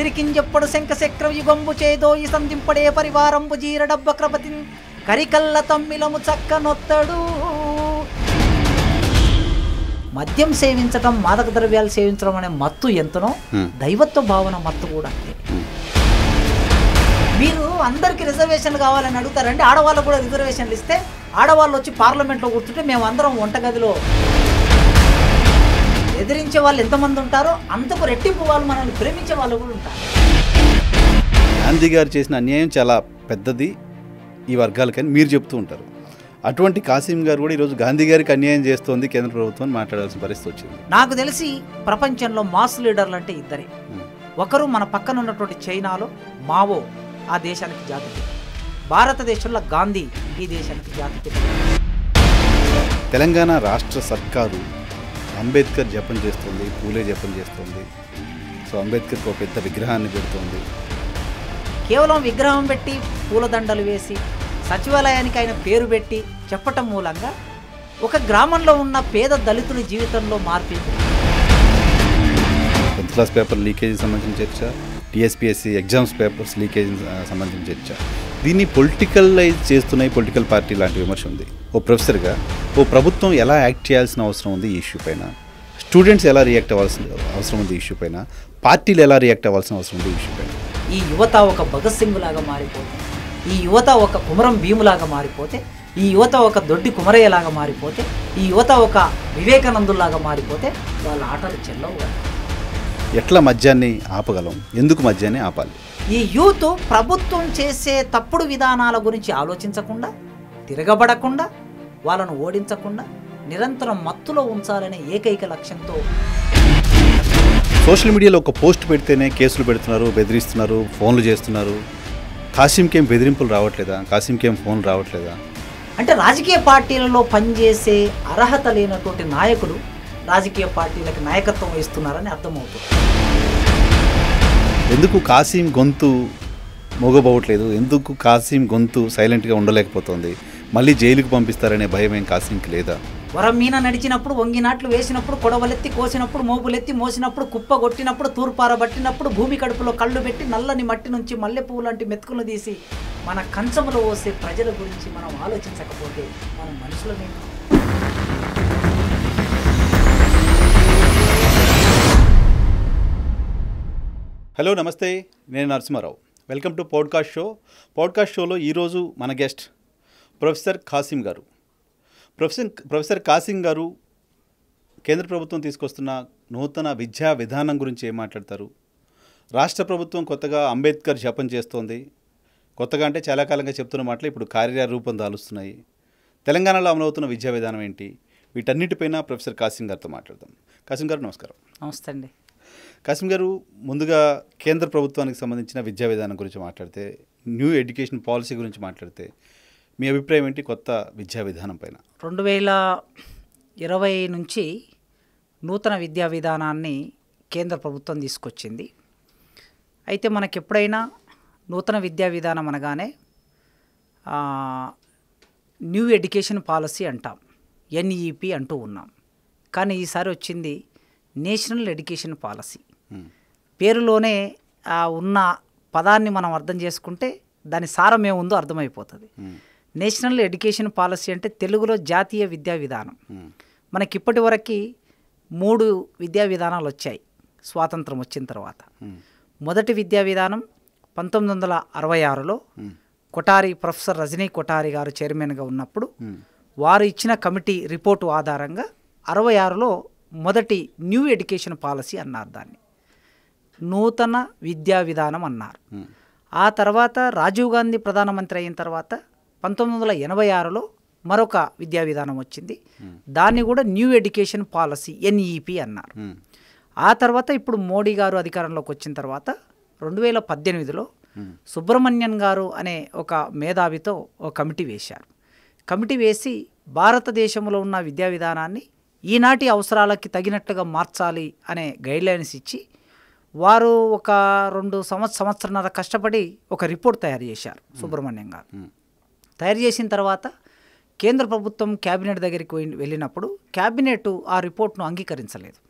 శంఖ శంఖచక్ర యుగంబు చేదోయి సంధింపడే పరివారంబు జీర డబ్బ క్రపతి కరికల్ల తమ్మిలము చక్క నొత్తడు మద్యం సేవించడం మాదక ద్రవ్యాలు సేవించడం అనే మత్తు ఎంతనో దైవత్వ భావన మత్తు కూడా అంతే మీరు అందరికీ రిజర్వేషన్ కావాలని అడుగుతారండి ఆడవాళ్ళకు కూడా రిజర్వేషన్లు ఇస్తే ఆడవాళ్ళు వచ్చి పార్లమెంట్లో కూర్చుంటే మేము అందరం వంటగదిలో ఎదిరించే వాళ్ళు ఎంతమంది ఉంటారో అంతకు రెట్టింపు వాళ్ళు మనల్ని ప్రేమించే వాళ్ళు కూడా ఉంటారు గాంధీ గారు చేసిన అన్యాయం చాలా పెద్దది ఈ వర్గాలకని మీరు చెప్తూ ఉంటారు అటువంటి కాసిం గారు కూడా ఈరోజు గాంధీ గారికి అన్యాయం చేస్తోంది కేంద్ర ప్రభుత్వం మాట్లాడాల్సిన పరిస్థితి వచ్చింది నాకు తెలిసి ప్రపంచంలో మాస్ లీడర్లు అంటే ఇద్దరే ఒకరు మన పక్కన ఉన్నటువంటి చైనాలో మావో ఆ దేశానికి జాతిపిత భారతదేశంలో గాంధీ ఈ దేశానికి జాతిపిత తెలంగాణ రాష్ట్ర సర్కారు అంబేద్కర్ జపం చేస్తుంది పూలే జపం చేస్తుంది సో అంబేద్కర్కి ఒక పెద్ద విగ్రహాన్ని పెడుతుంది కేవలం విగ్రహం పెట్టి పూలదండలు వేసి సచివాలయానికి ఆయన పేరు పెట్టి చెప్పటం మూలంగా ఒక గ్రామంలో ఉన్న పేద దళితుని జీవితంలో మార్పు టెన్త్ క్లాస్ పేపర్ లీకేజీ సంబంధించి చర్చ టీఎస్పిఎస్సి ఎగ్జామ్స్ పేపర్స్ లీకేజీ సంబంధించి చర్చ దీన్ని పొలిటికలైజ్ చేస్తున్నాయి పొలిటికల్ పార్టీ లాంటి విమర్శ ఉంది ఓ ప్రొఫెసర్గా ఓ ప్రభుత్వం ఎలా యాక్ట్ చేయాల్సిన అవసరం ఉంది ఈ ఇష్యూ పైన స్టూడెంట్స్ ఎలా రియాక్ట్ అవ్వాల్సిన అవసరం ఉంది ఇష్యూ పైన పార్టీలు ఎలా రియాక్ట్ అవ్వాల్సిన అవసరం ఉంది ఇష్యూ పైన ఈ యువత ఒక భగత్ సింగ్ లాగా మారిపోతే ఈ యువత ఒక కుమరం భీములాగా మారిపోతే ఈ యువత ఒక దొడ్డి కుమరయ్యలాగా మారిపోతే ఈ యువత ఒక వివేకానందులాగా మారిపోతే వాళ్ళ ఆటలు చెల్లవు ఎట్లా మద్యాన్ని ఆపగలం ఎందుకు మద్యాన్ని ఆపాలి ఈ యూత్ ప్రభుత్వం చేసే తప్పుడు విధానాల గురించి ఆలోచించకుండా తిరగబడకుండా వాళ్ళను ఓడించకుండా నిరంతరం మత్తులో ఉంచాలనే ఏకైక లక్ష్యంతో సోషల్ మీడియాలో ఒక పోస్ట్ పెడితేనే కేసులు పెడుతున్నారు బెదిరిస్తున్నారు ఫోన్లు చేస్తున్నారు కాసింకేం బెదిరింపులు రావట్లేదా కాసింకేం ఫోన్లు రావట్లేదా అంటే రాజకీయ పార్టీలలో పనిచేసే అర్హత లేనటువంటి నాయకులు రాజకీయ పార్టీలకు నాయకత్వం వహిస్తున్నారని అర్థమవుతుంది ఎందుకు కాసిం గొంతు మోగబోవట్లేదు ఎందుకు కాసిం గొంతు సైలెంట్గా ఉండలేకపోతుంది మళ్ళీ జైలుకు పంపిస్తారనే భయం ఏం కాసింకి లేదా వరం మీన నడిచినప్పుడు వంగినాట్లు వేసినప్పుడు కొడవలెత్తి కోసినప్పుడు మోపులెత్తి మోసినప్పుడు కుప్ప కొట్టినప్పుడు తూర్పార పట్టినప్పుడు భూమి కడుపులో కళ్ళు పెట్టి నల్లని మట్టి నుంచి మల్లెపువ్వు లాంటి మెతుకులు తీసి మన కంచంలో పోసే ప్రజల గురించి మనం ఆలోచించకపోతే మనం మనుషులమేమో హలో నమస్తే నేను Narasimharao welcome to podcast show podcast షోలో ఈరోజు మన గెస్ట్ ప్రొఫెసర్ కాసిం గారు ప్రొఫెసర్ ప్రొఫెసర్ కాసిం గారు కేంద్ర ప్రభుత్వం తీసుకొస్తున్న నూతన విద్యా విధానం గురించి ఏం మాట్లాడతారు రాష్ట్ర ప్రభుత్వం కొత్తగా అంబేద్కర్ జపం చేస్తోంది కొత్తగా అంటే చాలా కాలంగా చెప్తున్న మాటలు ఇప్పుడు కార్యరూపం దాలుస్తున్నాయి తెలంగాణలో అమలవుతున్న విద్యా విధానం ఏంటి వీటన్నిటిపైన ప్రొఫెసర్ కాసిం గారితో మాట్లాడదాం కాసిం గారు నమస్కారం నమస్తే అండి కాసిం గారు ముందుగా కేంద్ర ప్రభుత్వానికి సంబంధించిన విద్యా విధానం గురించి మాట్లాడితే న్యూ ఎడ్యుకేషన్ పాలసీ గురించి మాట్లాడితే మీ అభిప్రాయం ఏంటి కొత్త విద్యా విధానం పైన రెండు వేల ఇరవై నుంచి నూతన విద్యా విధానాన్ని కేంద్ర ప్రభుత్వం తీసుకొచ్చింది అయితే మనకి ఎప్పుడైనా నూతన విద్యా విధానం అనగానే న్యూ ఎడ్యుకేషన్ పాలసీ అంటాం ఎన్ఈపి అంటూ ఉన్నాం కానీ ఈసారి వచ్చింది నేషనల్ ఎడ్యుకేషన్ పాలసీ పేరులోనే ఉన్న పదాన్ని మనం అర్థం చేసుకుంటే దాని సారం ఏముందో అర్థమైపోతుంది నేషనల్ ఎడ్యుకేషన్ పాలసీ అంటే తెలుగులో జాతీయ విద్యా విధానం మనకి ఇప్పటి వరకు మూడు విద్యా విధానాలు వచ్చాయి స్వాతంత్రం వచ్చిన తర్వాత మొదటి విద్యా విధానం పంతొమ్మిది వందల అరవై ఆరులో కొటారి ప్రొఫెసర్ రజనీ కొటారి గారు చైర్మన్గా ఉన్నప్పుడు వారు ఇచ్చిన కమిటీ రిపోర్టు ఆధారంగా అరవై ఆరులో మొదటి న్యూ ఎడ్యుకేషన్ పాలసీ అన్నారు దాన్ని నూతన విద్యా విధానం అన్నారు ఆ తర్వాత రాజీవ్ గాంధీ ప్రధానమంత్రి అయిన తర్వాత పంతొమ్మిది వందల ఎనభై ఆరులో మరొక విద్యా విధానం వచ్చింది దాన్ని కూడా న్యూ ఎడ్యుకేషన్ పాలసీ ఎన్ఈపి అన్నారు ఆ తర్వాత ఇప్పుడు మోడీ గారు అధికారంలోకి వచ్చిన తర్వాత రెండు వేల పద్దెనిమిదిలో సుబ్రహ్మణ్యన్ గారు అనే ఒక మేధావితో ఒక కమిటీ వేశారు కమిటీ వేసి భారతదేశంలో ఉన్న విద్యా విధానాన్ని ఈనాటి అవసరాలకి తగినట్టుగా మార్చాలి అనే గైడ్లైన్స్ ఇచ్చి వారు ఒక రెండు సంవత్సర సంవత్సరాల కష్టపడి ఒక రిపోర్ట్ తయారు చేశారు సుబ్రహ్మణ్యం గారు తయారు చేసిన తర్వాత కేంద్ర ప్రభుత్వం క్యాబినెట్ దగ్గరికి పోయి వెళ్ళినప్పుడు క్యాబినెట్ ఆ రిపోర్ట్ను అంగీకరించలేదు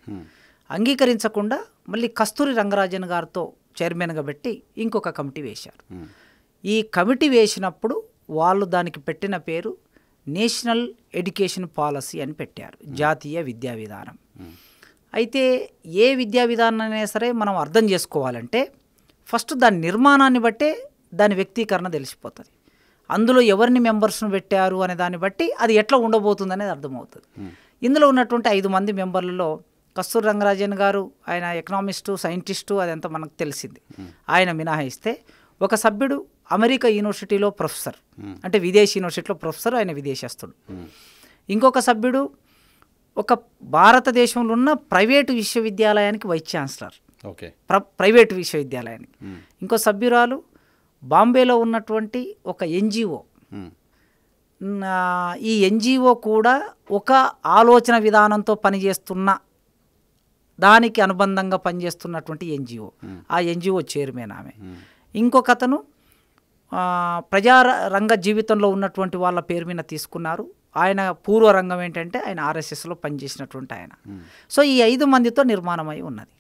అంగీకరించకుండా మళ్ళీ కస్తూరి రంగరాజన్ గారితో చైర్మన్గా పెట్టి ఇంకొక కమిటీ వేశారు ఈ కమిటీ వేసినప్పుడు వాళ్ళు దానికి పెట్టిన పేరు నేషనల్ ఎడ్యుకేషన్ పాలసీ అని పెట్టారు జాతీయ విద్యా విధానం అయితే ఏ విద్యా అయినా సరే మనం అర్థం చేసుకోవాలంటే ఫస్ట్ దాని నిర్మాణాన్ని బట్టే దాని వ్యక్తీకరణ తెలిసిపోతుంది అందులో ఎవరిని మెంబర్స్ను పెట్టారు అనే దాన్ని బట్టి అది ఎట్లా ఉండబోతుంది అనేది అర్థమవుతుంది ఇందులో ఉన్నటువంటి ఐదు మంది మెంబర్లలో కస్తూర్ రంగరాజన్ గారు ఆయన ఎకనామిస్టు సైంటిస్టు అదంతా మనకు తెలిసింది ఆయన మినహాయిస్తే ఒక సభ్యుడు అమెరికా యూనివర్సిటీలో ప్రొఫెసర్ అంటే విదేశీ యూనివర్సిటీలో ప్రొఫెసర్ ఆయన విదేశస్తుడు ఇంకొక సభ్యుడు ఒక భారతదేశంలో ఉన్న ప్రైవేటు విశ్వవిద్యాలయానికి వైస్ ఛాన్సలర్ ఓకే ప్ర ప్రైవేటు విశ్వవిద్యాలయానికి ఇంకో సభ్యురాలు బాంబేలో ఉన్నటువంటి ఒక ఎన్జిఓ ఈ ఎన్జిఓ కూడా ఒక ఆలోచన విధానంతో పనిచేస్తున్న దానికి అనుబంధంగా పనిచేస్తున్నటువంటి ఎన్జిఓ ఆ ఎన్జిఓ చైర్మన్ ఆమె ఇంకొక అతను ప్రజారంగ జీవితంలో ఉన్నటువంటి వాళ్ళ పేరు మీద తీసుకున్నారు ఆయన పూర్వరంగం ఏంటంటే ఆయన ఆర్ఎస్ఎస్లో పనిచేసినటువంటి ఆయన సో ఈ ఐదు మందితో నిర్మాణం అయి ఉన్నది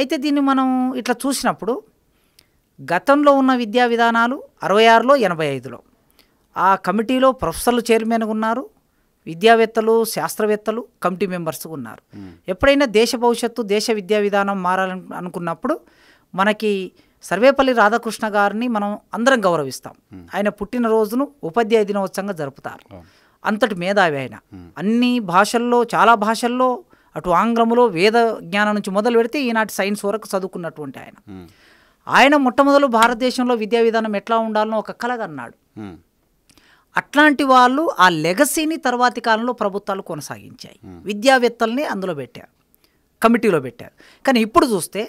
అయితే దీన్ని మనం ఇట్లా చూసినప్పుడు గతంలో ఉన్న విద్యా విధానాలు అరవై ఆరులో ఎనభై ఐదులో ఆ కమిటీలో ప్రొఫెసర్లు చైర్మన్గా ఉన్నారు విద్యావేత్తలు శాస్త్రవేత్తలు కమిటీ మెంబర్స్ ఉన్నారు ఎప్పుడైనా దేశ భవిష్యత్తు దేశ విద్యా విధానం మారాలను అనుకున్నప్పుడు మనకి సర్వేపల్లి రాధాకృష్ణ గారిని మనం అందరం గౌరవిస్తాం ఆయన పుట్టినరోజును ఉపాధ్యాయ దినోత్సవంగా జరుపుతారు అంతటి మేధావి ఆయన అన్ని భాషల్లో చాలా భాషల్లో అటు ఆంగ్లములో వేద జ్ఞానం నుంచి మొదలు పెడితే ఈనాటి సైన్స్ వరకు చదువుకున్నటువంటి ఆయన ఆయన మొట్టమొదలు భారతదేశంలో విద్యా విధానం ఎట్లా ఉండాలని ఒక కలగన్నాడు అట్లాంటి వాళ్ళు ఆ లెగసీని తర్వాతి కాలంలో ప్రభుత్వాలు కొనసాగించాయి విద్యావేత్తల్ని అందులో పెట్టారు కమిటీలో పెట్టారు కానీ ఇప్పుడు చూస్తే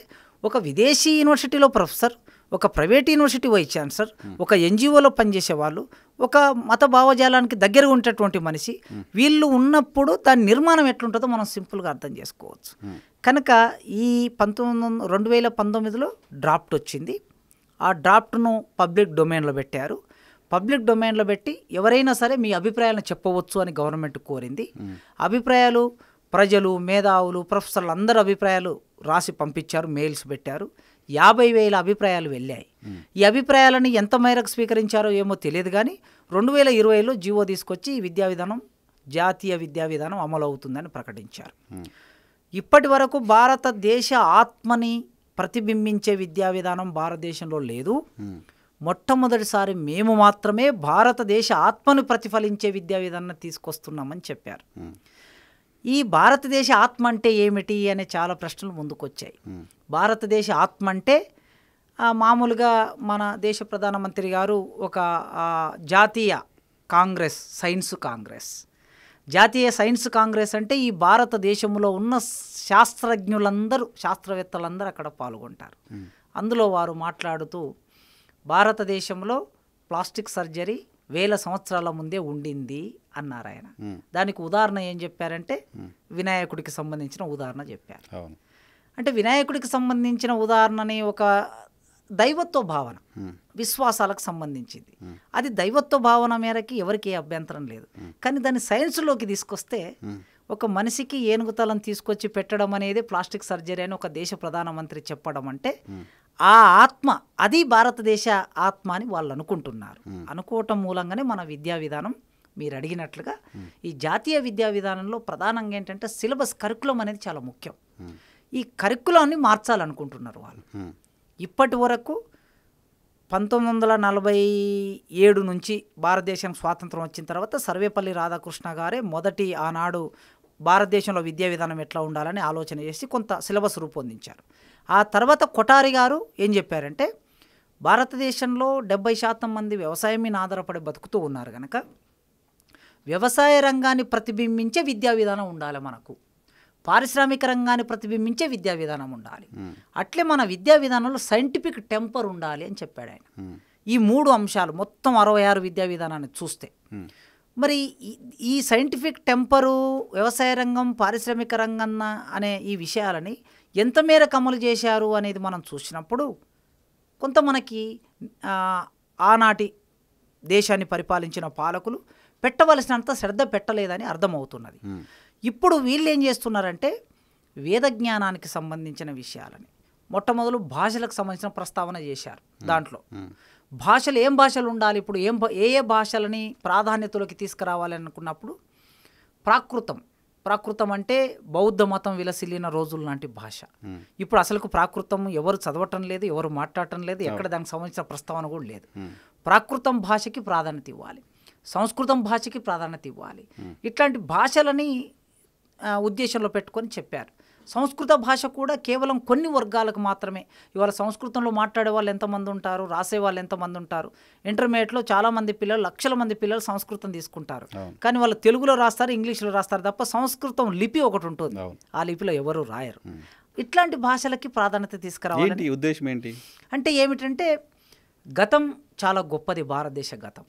ఒక విదేశీ యూనివర్సిటీలో ప్రొఫెసర్ ఒక ప్రైవేట్ యూనివర్సిటీ వైస్ ఛాన్సలర్ ఒక ఎన్జిఓలో పనిచేసే వాళ్ళు ఒక మత భావజాలానికి దగ్గర ఉండేటువంటి మనిషి వీళ్ళు ఉన్నప్పుడు దాని నిర్మాణం ఎట్లుంటుందో మనం సింపుల్గా అర్థం చేసుకోవచ్చు కనుక ఈ పంతొమ్మిది రెండు వేల పంతొమ్మిదిలో డ్రాఫ్ట్ వచ్చింది ఆ డ్రాఫ్ట్ను పబ్లిక్ డొమైన్లో పెట్టారు పబ్లిక్ డొమైన్లో పెట్టి ఎవరైనా సరే మీ అభిప్రాయాలను చెప్పవచ్చు అని గవర్నమెంట్ కోరింది అభిప్రాయాలు ప్రజలు మేధావులు ప్రొఫెసర్లు అందరు అభిప్రాయాలు రాసి పంపించారు మెయిల్స్ పెట్టారు యాభై వేల అభిప్రాయాలు వెళ్ళాయి ఈ అభిప్రాయాలను ఎంత మేరకు స్వీకరించారో ఏమో తెలియదు కానీ రెండు వేల ఇరవైలో జీవో తీసుకొచ్చి ఈ విద్యా విధానం జాతీయ విద్యా విధానం అమలు అవుతుందని ప్రకటించారు ఇప్పటి వరకు భారతదేశ ఆత్మని ప్రతిబింబించే విద్యా విధానం భారతదేశంలో లేదు మొట్టమొదటిసారి మేము మాత్రమే భారతదేశ ఆత్మను ప్రతిఫలించే విద్యా విధానాన్ని తీసుకొస్తున్నామని చెప్పారు ఈ భారతదేశ ఆత్మ అంటే ఏమిటి అనే చాలా ప్రశ్నలు ముందుకొచ్చాయి భారతదేశ ఆత్మ అంటే మామూలుగా మన దేశ ప్రధానమంత్రి గారు ఒక జాతీయ కాంగ్రెస్ సైన్స్ కాంగ్రెస్ జాతీయ సైన్స్ కాంగ్రెస్ అంటే ఈ భారతదేశంలో ఉన్న శాస్త్రజ్ఞులందరూ శాస్త్రవేత్తలందరూ అక్కడ పాల్గొంటారు అందులో వారు మాట్లాడుతూ భారతదేశంలో ప్లాస్టిక్ సర్జరీ వేల సంవత్సరాల ముందే ఉండింది అన్నారు ఆయన దానికి ఉదాహరణ ఏం చెప్పారంటే వినాయకుడికి సంబంధించిన ఉదాహరణ చెప్పారు అంటే వినాయకుడికి సంబంధించిన ఉదాహరణని ఒక దైవత్వ భావన విశ్వాసాలకు సంబంధించింది అది దైవత్వ భావన మేరకి ఎవరికి అభ్యంతరం లేదు కానీ దాన్ని సైన్స్లోకి తీసుకొస్తే ఒక మనిషికి ఏనుగుతలం తీసుకొచ్చి పెట్టడం అనేది ప్లాస్టిక్ సర్జరీ అని ఒక దేశ ప్రధానమంత్రి చెప్పడం అంటే ఆ ఆత్మ అది భారతదేశ ఆత్మ అని వాళ్ళు అనుకుంటున్నారు అనుకోవటం మూలంగానే మన విద్యా విధానం మీరు అడిగినట్లుగా ఈ జాతీయ విద్యా విధానంలో ప్రధానంగా ఏంటంటే సిలబస్ కరికులం అనేది చాలా ముఖ్యం ఈ కరికులాన్ని మార్చాలనుకుంటున్నారు వాళ్ళు ఇప్పటి వరకు పంతొమ్మిది వందల నలభై ఏడు నుంచి భారతదేశం స్వాతంత్రం వచ్చిన తర్వాత సర్వేపల్లి రాధాకృష్ణ గారే మొదటి ఆనాడు భారతదేశంలో విద్యా విధానం ఎట్లా ఉండాలని ఆలోచన చేసి కొంత సిలబస్ రూపొందించారు ఆ తర్వాత కొటారి గారు ఏం చెప్పారంటే భారతదేశంలో డెబ్బై శాతం మంది వ్యవసాయం మీద ఆధారపడి బతుకుతూ ఉన్నారు కనుక వ్యవసాయ రంగాన్ని ప్రతిబింబించే విద్యా విధానం ఉండాలి మనకు పారిశ్రామిక రంగాన్ని ప్రతిబింబించే విద్యా విధానం ఉండాలి అట్లే మన విద్యా విధానంలో సైంటిఫిక్ టెంపర్ ఉండాలి అని చెప్పాడు ఆయన ఈ మూడు అంశాలు మొత్తం అరవై ఆరు విద్యా విధానాన్ని చూస్తే మరి ఈ సైంటిఫిక్ టెంపరు వ్యవసాయ రంగం పారిశ్రామిక రంగం అనే ఈ విషయాలని ఎంత మేరకు అమలు చేశారు అనేది మనం చూసినప్పుడు కొంత మనకి ఆనాటి దేశాన్ని పరిపాలించిన పాలకులు పెట్టవలసినంత శ్రద్ధ పెట్టలేదని అర్థమవుతున్నది ఇప్పుడు వీళ్ళు ఏం చేస్తున్నారంటే వేద జ్ఞానానికి సంబంధించిన విషయాలని మొట్టమొదలు భాషలకు సంబంధించిన ప్రస్తావన చేశారు దాంట్లో భాషలు ఏం భాషలు ఉండాలి ఇప్పుడు ఏం ఏ ఏ భాషలని ప్రాధాన్యతలోకి తీసుకురావాలి అనుకున్నప్పుడు ప్రాకృతం ప్రాకృతం అంటే బౌద్ధ మతం విలసిల్లిన రోజుల లాంటి భాష ఇప్పుడు అసలుకు ప్రాకృతం ఎవరు చదవటం లేదు ఎవరు మాట్లాడటం లేదు ఎక్కడ దానికి సంబంధించిన ప్రస్తావన కూడా లేదు ప్రాకృతం భాషకి ప్రాధాన్యత ఇవ్వాలి సంస్కృతం భాషకి ప్రాధాన్యత ఇవ్వాలి ఇట్లాంటి భాషలని ఉద్దేశంలో పెట్టుకొని చెప్పారు సంస్కృత భాష కూడా కేవలం కొన్ని వర్గాలకు మాత్రమే ఇవాళ సంస్కృతంలో మాట్లాడే వాళ్ళు ఎంతమంది ఉంటారు రాసే వాళ్ళు ఎంతమంది ఉంటారు ఇంటర్మీడియట్లో చాలామంది పిల్లలు లక్షల మంది పిల్లలు సంస్కృతం తీసుకుంటారు కానీ వాళ్ళు తెలుగులో రాస్తారు ఇంగ్లీష్లో రాస్తారు తప్ప సంస్కృతం లిపి ఒకటి ఉంటుంది ఆ లిపిలో ఎవరు రాయరు ఇట్లాంటి భాషలకి ప్రాధాన్యత తీసుకురావాలి ఉద్దేశం ఏంటి అంటే ఏమిటంటే గతం చాలా గొప్పది భారతదేశ గతం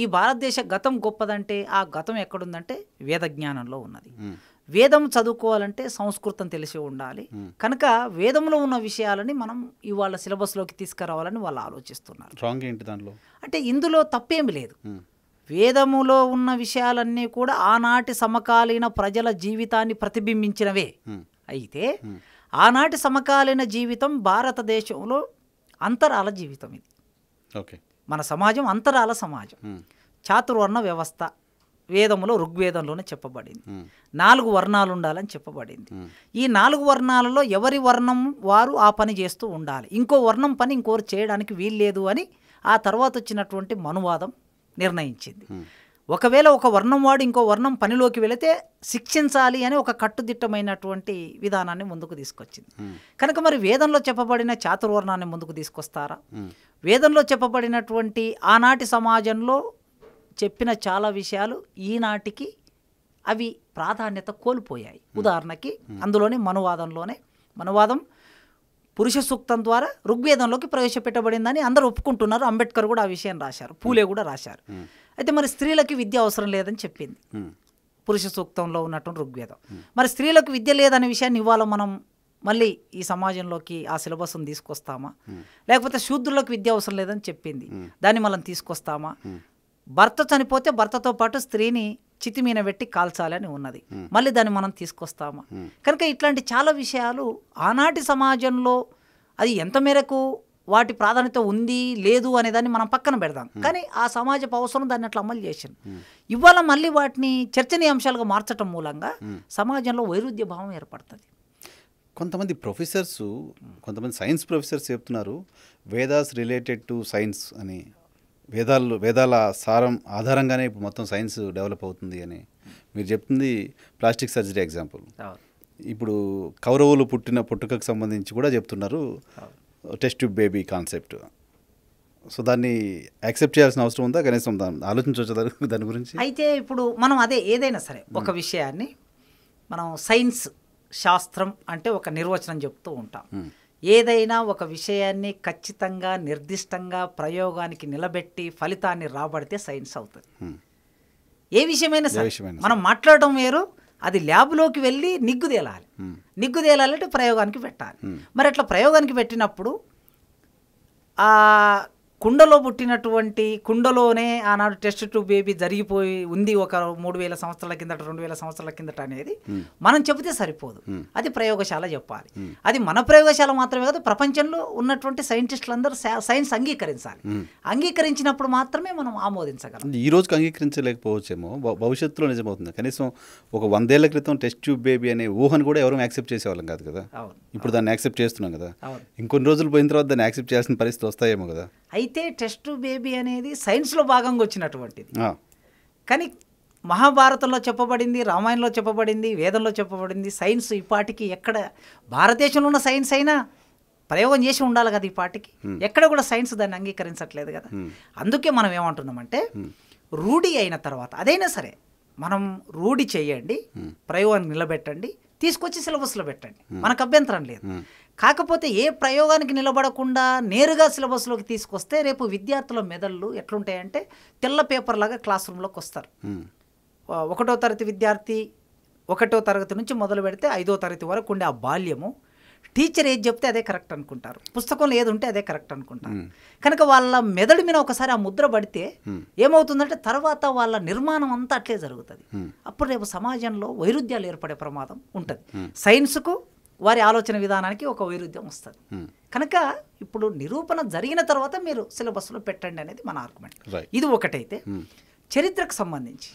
ఈ భారతదేశ గతం గొప్పదంటే ఆ గతం ఎక్కడుందంటే వేద జ్ఞానంలో ఉన్నది వేదం చదువుకోవాలంటే సంస్కృతం తెలిసి ఉండాలి కనుక వేదంలో ఉన్న విషయాలని మనం ఇవాళ సిలబస్లోకి తీసుకురావాలని వాళ్ళు ఆలోచిస్తున్నారు రాంగ్ ఏంటి దాంట్లో అంటే ఇందులో తప్పేమి లేదు వేదములో ఉన్న విషయాలన్నీ కూడా ఆనాటి సమకాలీన ప్రజల జీవితాన్ని ప్రతిబింబించినవే అయితే ఆనాటి సమకాలీన జీవితం భారతదేశంలో అంతరాల జీవితం ఇది ఓకే మన సమాజం అంతరాల సమాజం చాతుర్వర్ణ వ్యవస్థ వేదములో ఋగ్వేదంలోనే చెప్పబడింది నాలుగు వర్ణాలు ఉండాలని చెప్పబడింది ఈ నాలుగు వర్ణాలలో ఎవరి వర్ణం వారు ఆ పని చేస్తూ ఉండాలి ఇంకో వర్ణం పని ఇంకోరు చేయడానికి వీల్లేదు అని ఆ తర్వాత వచ్చినటువంటి మనువాదం నిర్ణయించింది ఒకవేళ ఒక వర్ణం వాడు ఇంకో వర్ణం పనిలోకి వెళితే శిక్షించాలి అని ఒక కట్టుదిట్టమైనటువంటి విధానాన్ని ముందుకు తీసుకొచ్చింది కనుక మరి వేదంలో చెప్పబడిన చాతుర్వర్ణాన్ని ముందుకు తీసుకొస్తారా వేదంలో చెప్పబడినటువంటి ఆనాటి సమాజంలో చెప్పిన చాలా విషయాలు ఈనాటికి అవి ప్రాధాన్యత కోల్పోయాయి ఉదాహరణకి అందులోనే మనువాదంలోనే మనువాదం పురుష సూక్తం ద్వారా ఋగ్వేదంలోకి ప్రవేశపెట్టబడిందని అందరూ ఒప్పుకుంటున్నారు అంబేద్కర్ కూడా ఆ విషయం రాశారు పూలే కూడా రాశారు అయితే మరి స్త్రీలకి విద్య అవసరం లేదని చెప్పింది పురుష సూక్తంలో ఉన్నటువంటి ఋగ్వేదం మరి స్త్రీలకు విద్య లేదనే విషయాన్ని ఇవాళ మనం మళ్ళీ ఈ సమాజంలోకి ఆ సిలబస్ని తీసుకొస్తామా లేకపోతే శూద్రులకు విద్య అవసరం లేదని చెప్పింది దాన్ని మనం తీసుకొస్తామా భర్త చనిపోతే భర్తతో పాటు స్త్రీని చితిమీన పెట్టి కాల్చాలని ఉన్నది మళ్ళీ దాన్ని మనం తీసుకొస్తాము కనుక ఇట్లాంటి చాలా విషయాలు ఆనాటి సమాజంలో అది ఎంత మేరకు వాటి ప్రాధాన్యత ఉంది లేదు అనే దాన్ని మనం పక్కన పెడదాం కానీ ఆ సమాజపు అవసరం దాన్ని అట్లా అమలు చేసింది ఇవాళ మళ్ళీ వాటిని చర్చనీయాంశాలుగా మార్చటం మూలంగా సమాజంలో వైరుధ్య భావం ఏర్పడుతుంది కొంతమంది ప్రొఫెసర్స్ కొంతమంది సైన్స్ ప్రొఫెసర్స్ చెప్తున్నారు వేదాస్ రిలేటెడ్ టు సైన్స్ అని వేదాలు వేదాల సారం ఆధారంగానే ఇప్పుడు మొత్తం సైన్స్ డెవలప్ అవుతుంది అని మీరు చెప్తుంది ప్లాస్టిక్ సర్జరీ ఎగ్జాంపుల్ ఇప్పుడు కౌరవులు పుట్టిన పుట్టుకకు సంబంధించి కూడా చెప్తున్నారు టెస్ట్ బేబీ కాన్సెప్ట్ సో దాన్ని యాక్సెప్ట్ చేయాల్సిన అవసరం ఉందా కనీసం దాన్ని ఆలోచించవచ్చు దాని గురించి అయితే ఇప్పుడు మనం అదే ఏదైనా సరే ఒక విషయాన్ని మనం సైన్స్ శాస్త్రం అంటే ఒక నిర్వచనం చెప్తూ ఉంటాం ఏదైనా ఒక విషయాన్ని ఖచ్చితంగా నిర్దిష్టంగా ప్రయోగానికి నిలబెట్టి ఫలితాన్ని రాబడితే సైన్స్ అవుతుంది ఏ విషయమైనా సరే మనం మాట్లాడటం వేరు అది ల్యాబ్లోకి వెళ్ళి నిగ్గుదేలాలి నిగ్గుదేలాలంటే ప్రయోగానికి పెట్టాలి మరి అట్లా ప్రయోగానికి పెట్టినప్పుడు కుండలో పుట్టినటువంటి కుండలోనే ఆనాడు టెస్ట్ టూ బేబీ జరిగిపోయి ఉంది ఒక మూడు వేల సంవత్సరాల కిందట రెండు వేల సంవత్సరాల కిందట అనేది మనం చెబితే సరిపోదు అది ప్రయోగశాల చెప్పాలి అది మన ప్రయోగశాల మాత్రమే కాదు ప్రపంచంలో ఉన్నటువంటి సైంటిస్టులు అందరూ సైన్స్ అంగీకరించాలి అంగీకరించినప్పుడు మాత్రమే మనం ఆమోదించగలం ఈ రోజుకి అంగీకరించలేకపోవచ్చేమో భవిష్యత్తులో నిజమవుతుంది కనీసం ఒక వందేళ్ల క్రితం టెస్ట్ ట్యూబ్ బేబీ అనే ఊహను కూడా ఎవరూ యాక్సెప్ట్ చేసేవాళ్ళం కాదు కదా ఇప్పుడు దాన్ని యాక్సెప్ట్ చేస్తున్నాం కదా ఇంకొన్ని రోజులు పోయిన తర్వాత దాన్ని యాక్సెప్ట్ చేయాల్సిన పరిస్థితి వస్తాయేమో కదా అయితే టెస్ట్ బేబీ అనేది సైన్స్లో భాగంగా వచ్చినటువంటిది కానీ మహాభారతంలో చెప్పబడింది రామాయణంలో చెప్పబడింది వేదంలో చెప్పబడింది సైన్స్ ఈ పాటికి ఎక్కడ భారతదేశంలో ఉన్న సైన్స్ అయినా ప్రయోగం చేసి ఉండాలి కదా ఈ పాటికి ఎక్కడ కూడా సైన్స్ దాన్ని అంగీకరించట్లేదు కదా అందుకే మనం ఏమంటున్నామంటే రూఢి అయిన తర్వాత అదైనా సరే మనం రూఢి చేయండి ప్రయోగాన్ని నిలబెట్టండి తీసుకొచ్చి సిలబస్లో పెట్టండి మనకు అభ్యంతరం లేదు కాకపోతే ఏ ప్రయోగానికి నిలబడకుండా నేరుగా సిలబస్లోకి తీసుకొస్తే రేపు విద్యార్థుల మెదళ్ళు ఎట్లుంటాయంటే తెల్ల పేపర్లాగా క్లాస్ రూమ్లోకి వస్తారు ఒకటో తరగతి విద్యార్థి ఒకటో తరగతి నుంచి మొదలు పెడితే ఐదో తరగతి వరకు ఉండే ఆ బాల్యము టీచర్ ఏది చెప్తే అదే కరెక్ట్ అనుకుంటారు పుస్తకంలో ఏది ఉంటే అదే కరెక్ట్ అనుకుంటారు కనుక వాళ్ళ మెదడు మీద ఒకసారి ఆ ముద్ర పడితే ఏమవుతుందంటే తర్వాత వాళ్ళ నిర్మాణం అంతా అట్లే జరుగుతుంది అప్పుడు రేపు సమాజంలో వైరుధ్యాలు ఏర్పడే ప్రమాదం ఉంటుంది సైన్స్కు వారి ఆలోచన విధానానికి ఒక వైరుధ్యం వస్తుంది కనుక ఇప్పుడు నిరూపణ జరిగిన తర్వాత మీరు సిలబస్లో పెట్టండి అనేది మన ఆర్గ్యుమెంట్ ఇది ఒకటైతే చరిత్రకు సంబంధించి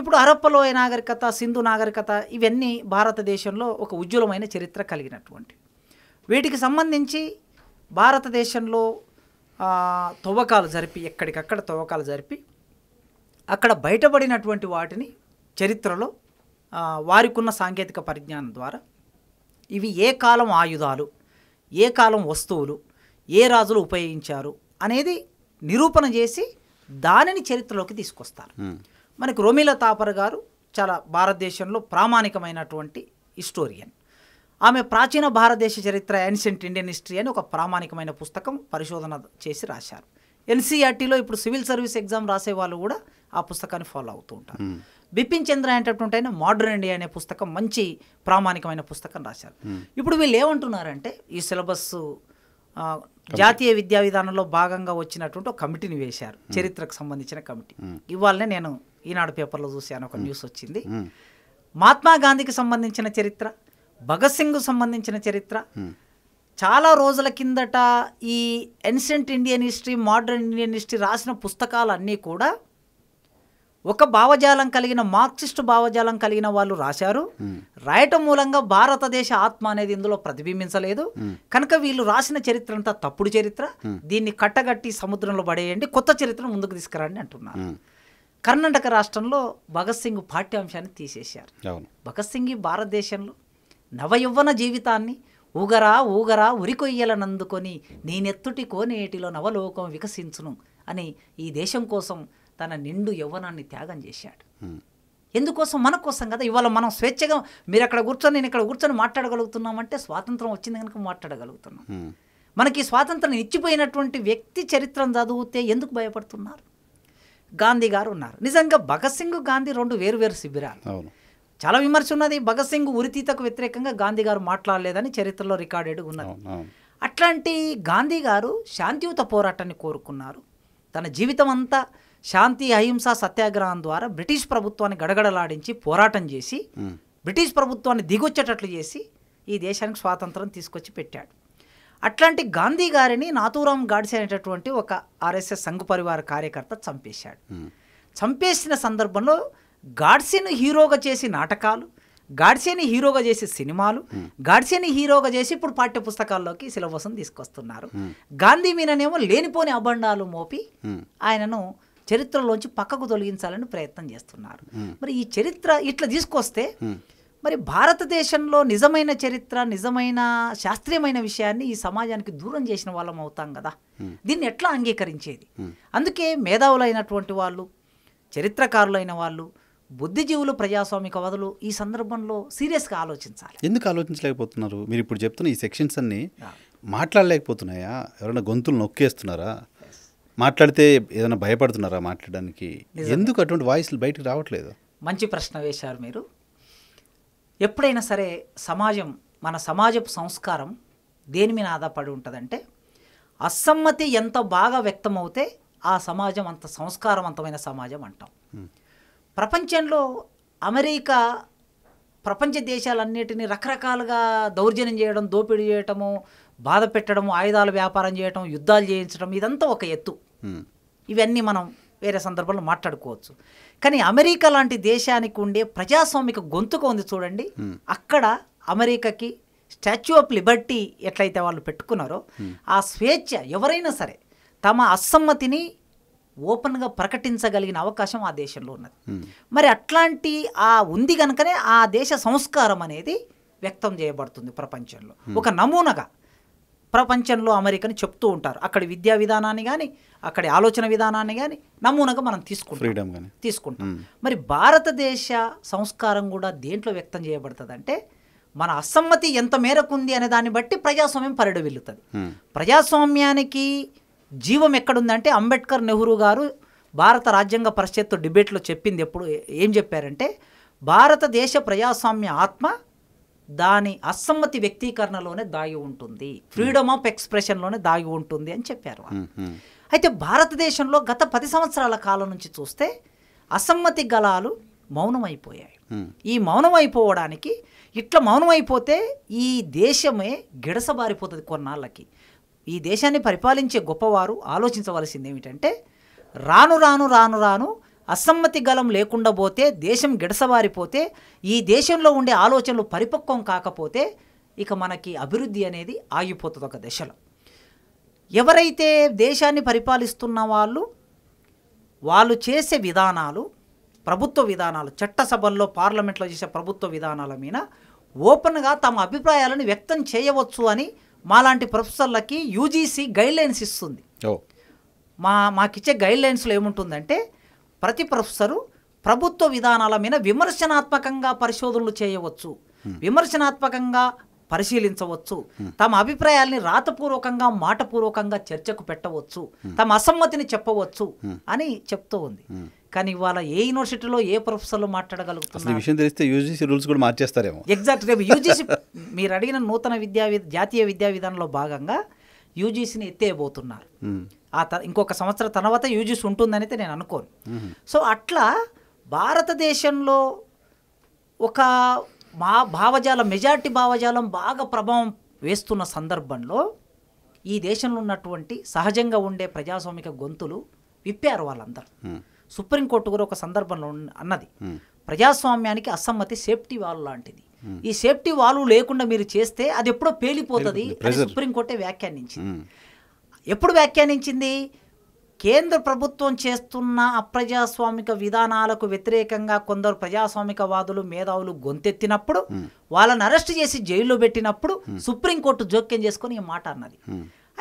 ఇప్పుడు అరప్పలో నాగరికత సింధు నాగరికత ఇవన్నీ భారతదేశంలో ఒక ఉజ్వలమైన చరిత్ర కలిగినటువంటి వీటికి సంబంధించి భారతదేశంలో తవ్వకాలు జరిపి ఎక్కడికక్కడ తవ్వకాలు జరిపి అక్కడ బయటపడినటువంటి వాటిని చరిత్రలో వారికి ఉన్న సాంకేతిక పరిజ్ఞానం ద్వారా ఇవి ఏ కాలం ఆయుధాలు ఏ కాలం వస్తువులు ఏ రాజులు ఉపయోగించారు అనేది నిరూపణ చేసి దానిని చరిత్రలోకి తీసుకొస్తారు మనకు రోమిల తాపర్ గారు చాలా భారతదేశంలో ప్రామాణికమైనటువంటి హిస్టోరియన్ ఆమె ప్రాచీన భారతదేశ చరిత్ర యాన్షియంట్ ఇండియన్ హిస్టరీ అని ఒక ప్రామాణికమైన పుస్తకం పరిశోధన చేసి రాశారు ఎన్సీఆర్టీలో e ఇప్పుడు సివిల్ సర్వీస్ ఎగ్జామ్ రాసే వాళ్ళు కూడా ఆ పుస్తకాన్ని ఫాలో అవుతూ ఉంటారు బిపిన్ చంద్ర అనేటటువంటి ఆయన మోడర్న్ ఇండియా అనే పుస్తకం మంచి ప్రామాణికమైన పుస్తకం రాశారు hmm. ఇప్పుడు వీళ్ళు ఏమంటున్నారంటే ఈ సిలబస్ జాతీయ విద్యా విధానంలో భాగంగా వచ్చినటువంటి ఒక కమిటీని వేశారు hmm. చరిత్రకు సంబంధించిన కమిటీ hmm. ఇవాళనే నేను ఈనాడు పేపర్లో చూశాను ఒక న్యూస్ వచ్చింది మహాత్మా గాంధీకి సంబంధించిన చరిత్ర భగత్ సింగ్ సంబంధించిన చరిత్ర చాలా రోజుల కిందట ఈ ancient Indian history modern Indian history రాసిన పుస్తకాలన్నీ కూడా ఒక భావజాలం కలిగిన మార్క్సిస్ట్ భావజాలం కలిగిన వాళ్ళు రాశారు రాయటం మూలంగా భారతదేశ ఆత్మ అనేది ఇందులో ప్రతిబింబించలేదు కనుక వీళ్ళు రాసిన చరిత్ర అంతా తప్పుడు చరిత్ర దీన్ని కట్టగట్టి సముద్రంలో పడేయండి కొత్త చరిత్రను ముందుకు తీసుకురండి అంటున్నారు కర్ణాటక రాష్ట్రంలో భగత్ సింగ్ పాఠ్యాంశాన్ని తీసేశారు భగత్ సింగ్ భారతదేశంలో నవయౌవన జీవితాన్ని ఊగరా ఊగరా ఉరికొయ్యలనందుకొని నేనెత్తుటి కోనేటిలో నవలోకం వికసించును అని ఈ దేశం కోసం తన నిండు యవ్వనాన్ని త్యాగం చేశాడు ఎందుకోసం మన కోసం కదా ఇవాళ మనం స్వేచ్ఛగా మీరు అక్కడ కూర్చొని నేను ఇక్కడ కూర్చొని మాట్లాడగలుగుతున్నామంటే స్వాతంత్రం వచ్చింది కనుక మాట్లాడగలుగుతున్నాం మనకి స్వాతంత్రం ఇచ్చిపోయినటువంటి వ్యక్తి చరిత్రను చదివితే ఎందుకు భయపడుతున్నారు గాంధీ గారు ఉన్నారు నిజంగా భగత్ సింగ్ గాంధీ రెండు వేరువేరు శిబిరాలు చాలా విమర్శ ఉన్నది భగత్ సింగ్ ఉరితీతకు వ్యతిరేకంగా గాంధీ గారు మాట్లాడలేదని చరిత్రలో రికార్డెడ్ ఉన్నది అట్లాంటి గాంధీ గారు శాంతియుత పోరాటాన్ని కోరుకున్నారు తన జీవితం అంతా శాంతి అహింస సత్యాగ్రహం ద్వారా బ్రిటిష్ ప్రభుత్వాన్ని గడగడలాడించి పోరాటం చేసి బ్రిటిష్ ప్రభుత్వాన్ని దిగొచ్చేటట్లు చేసి ఈ దేశానికి స్వాతంత్రం తీసుకొచ్చి పెట్టాడు అట్లాంటి గాంధీ గారిని నాతూరాం గాడ్సే అనేటటువంటి ఒక ఆర్ఎస్ఎస్ సంఘ పరివార కార్యకర్త చంపేశాడు చంపేసిన సందర్భంలో గాడ్సేను హీరోగా చేసి నాటకాలు గాడ్సేని హీరోగా చేసే సినిమాలు గాడ్సేని హీరోగా చేసి ఇప్పుడు పాఠ్య పుస్తకాల్లోకి సిలబస్ను తీసుకొస్తున్నారు గాంధీ మీననేమో లేనిపోని అబండాలు మోపి ఆయనను చరిత్రలోంచి పక్కకు తొలగించాలని ప్రయత్నం చేస్తున్నారు మరి ఈ చరిత్ర ఇట్లా తీసుకొస్తే మరి భారతదేశంలో నిజమైన చరిత్ర నిజమైన శాస్త్రీయమైన విషయాన్ని ఈ సమాజానికి దూరం చేసిన వాళ్ళం అవుతాం కదా దీన్ని ఎట్లా అంగీకరించేది అందుకే మేధావులైనటువంటి వాళ్ళు చరిత్రకారులైన వాళ్ళు బుద్ధిజీవులు ప్రజాస్వామిక వదులు ఈ సందర్భంలో సీరియస్గా ఆలోచించాలి ఎందుకు ఆలోచించలేకపోతున్నారు మీరు ఇప్పుడు చెప్తున్న ఈ సెక్షన్స్ అన్నీ మాట్లాడలేకపోతున్నాయా ఎవరైనా గొంతులు నొక్కేస్తున్నారా మాట్లాడితే ఏదైనా భయపడుతున్నారా మాట్లాడడానికి ఎందుకు అటువంటి వాయిస్లు బయటకు రావట్లేదు మంచి ప్రశ్న వేశారు మీరు ఎప్పుడైనా సరే సమాజం మన సమాజపు సంస్కారం దేని మీద ఆధారపడి ఉంటుందంటే అసమ్మతి ఎంత బాగా వ్యక్తమవుతే ఆ సమాజం అంత సంస్కారవంతమైన సమాజం అంటాం ప్రపంచంలో అమెరికా ప్రపంచ దేశాలన్నిటినీ రకరకాలుగా దౌర్జన్యం చేయడం దోపిడీ చేయటము బాధ పెట్టడము ఆయుధాలు వ్యాపారం చేయటం యుద్ధాలు చేయించడం ఇదంతా ఒక ఎత్తు Hmm. ఇవన్నీ మనం వేరే సందర్భంలో మాట్లాడుకోవచ్చు కానీ అమెరికా లాంటి దేశానికి ఉండే ప్రజాస్వామిక గొంతుక ఉంది చూడండి hmm. అక్కడ అమెరికాకి స్టాచ్యూ ఆఫ్ లిబర్టీ ఎట్లయితే వాళ్ళు పెట్టుకున్నారో hmm. ఆ స్వేచ్ఛ ఎవరైనా సరే తమ అసమ్మతిని ఓపెన్గా ప్రకటించగలిగిన అవకాశం ఆ దేశంలో ఉన్నది మరి అట్లాంటి ఆ ఉంది కనుకనే ఆ దేశ సంస్కారం అనేది వ్యక్తం చేయబడుతుంది ప్రపంచంలో ఒక నమూనాగా ప్రపంచంలో అమెరికని చెప్తూ ఉంటారు అక్కడి విద్యా విధానాన్ని కానీ అక్కడి ఆలోచన విధానాన్ని కానీ నమూనాగా మనం తీసుకుంటాం తీసుకుంటాం hmm. మరి భారతదేశ సంస్కారం కూడా దేంట్లో వ్యక్తం చేయబడుతుంది అంటే మన అసమ్మతి ఎంత మేరకు ఉంది అనే దాన్ని బట్టి ప్రజాస్వామ్యం పరడు వెళ్తుంది hmm. ప్రజాస్వామ్యానికి జీవం ఎక్కడుందంటే అంబేద్కర్ నెహ్రూ గారు భారత రాజ్యాంగ పరిషత్తు డిబేట్లో చెప్పింది ఎప్పుడు ఏం చెప్పారంటే భారతదేశ ప్రజాస్వామ్య ఆత్మ దాని అసమ్మతి వ్యక్తీకరణలోనే దాగి ఉంటుంది ఫ్రీడమ్ ఆఫ్ ఎక్స్ప్రెషన్లోనే దాగి ఉంటుంది అని చెప్పారు అయితే భారతదేశంలో గత పది సంవత్సరాల కాలం నుంచి చూస్తే అసమ్మతి గలాలు మౌనమైపోయాయి ఈ మౌనమైపోవడానికి ఇట్లా మౌనమైపోతే ఈ దేశమే గిడసబారిపోతుంది కొన్నాళ్ళకి ఈ దేశాన్ని పరిపాలించే గొప్పవారు ఆలోచించవలసింది ఏమిటంటే రాను రాను రాను రాను అసమ్మతి గలం లేకుండా పోతే దేశం గిడసవారిపోతే ఈ దేశంలో ఉండే ఆలోచనలు పరిపక్వం కాకపోతే ఇక మనకి అభివృద్ధి అనేది ఆగిపోతుంది ఒక దశలో ఎవరైతే దేశాన్ని పరిపాలిస్తున్న వాళ్ళు వాళ్ళు చేసే విధానాలు ప్రభుత్వ విధానాలు చట్టసభల్లో పార్లమెంట్లో చేసే ప్రభుత్వ విధానాల మీద ఓపెన్గా తమ అభిప్రాయాలను వ్యక్తం చేయవచ్చు అని మాలాంటి ప్రొఫెసర్లకి యూజీసీ గైడ్లైన్స్ ఇస్తుంది మా మాకిచ్చే గైడ్లైన్స్లో ఏముంటుందంటే ప్రతి ప్రొఫెసరు ప్రభుత్వ విధానాల మీద విమర్శనాత్మకంగా పరిశోధనలు చేయవచ్చు hmm. విమర్శనాత్మకంగా పరిశీలించవచ్చు hmm. తమ అభిప్రాయాల్ని రాతపూర్వకంగా మాటపూర్వకంగా చర్చకు పెట్టవచ్చు hmm. తమ అసమ్మతిని చెప్పవచ్చు అని చెప్తూ ఉంది కానీ ఇవాళ ఏ యూనివర్సిటీలో ఏ ప్రొఫెసర్లు మాట్లాడగలుగుతున్నారు విషయం ఎగ్జాక్ట్ రేపు యూజీసీ మీరు అడిగిన నూతన విద్యా జాతీయ విద్యా విధానంలో భాగంగా యూజీసీని ఎత్తేయబోతున్నారు ఆ త ఇంకొక సంవత్సరం తర్వాత యూజీసీ ఉంటుందనైతే నేను అనుకోను సో అట్లా భారతదేశంలో ఒక మా భావజాలం మెజార్టీ భావజాలం బాగా ప్రభావం వేస్తున్న సందర్భంలో ఈ దేశంలో ఉన్నటువంటి సహజంగా ఉండే ప్రజాస్వామిక గొంతులు విప్పారు వాళ్ళందరూ సుప్రీంకోర్టు కూడా ఒక సందర్భంలో అన్నది ప్రజాస్వామ్యానికి అసమ్మతి సేఫ్టీ వాళ్ళు లాంటిది ఈ సేఫ్టీ వాల్వ్ లేకుండా మీరు చేస్తే అది ఎప్పుడో పేలిపోతుంది సుప్రీంకోర్టే వ్యాఖ్యానించింది ఎప్పుడు వ్యాఖ్యానించింది కేంద్ర ప్రభుత్వం చేస్తున్న అప్రజాస్వామిక విధానాలకు వ్యతిరేకంగా కొందరు ప్రజాస్వామికవాదులు మేధావులు గొంతెత్తినప్పుడు వాళ్ళని అరెస్ట్ చేసి జైల్లో పెట్టినప్పుడు సుప్రీంకోర్టు జోక్యం చేసుకుని ఈ మాట అన్నది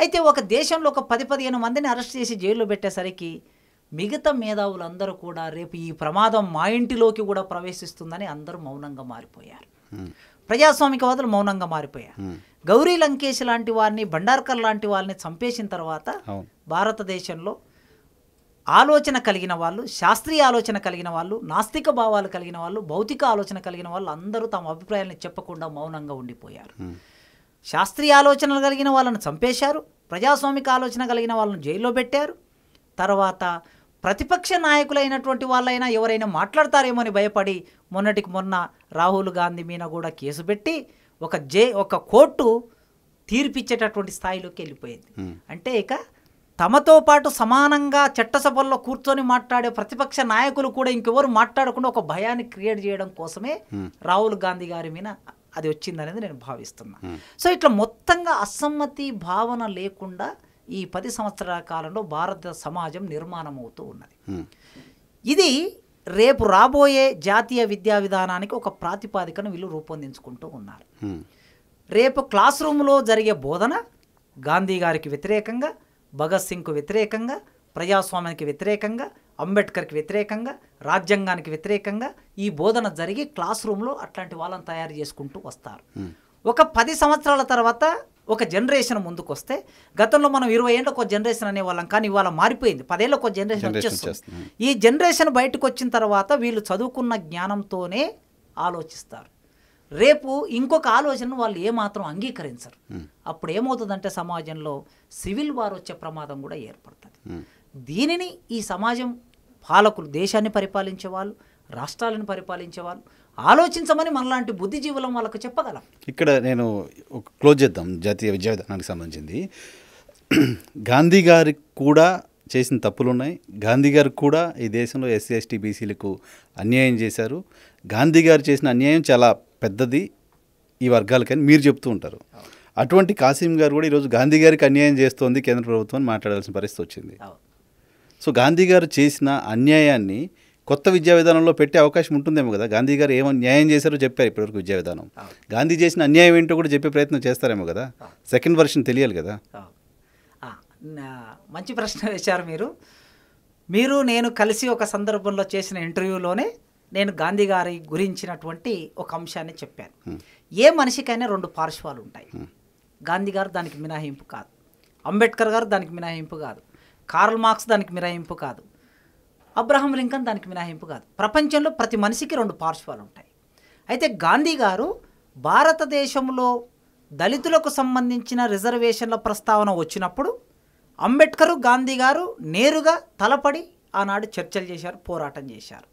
అయితే ఒక దేశంలో ఒక పది పదిహేను మందిని అరెస్ట్ చేసి జైల్లో పెట్టేసరికి మిగతా మేధావులందరూ కూడా రేపు ఈ ప్రమాదం మా ఇంటిలోకి కూడా ప్రవేశిస్తుందని అందరూ మౌనంగా మారిపోయారు ప్రజాస్వామికవాదులు మౌనంగా మారిపోయారు గౌరీ లంకేష్ లాంటి వారిని భండార్కర్ లాంటి వాళ్ళని చంపేసిన తర్వాత భారతదేశంలో ఆలోచన కలిగిన వాళ్ళు శాస్త్రీయ ఆలోచన కలిగిన వాళ్ళు నాస్తిక భావాలు కలిగిన వాళ్ళు భౌతిక ఆలోచన కలిగిన వాళ్ళు అందరూ తమ అభిప్రాయాలను చెప్పకుండా మౌనంగా ఉండిపోయారు శాస్త్రీయ ఆలోచనలు కలిగిన వాళ్ళని చంపేశారు ప్రజాస్వామిక ఆలోచన కలిగిన వాళ్ళను జైల్లో పెట్టారు తర్వాత ప్రతిపక్ష నాయకులైనటువంటి వాళ్ళైనా ఎవరైనా మాట్లాడతారేమో భయపడి మొన్నటికి మొన్న రాహుల్ గాంధీ మీద కూడా కేసు పెట్టి ఒక జే ఒక కోర్టు తీర్పిచ్చేటటువంటి స్థాయిలోకి వెళ్ళిపోయింది అంటే ఇక తమతో పాటు సమానంగా చట్టసభల్లో కూర్చొని మాట్లాడే ప్రతిపక్ష నాయకులు కూడా ఇంకెవరు మాట్లాడకుండా ఒక భయాన్ని క్రియేట్ చేయడం కోసమే రాహుల్ గాంధీ గారి మీద అది వచ్చిందనేది నేను భావిస్తున్నా సో ఇట్లా మొత్తంగా అసమ్మతి భావన లేకుండా ఈ పది సంవత్సరాల కాలంలో భారత సమాజం నిర్మాణం అవుతూ ఉన్నది ఇది రేపు రాబోయే జాతీయ విద్యా విధానానికి ఒక ప్రాతిపాదికను వీళ్ళు రూపొందించుకుంటూ ఉన్నారు రేపు క్లాస్ రూమ్లో జరిగే బోధన గాంధీ గారికి వ్యతిరేకంగా భగత్ సింగ్కు వ్యతిరేకంగా ప్రజాస్వామ్యానికి వ్యతిరేకంగా అంబేద్కర్కి వ్యతిరేకంగా రాజ్యాంగానికి వ్యతిరేకంగా ఈ బోధన జరిగి క్లాస్ రూమ్లో అట్లాంటి వాళ్ళని తయారు చేసుకుంటూ వస్తారు ఒక పది సంవత్సరాల తర్వాత ఒక జనరేషన్ ముందుకు వస్తే గతంలో మనం ఇరవై ఏళ్ళకు ఒక జనరేషన్ అనేవాళ్ళం కానీ ఇవాళ మారిపోయింది పదేళ్ళకు ఒక జనరేషన్ వచ్చేస్తుంది ఈ జనరేషన్ బయటకు వచ్చిన తర్వాత వీళ్ళు చదువుకున్న జ్ఞానంతోనే ఆలోచిస్తారు రేపు ఇంకొక ఆలోచనను వాళ్ళు ఏమాత్రం అంగీకరించరు అప్పుడు ఏమవుతుందంటే సమాజంలో సివిల్ వారు వచ్చే ప్రమాదం కూడా ఏర్పడుతుంది దీనిని ఈ సమాజం పాలకులు దేశాన్ని పరిపాలించే వాళ్ళు రాష్ట్రాలను పరిపాలించే వాళ్ళు ఆలోచించమని మనలాంటి బుద్ధిజీవులం వాళ్ళకు చెప్పగలం ఇక్కడ నేను క్లోజ్ చేద్దాం జాతీయ విద్యా విధానానికి సంబంధించింది గాంధీ గారికి కూడా చేసిన తప్పులు ఉన్నాయి గాంధీ గారు కూడా ఈ దేశంలో ఎస్సీ ఎస్టీ బీసీలకు అన్యాయం చేశారు గాంధీ గారు చేసిన అన్యాయం చాలా పెద్దది ఈ వర్గాలకని మీరు చెప్తూ ఉంటారు అటువంటి కాసిం గారు కూడా ఈరోజు గాంధీ గారికి అన్యాయం చేస్తోంది కేంద్ర ప్రభుత్వం మాట్లాడాల్సిన పరిస్థితి వచ్చింది సో గాంధీ గారు చేసిన అన్యాయాన్ని కొత్త విద్యా విధానంలో పెట్టే అవకాశం ఉంటుందేమో కదా గాంధీ గారు ఏమో న్యాయం చేశారో చెప్పారు ఇప్పటివరకు విద్యా విధానం గాంధీ చేసిన అన్యాయం ఏంటో కూడా చెప్పే ప్రయత్నం చేస్తారేమో కదా సెకండ్ వర్షన్ తెలియాలి కదా మంచి ప్రశ్న వేశారు మీరు మీరు నేను కలిసి ఒక సందర్భంలో చేసిన ఇంటర్వ్యూలోనే నేను గాంధీ గారి గురించినటువంటి ఒక అంశాన్ని చెప్పాను ఏ మనిషికైనా రెండు పార్శ్వాలు ఉంటాయి గాంధీ గారు దానికి మినహాయింపు కాదు అంబేద్కర్ గారు దానికి మినహాయింపు కాదు కార్ల్ మార్క్స్ దానికి మినహాయింపు కాదు అబ్రహం లింకన్ దానికి మినహాయింపు కాదు ప్రపంచంలో ప్రతి మనిషికి రెండు పార్శ్వాలు ఉంటాయి అయితే గాంధీ గారు భారతదేశంలో దళితులకు సంబంధించిన రిజర్వేషన్ల ప్రస్తావన వచ్చినప్పుడు అంబేద్కర్ గాంధీ గారు నేరుగా తలపడి ఆనాడు చర్చలు చేశారు పోరాటం చేశారు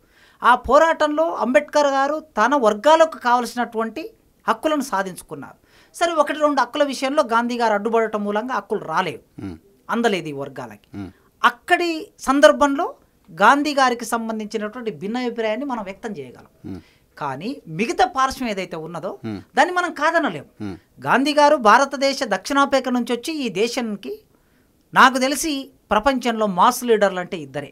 ఆ పోరాటంలో అంబేద్కర్ గారు తన వర్గాలకు కావలసినటువంటి హక్కులను సాధించుకున్నారు సరే ఒకటి రెండు హక్కుల విషయంలో గాంధీ గారు అడ్డుపడటం మూలంగా హక్కులు రాలేవు అందలేదు ఈ వర్గాలకి అక్కడి సందర్భంలో గాంధీ గారికి సంబంధించినటువంటి భిన్న అభిప్రాయాన్ని మనం వ్యక్తం చేయగలం కానీ మిగతా పార్శ్వం ఏదైతే ఉన్నదో దాన్ని మనం కాదనలేము గాంధీ గారు భారతదేశ దక్షిణాఫ్రికా నుంచి వచ్చి ఈ దేశానికి నాకు తెలిసి ప్రపంచంలో మాస్ లీడర్లు అంటే ఇద్దరే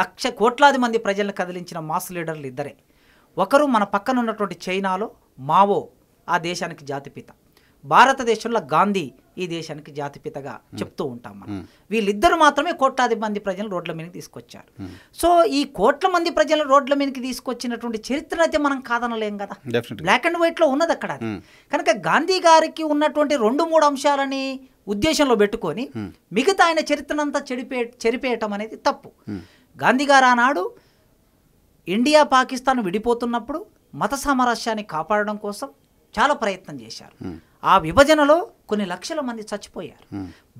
లక్ష కోట్లాది మంది ప్రజలను కదిలించిన మాస్ లీడర్లు ఇద్దరే ఒకరు మన పక్కన ఉన్నటువంటి చైనాలో మావో ఆ దేశానికి జాతిపిత భారతదేశంలో గాంధీ ఈ దేశానికి జాతిపితగా చెప్తూ ఉంటాం మనం వీళ్ళిద్దరు మాత్రమే కోట్లాది మంది ప్రజలు రోడ్ల మీదకి తీసుకొచ్చారు సో ఈ కోట్ల మంది ప్రజలు రోడ్ల మీదకి తీసుకొచ్చినటువంటి చరిత్ర అయితే మనం కాదనలేం కదా బ్లాక్ అండ్ వైట్లో ఉన్నది అక్కడ కనుక గాంధీ గారికి ఉన్నటువంటి రెండు మూడు అంశాలని ఉద్దేశంలో పెట్టుకొని మిగతా ఆయన చరిత్రనంతా చెడిపే చెరిపేయటం అనేది తప్పు గాంధీ గారు ఆనాడు ఇండియా పాకిస్తాన్ విడిపోతున్నప్పుడు మత సామరస్యాన్ని కాపాడడం కోసం చాలా ప్రయత్నం చేశారు ఆ విభజనలో కొన్ని లక్షల మంది చచ్చిపోయారు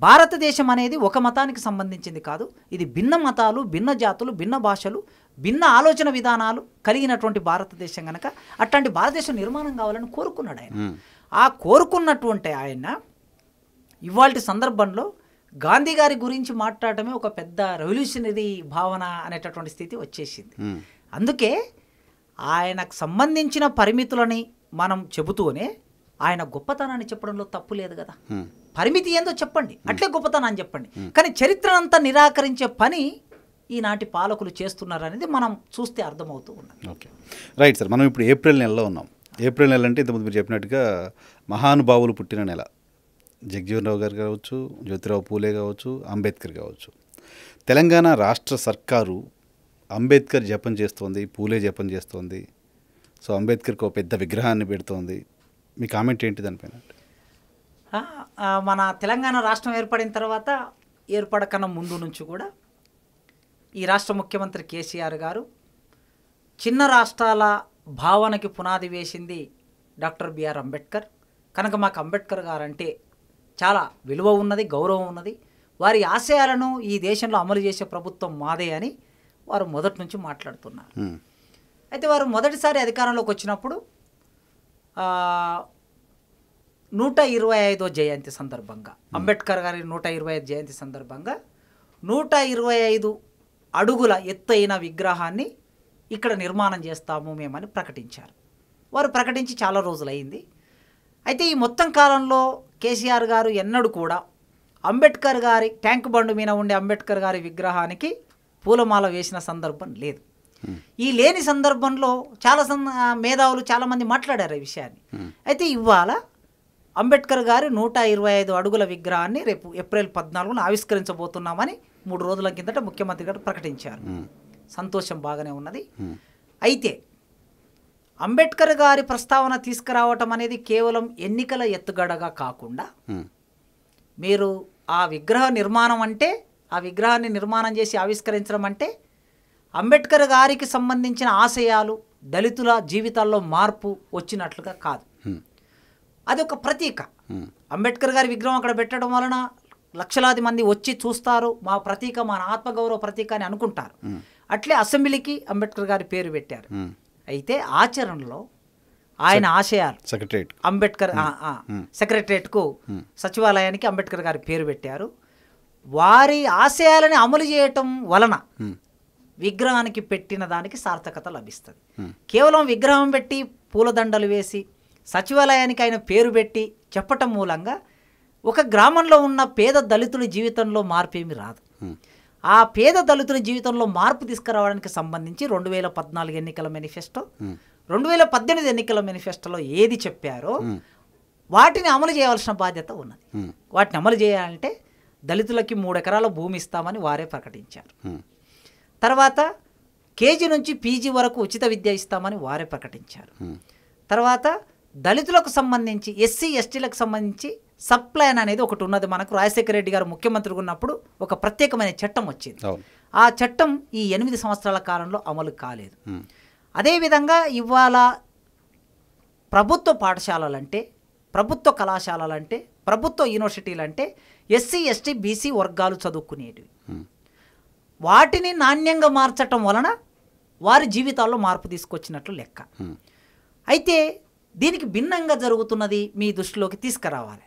భారతదేశం అనేది ఒక మతానికి సంబంధించింది కాదు ఇది భిన్న మతాలు భిన్న జాతులు భిన్న భాషలు భిన్న ఆలోచన విధానాలు కలిగినటువంటి భారతదేశం కనుక అట్లాంటి భారతదేశం నిర్మాణం కావాలని కోరుకున్నాడు ఆయన ఆ కోరుకున్నటువంటి ఆయన ఇవాళ సందర్భంలో గాంధీ గారి గురించి మాట్లాడటమే ఒక పెద్ద రెవల్యూషనరీ భావన అనేటటువంటి స్థితి వచ్చేసింది అందుకే ఆయనకు సంబంధించిన పరిమితులని మనం చెబుతూనే ఆయన గొప్పతనాన్ని చెప్పడంలో తప్పు లేదు కదా పరిమితి ఏందో చెప్పండి అట్లే అని చెప్పండి కానీ చరిత్రనంతా నిరాకరించే పని ఈనాటి పాలకులు చేస్తున్నారనేది మనం చూస్తే అర్థమవుతూ ఉన్నాం ఓకే రైట్ సార్ మనం ఇప్పుడు ఏప్రిల్ నెలలో ఉన్నాం ఏప్రిల్ నెల అంటే ఇంతకుముందు మీరు చెప్పినట్టుగా మహానుభావులు పుట్టిన నెల రావు గారు కావచ్చు జ్యోతిరావు పూలే కావచ్చు అంబేద్కర్ కావచ్చు తెలంగాణ రాష్ట్ర సర్కారు అంబేద్కర్ జపం చేస్తోంది పూలే జపం చేస్తోంది సో అంబేద్కర్కి ఒక పెద్ద విగ్రహాన్ని పెడుతోంది మీ కామెంట్ ఏంటి దానిపైన మన తెలంగాణ రాష్ట్రం ఏర్పడిన తర్వాత ఏర్పడకన్నా ముందు నుంచి కూడా ఈ రాష్ట్ర ముఖ్యమంత్రి కేసీఆర్ గారు చిన్న రాష్ట్రాల భావనకి పునాది వేసింది డాక్టర్ బిఆర్ అంబేద్కర్ కనుక మాకు అంబేద్కర్ గారంటే చాలా విలువ ఉన్నది గౌరవం ఉన్నది వారి ఆశయాలను ఈ దేశంలో అమలు చేసే ప్రభుత్వం మాదే అని వారు మొదటి నుంచి మాట్లాడుతున్నారు అయితే వారు మొదటిసారి అధికారంలోకి వచ్చినప్పుడు నూట ఇరవై ఐదో జయంతి సందర్భంగా అంబేద్కర్ గారి నూట ఇరవై ఐదు జయంతి సందర్భంగా నూట ఇరవై ఐదు అడుగుల ఎత్తైన విగ్రహాన్ని ఇక్కడ నిర్మాణం చేస్తాము మేమని ప్రకటించారు వారు ప్రకటించి చాలా రోజులైంది అయితే ఈ మొత్తం కాలంలో కేసీఆర్ గారు ఎన్నడూ కూడా అంబేద్కర్ గారి ట్యాంక్ బండు మీద ఉండే అంబేద్కర్ గారి విగ్రహానికి పూలమాల వేసిన సందర్భం లేదు ఈ లేని సందర్భంలో చాలా మేధావులు చాలామంది మాట్లాడారు ఈ విషయాన్ని అయితే ఇవాళ అంబేద్కర్ గారి నూట ఇరవై ఐదు అడుగుల విగ్రహాన్ని రేపు ఏప్రిల్ పద్నాలుగున ఆవిష్కరించబోతున్నామని మూడు రోజుల కిందట ముఖ్యమంత్రి గారు ప్రకటించారు సంతోషం బాగానే ఉన్నది అయితే అంబేద్కర్ గారి ప్రస్తావన తీసుకురావటం అనేది కేవలం ఎన్నికల ఎత్తుగడగా కాకుండా మీరు ఆ విగ్రహ నిర్మాణం అంటే ఆ విగ్రహాన్ని నిర్మాణం చేసి ఆవిష్కరించడం అంటే అంబేద్కర్ గారికి సంబంధించిన ఆశయాలు దళితుల జీవితాల్లో మార్పు వచ్చినట్లుగా కాదు అది ఒక ప్రతీక అంబేద్కర్ గారి విగ్రహం అక్కడ పెట్టడం వలన లక్షలాది మంది వచ్చి చూస్తారు మా ప్రతీక మా ఆత్మగౌరవ ప్రతీక అని అనుకుంటారు అట్లే అసెంబ్లీకి అంబేద్కర్ గారి పేరు పెట్టారు అయితే ఆచరణలో ఆయన ఆశయాలు సెక్రటరేట్ అంబేద్కర్ సెక్రటరేట్కు సచివాలయానికి అంబేద్కర్ గారి పేరు పెట్టారు వారి ఆశయాలని అమలు చేయటం వలన విగ్రహానికి పెట్టిన దానికి సార్థకత లభిస్తుంది కేవలం విగ్రహం పెట్టి పూలదండలు వేసి సచివాలయానికి ఆయన పేరు పెట్టి చెప్పటం మూలంగా ఒక గ్రామంలో ఉన్న పేద దళితుల జీవితంలో మార్పు ఏమి రాదు ఆ పేద దళితుల జీవితంలో మార్పు తీసుకురావడానికి సంబంధించి రెండు వేల పద్నాలుగు ఎన్నికల మేనిఫెస్టో రెండు వేల పద్దెనిమిది ఎన్నికల మేనిఫెస్టోలో ఏది చెప్పారో వాటిని అమలు చేయవలసిన బాధ్యత ఉన్నది వాటిని అమలు చేయాలంటే దళితులకి మూడు ఎకరాల భూమి ఇస్తామని వారే ప్రకటించారు తర్వాత కేజీ నుంచి పీజీ వరకు ఉచిత విద్య ఇస్తామని వారే ప్రకటించారు తర్వాత దళితులకు సంబంధించి ఎస్సీ ఎస్టీలకు సంబంధించి సబ్ ప్లాన్ అనేది ఒకటి ఉన్నది మనకు రాజశేఖర రెడ్డి గారు ముఖ్యమంత్రిగా ఉన్నప్పుడు ఒక ప్రత్యేకమైన చట్టం వచ్చింది ఆ చట్టం ఈ ఎనిమిది సంవత్సరాల కాలంలో అమలు కాలేదు అదేవిధంగా ఇవాళ ప్రభుత్వ పాఠశాలలంటే ప్రభుత్వ కళాశాలలంటే ప్రభుత్వ యూనివర్సిటీలంటే ఎస్సీ ఎస్టీ బీసీ వర్గాలు చదువుకునేటివి వాటిని నాణ్యంగా మార్చటం వలన వారి జీవితాల్లో మార్పు తీసుకొచ్చినట్లు లెక్క అయితే దీనికి భిన్నంగా జరుగుతున్నది మీ దృష్టిలోకి తీసుకురావాలి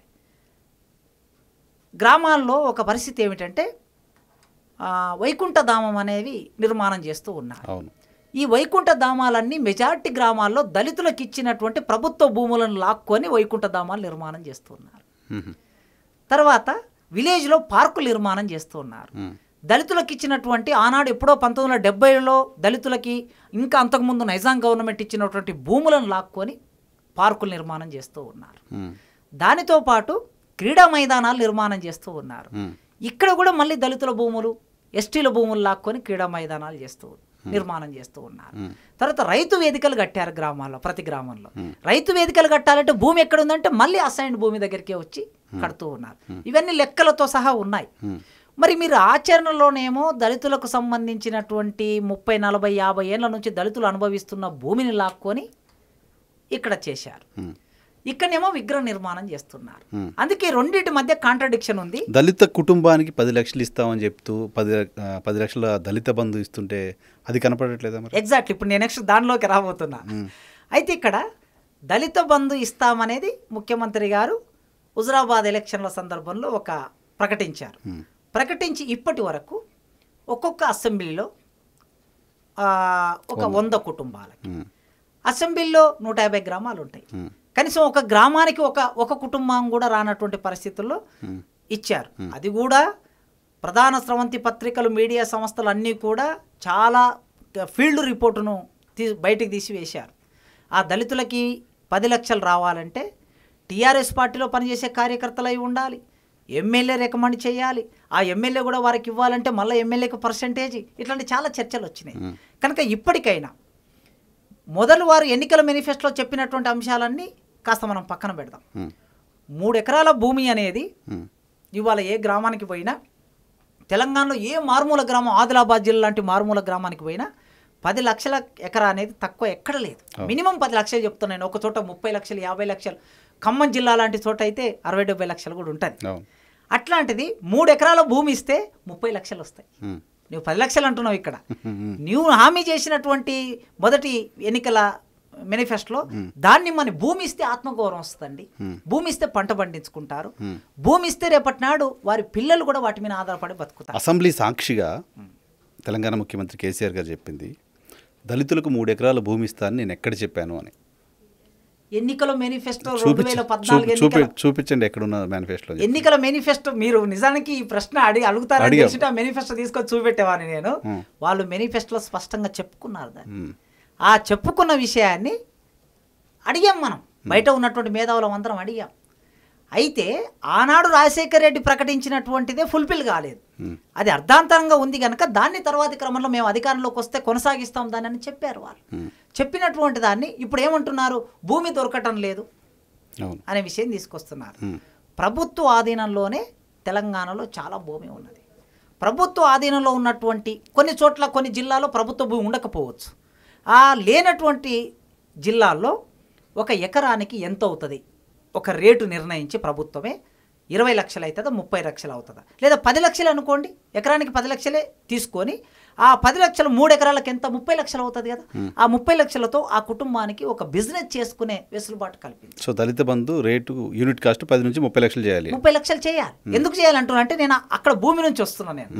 గ్రామాల్లో ఒక పరిస్థితి ఏమిటంటే వైకుంఠధామం అనేవి నిర్మాణం చేస్తూ ఉన్నారు ఈ వైకుంఠధామాలన్నీ మెజార్టీ గ్రామాల్లో దళితులకు ఇచ్చినటువంటి ప్రభుత్వ భూములను లాక్కొని వైకుంఠధామాలు నిర్మాణం చేస్తున్నారు తర్వాత విలేజ్లో పార్కులు నిర్మాణం చేస్తున్నారు దళితులకు ఇచ్చినటువంటి ఆనాడు ఎప్పుడో పంతొమ్మిది వందల డెబ్బైలో దళితులకి ఇంకా అంతకుముందు నైజాం గవర్నమెంట్ ఇచ్చినటువంటి భూములను లాక్కొని పార్కులు నిర్మాణం చేస్తూ ఉన్నారు hmm. దానితో పాటు క్రీడా మైదానాలు నిర్మాణం చేస్తూ ఉన్నారు hmm. ఇక్కడ కూడా మళ్ళీ దళితుల భూములు ఎస్టీల భూములు లాక్కొని క్రీడా మైదానాలు చేస్తూ hmm. నిర్మాణం చేస్తూ ఉన్నారు తర్వాత రైతు వేదికలు కట్టారు గ్రామాల్లో ప్రతి గ్రామంలో రైతు వేదికలు కట్టాలంటే భూమి ఎక్కడ ఉందంటే మళ్ళీ అసైన్డ్ భూమి దగ్గరికే వచ్చి కడుతూ ఉన్నారు ఇవన్నీ లెక్కలతో సహా ఉన్నాయి మరి మీరు ఆచరణలోనేమో దళితులకు సంబంధించినటువంటి ముప్పై నలభై యాభై ఏళ్ళ నుంచి దళితులు అనుభవిస్తున్న భూమిని లాక్కొని ఇక్కడ చేశారు ఇక్కడనేమో విగ్రహ నిర్మాణం చేస్తున్నారు అందుకే రెండింటి మధ్య కాంట్రడిక్షన్ ఉంది దళిత కుటుంబానికి పది లక్షలు ఇస్తామని చెప్తూ పది పది లక్షల దళిత బంధు ఇస్తుంటే అది కనపడట్లేదా ఎగ్జాక్ట్లీ ఇప్పుడు నేను నెక్స్ట్ దానిలోకి రాబోతున్నా అయితే ఇక్కడ దళిత బంధు ఇస్తామనేది ముఖ్యమంత్రి గారు హుజరాబాద్ ఎలక్షన్ల సందర్భంలో ఒక ప్రకటించారు ప్రకటించి ఇప్పటి వరకు ఒక్కొక్క అసెంబ్లీలో ఒక వంద కుటుంబాలకి అసెంబ్లీలో నూట యాభై గ్రామాలు ఉంటాయి కనీసం ఒక గ్రామానికి ఒక ఒక కుటుంబం కూడా రానటువంటి పరిస్థితుల్లో ఇచ్చారు అది కూడా ప్రధాన స్రవంతి పత్రికలు మీడియా సంస్థలు అన్నీ కూడా చాలా ఫీల్డ్ రిపోర్టును తీ బయటికి తీసివేశారు ఆ దళితులకి పది లక్షలు రావాలంటే టీఆర్ఎస్ పార్టీలో పనిచేసే కార్యకర్తలు అయి ఉండాలి ఎమ్మెల్యే రికమెండ్ చేయాలి ఆ ఎమ్మెల్యే కూడా వారికి ఇవ్వాలంటే మళ్ళీ ఎమ్మెల్యేకి పర్సంటేజ్ ఇట్లాంటి చాలా చర్చలు వచ్చినాయి కనుక ఇప్పటికైనా మొదలు వారు ఎన్నికల మేనిఫెస్టోలో చెప్పినటువంటి అంశాలన్నీ కాస్త మనం పక్కన పెడదాం మూడు ఎకరాల భూమి అనేది ఇవాళ ఏ గ్రామానికి పోయినా తెలంగాణలో ఏ మారుమూల గ్రామం ఆదిలాబాద్ జిల్లా లాంటి మారుమూల గ్రామానికి పోయినా పది లక్షల ఎకరా అనేది తక్కువ ఎక్కడ లేదు మినిమం పది లక్షలు చెప్తున్నాను ఒక చోట ముప్పై లక్షలు యాభై లక్షలు ఖమ్మం జిల్లా లాంటి చోట అయితే అరవై డెబ్బై లక్షలు కూడా ఉంటుంది అట్లాంటిది మూడు ఎకరాల భూమి ఇస్తే ముప్పై లక్షలు వస్తాయి నువ్వు పది లక్షలు అంటున్నావు ఇక్కడ నువ్వు హామీ చేసినటువంటి మొదటి ఎన్నికల మేనిఫెస్టోలో దాన్ని మన భూమి ఇస్తే ఆత్మగౌరవం వస్తుందండి భూమి ఇస్తే పంట పండించుకుంటారు భూమి ఇస్తే రేపటి నాడు వారి పిల్లలు కూడా వాటి మీద ఆధారపడి బతుకుతారు అసెంబ్లీ సాక్షిగా తెలంగాణ ముఖ్యమంత్రి కేసీఆర్ గారు చెప్పింది దళితులకు మూడు ఎకరాల భూమి ఇస్తానని నేను ఎక్కడ చెప్పాను అని ఎన్నికల మేనిఫెస్టో రెండు వేల పద్నాలుగు చూపించండి ఎక్కడ ఉన్న మేనిఫెస్టో ఎన్నికల మేనిఫెస్టో మీరు నిజానికి ఈ ప్రశ్న అడిగి అడుగుతారని ఆ మేనిఫెస్టో తీసుకొని చూపెట్టేవాని నేను వాళ్ళు మేనిఫెస్టోలో స్పష్టంగా చెప్పుకున్నారు దాన్ని ఆ చెప్పుకున్న విషయాన్ని అడిగాం మనం బయట ఉన్నటువంటి మేధావులం అందరం అడిగాం అయితే ఆనాడు రాజశేఖర్ రెడ్డి ప్రకటించినటువంటిదే ఫుల్ఫిల్ కాలేదు hmm. అది అర్థాంతరంగా ఉంది కనుక దాన్ని తర్వాతి క్రమంలో మేము అధికారంలోకి వస్తే కొనసాగిస్తాం దాని అని చెప్పారు వాళ్ళు hmm. చెప్పినటువంటి దాన్ని ఇప్పుడు ఏమంటున్నారు భూమి దొరకటం లేదు అనే విషయం తీసుకొస్తున్నారు hmm. ప్రభుత్వ ఆధీనంలోనే తెలంగాణలో చాలా భూమి ఉన్నది ప్రభుత్వ ఆధీనంలో ఉన్నటువంటి కొన్ని చోట్ల కొన్ని జిల్లాలో ప్రభుత్వ భూమి ఉండకపోవచ్చు ఆ లేనటువంటి జిల్లాల్లో ఒక ఎకరానికి ఎంత అవుతుంది ఒక రేటు నిర్ణయించి ప్రభుత్వమే ఇరవై లక్షలు అవుతుందా ముప్పై లక్షలు అవుతుందా లేదా పది లక్షలు అనుకోండి ఎకరానికి పది లక్షలే తీసుకొని ఆ పది లక్షలు మూడు ఎకరాలకు ఎంత ముప్పై లక్షలు అవుతుంది కదా ఆ ముప్పై లక్షలతో ఆ కుటుంబానికి ఒక బిజినెస్ చేసుకునే వెసులుబాటు కల్పింది so Dalit Bandhu rate unit cost పది నుంచి ముప్పై లక్షలు చేయాలి ముప్పై లక్షలు చేయాలి ఎందుకు చేయాలంటున్నా అంటే నేను అక్కడ భూమి నుంచి వస్తున్నా నేను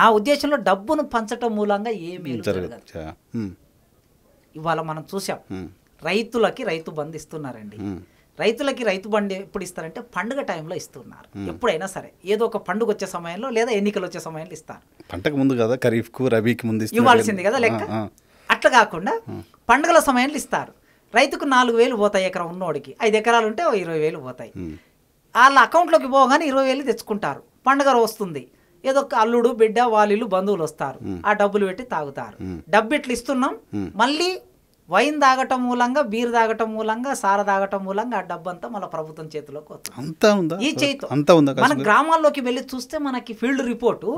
నా ఉద్దేశంలో డబ్బును పంచటం మూలంగా ఏమీ జరగదు ఇవాళ మనం చూసాం రైతులకి రైతు బంధు ఇస్తున్నారండి రైతులకి రైతు బండి ఎప్పుడు ఇస్తారంటే పండుగ టైంలో ఇస్తున్నారు ఎప్పుడైనా సరే ఏదో ఒక పండుగ వచ్చే సమయంలో లేదా ఎన్నికలు వచ్చే సమయంలో ఇస్తారు పంటకు ముందు కదా ఖరీఫ్కు రబీకి ముందు ఇవ్వాల్సింది కదా లెక్క అట్లా కాకుండా పండుగల సమయంలో ఇస్తారు రైతుకు నాలుగు వేలు పోతాయి ఎకరం ఉన్నోడికి ఐదు ఎకరాలు ఉంటే ఇరవై వేలు పోతాయి వాళ్ళ అకౌంట్లోకి పోగానే ఇరవై వేలు తెచ్చుకుంటారు పండుగ వస్తుంది ఏదో ఒక అల్లుడు బిడ్డ వాళ్ళు బంధువులు వస్తారు ఆ డబ్బులు పెట్టి తాగుతారు డబ్బు ఇట్లా ఇస్తున్నాం మళ్ళీ వైన్ తాగటం మూలంగా బీర్ తాగటం మూలంగా సార తాగటం మూలంగా ఆ డబ్బంతా మన ప్రభుత్వం చేతిలోకి వస్తుంది అంతా ఉందా ఈ చేతి ఉందా మన గ్రామాల్లోకి వెళ్ళి చూస్తే మనకి ఫీల్డ్ రిపోర్టు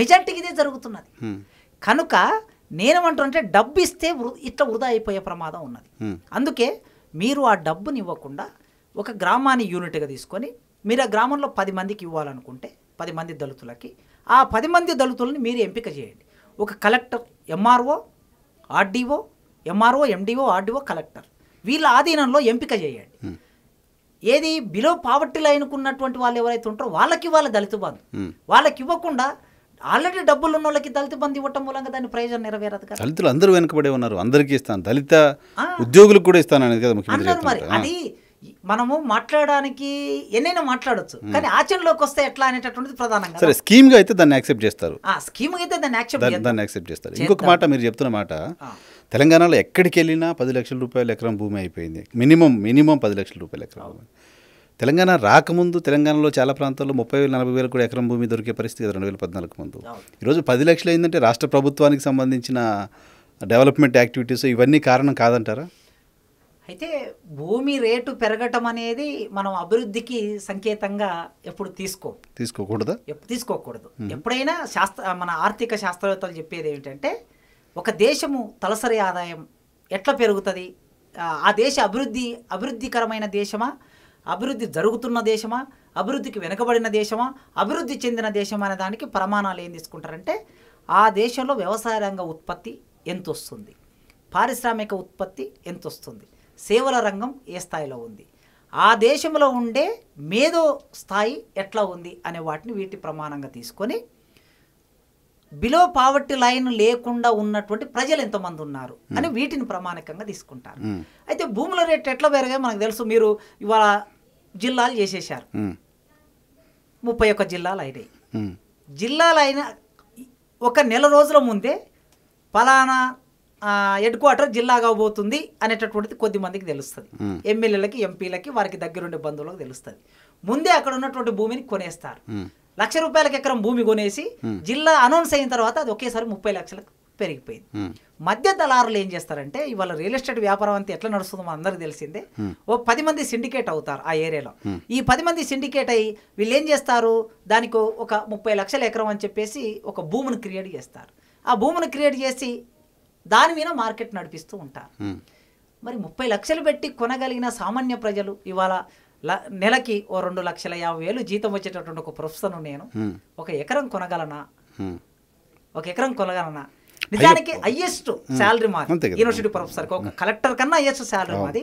మెజార్టీకి ఇదే జరుగుతున్నది కనుక నేనేమంటున్నా డబ్బు ఇస్తే ఇట్లా వృధా అయిపోయే ప్రమాదం ఉన్నది అందుకే మీరు ఆ డబ్బుని ఇవ్వకుండా ఒక గ్రామాన్ని యూనిట్గా తీసుకొని మీరు ఆ గ్రామంలో పది మందికి ఇవ్వాలనుకుంటే పది మంది దళితులకి ఆ పది మంది దళితులని మీరు ఎంపిక చేయండి ఒక collector MRO RDO MRO MDO RDO collector వీళ్ళ ఆధీనంలో ఎంపిక చేయండి ఏది బిలో పావర్టీ లైన్కున్నటువంటి వాళ్ళు ఎవరైతే ఉంటారో వాళ్ళకి వాళ్ళ దళిత బంధు వాళ్ళకి ఇవ్వకుండా ఆల్రెడీ డబ్బులు ఉన్న వాళ్ళకి దళిత బంధు ఇవ్వటం మూలంగా దాని ప్రయోజనం నెరవేరదు కదా దళితులు అందరూ వెనుకబడే ఉన్నారు అందరికీ ఇస్తాను దళిత ఉద్యోగులకు కూడా ఇస్తాను అనేది కదా ముఖ్యమంత్రి మరి అది మనము మాట్లాడడానికి ఎన్నైనా మాట్లాడొచ్చు కానీ ఆచరణలోకి వస్తే ఎట్లా అనేటటువంటిది ప్రధానంగా సరే స్కీమ్ గా అయితే దాన్ని యాక్సెప్ట్ చేస్తారు ఆ స్కీమ్ అయితే దాన్ని యాక్సెప్ట్ దాన్ని యాక్సెప్ట్ చేస్తారు ఇంకొక మాట మీరు చెప్తున్న మాట తెలంగాణలో ఎక్కడికి వెళ్ళినా పది లక్షల రూపాయల ఎకరం భూమి అయిపోయింది మినిమం మినిమం పది లక్షల రూపాయల ఎకరం తెలంగాణ రాకముందు తెలంగాణలో చాలా ప్రాంతాల్లో ముప్పై వేలు నలభై వేలు కూడా ఎకరం భూమి దొరికే పరిస్థితి రెండు వేల పద్నాలుగు ముందు ఈరోజు పది లక్షలు అయిందంటే రాష్ట్ర ప్రభుత్వానికి సంబంధించిన డెవలప్మెంట్ యాక్టివిటీస్ ఇవన్నీ కారణం కాదంటారా అయితే భూమి రేటు పెరగటం అనేది మనం అభివృద్ధికి సంకేతంగా ఎప్పుడు తీసుకో తీసుకోకూడదు తీసుకోకూడదు ఎప్పుడైనా శాస్త్ర మన ఆర్థిక శాస్త్రవేత్తలు చెప్పేది ఏమిటంటే ఒక దేశము తలసరి ఆదాయం ఎట్లా పెరుగుతుంది ఆ దేశ అభివృద్ధి అభివృద్ధికరమైన దేశమా అభివృద్ధి జరుగుతున్న దేశమా అభివృద్ధికి వెనుకబడిన దేశమా అభివృద్ధి చెందిన దేశమా అనే దానికి ప్రమాణాలు ఏం తీసుకుంటారంటే ఆ దేశంలో వ్యవసాయ రంగ ఉత్పత్తి ఎంత వస్తుంది పారిశ్రామిక ఉత్పత్తి ఎంత వస్తుంది సేవల రంగం ఏ స్థాయిలో ఉంది ఆ దేశంలో ఉండే మేధో స్థాయి ఎట్లా ఉంది అనే వాటిని వీటి ప్రమాణంగా తీసుకొని బిలో పావర్టీ లైన్ లేకుండా ఉన్నటువంటి ప్రజలు ఎంతమంది ఉన్నారు అని వీటిని ప్రమాణికంగా తీసుకుంటారు అయితే భూముల రేట్ ఎట్లా పెరగా మనకు తెలుసు మీరు ఇవాళ జిల్లాలు చేసేసారు ముప్పై ఒక్క జిల్లాలు అయినాయి జిల్లాలు అయిన ఒక నెల రోజుల ముందే ఫలానా హెడ్ క్వార్టర్ జిల్లాగా పోతుంది అనేటటువంటిది కొద్ది మందికి తెలుస్తుంది ఎమ్మెల్యేలకి ఎంపీలకి వారికి దగ్గరుండే బంధువులకు తెలుస్తుంది ముందే అక్కడ ఉన్నటువంటి భూమిని కొనేస్తారు లక్ష రూపాయలకి ఎకరం భూమి కొనేసి hmm. జిల్లా అనౌన్స్ అయిన తర్వాత అది ఒకేసారి ముప్పై లక్షలకు పెరిగిపోయింది hmm. మధ్య దళారులు ఏం చేస్తారంటే ఇవాళ రియల్ ఎస్టేట్ వ్యాపారం అంతా ఎట్లా నడుస్తుందో అందరికి తెలిసిందే hmm. ఓ పది మంది సిండికేట్ అవుతారు ఆ ఏరియాలో ఈ పది మంది సిండికేట్ అయ్యి వీళ్ళు ఏం చేస్తారు దానికి ఒక ముప్పై లక్షల ఎకరం అని చెప్పేసి ఒక భూమిని క్రియేట్ చేస్తారు ఆ భూమిని క్రియేట్ చేసి దాని మీద మార్కెట్ నడిపిస్తూ ఉంటారు మరి ముప్పై లక్షలు పెట్టి కొనగలిగిన సామాన్య ప్రజలు ఇవాళ నెలకి ఓ రెండు లక్షల యాభై వేలు జీతం వచ్చేటటువంటి ఒక ప్రొఫెసర్ను నేను ఒక ఎకరం కొనగలనా ఒక ఎకరం కొనగలనా నిజానికి హయ్యెస్ట్ శాలరీ మాది యూనివర్సిటీ ప్రొఫెసర్ ఒక కలెక్టర్ కన్నా హయ్యెస్ట్ శాలరీ మాది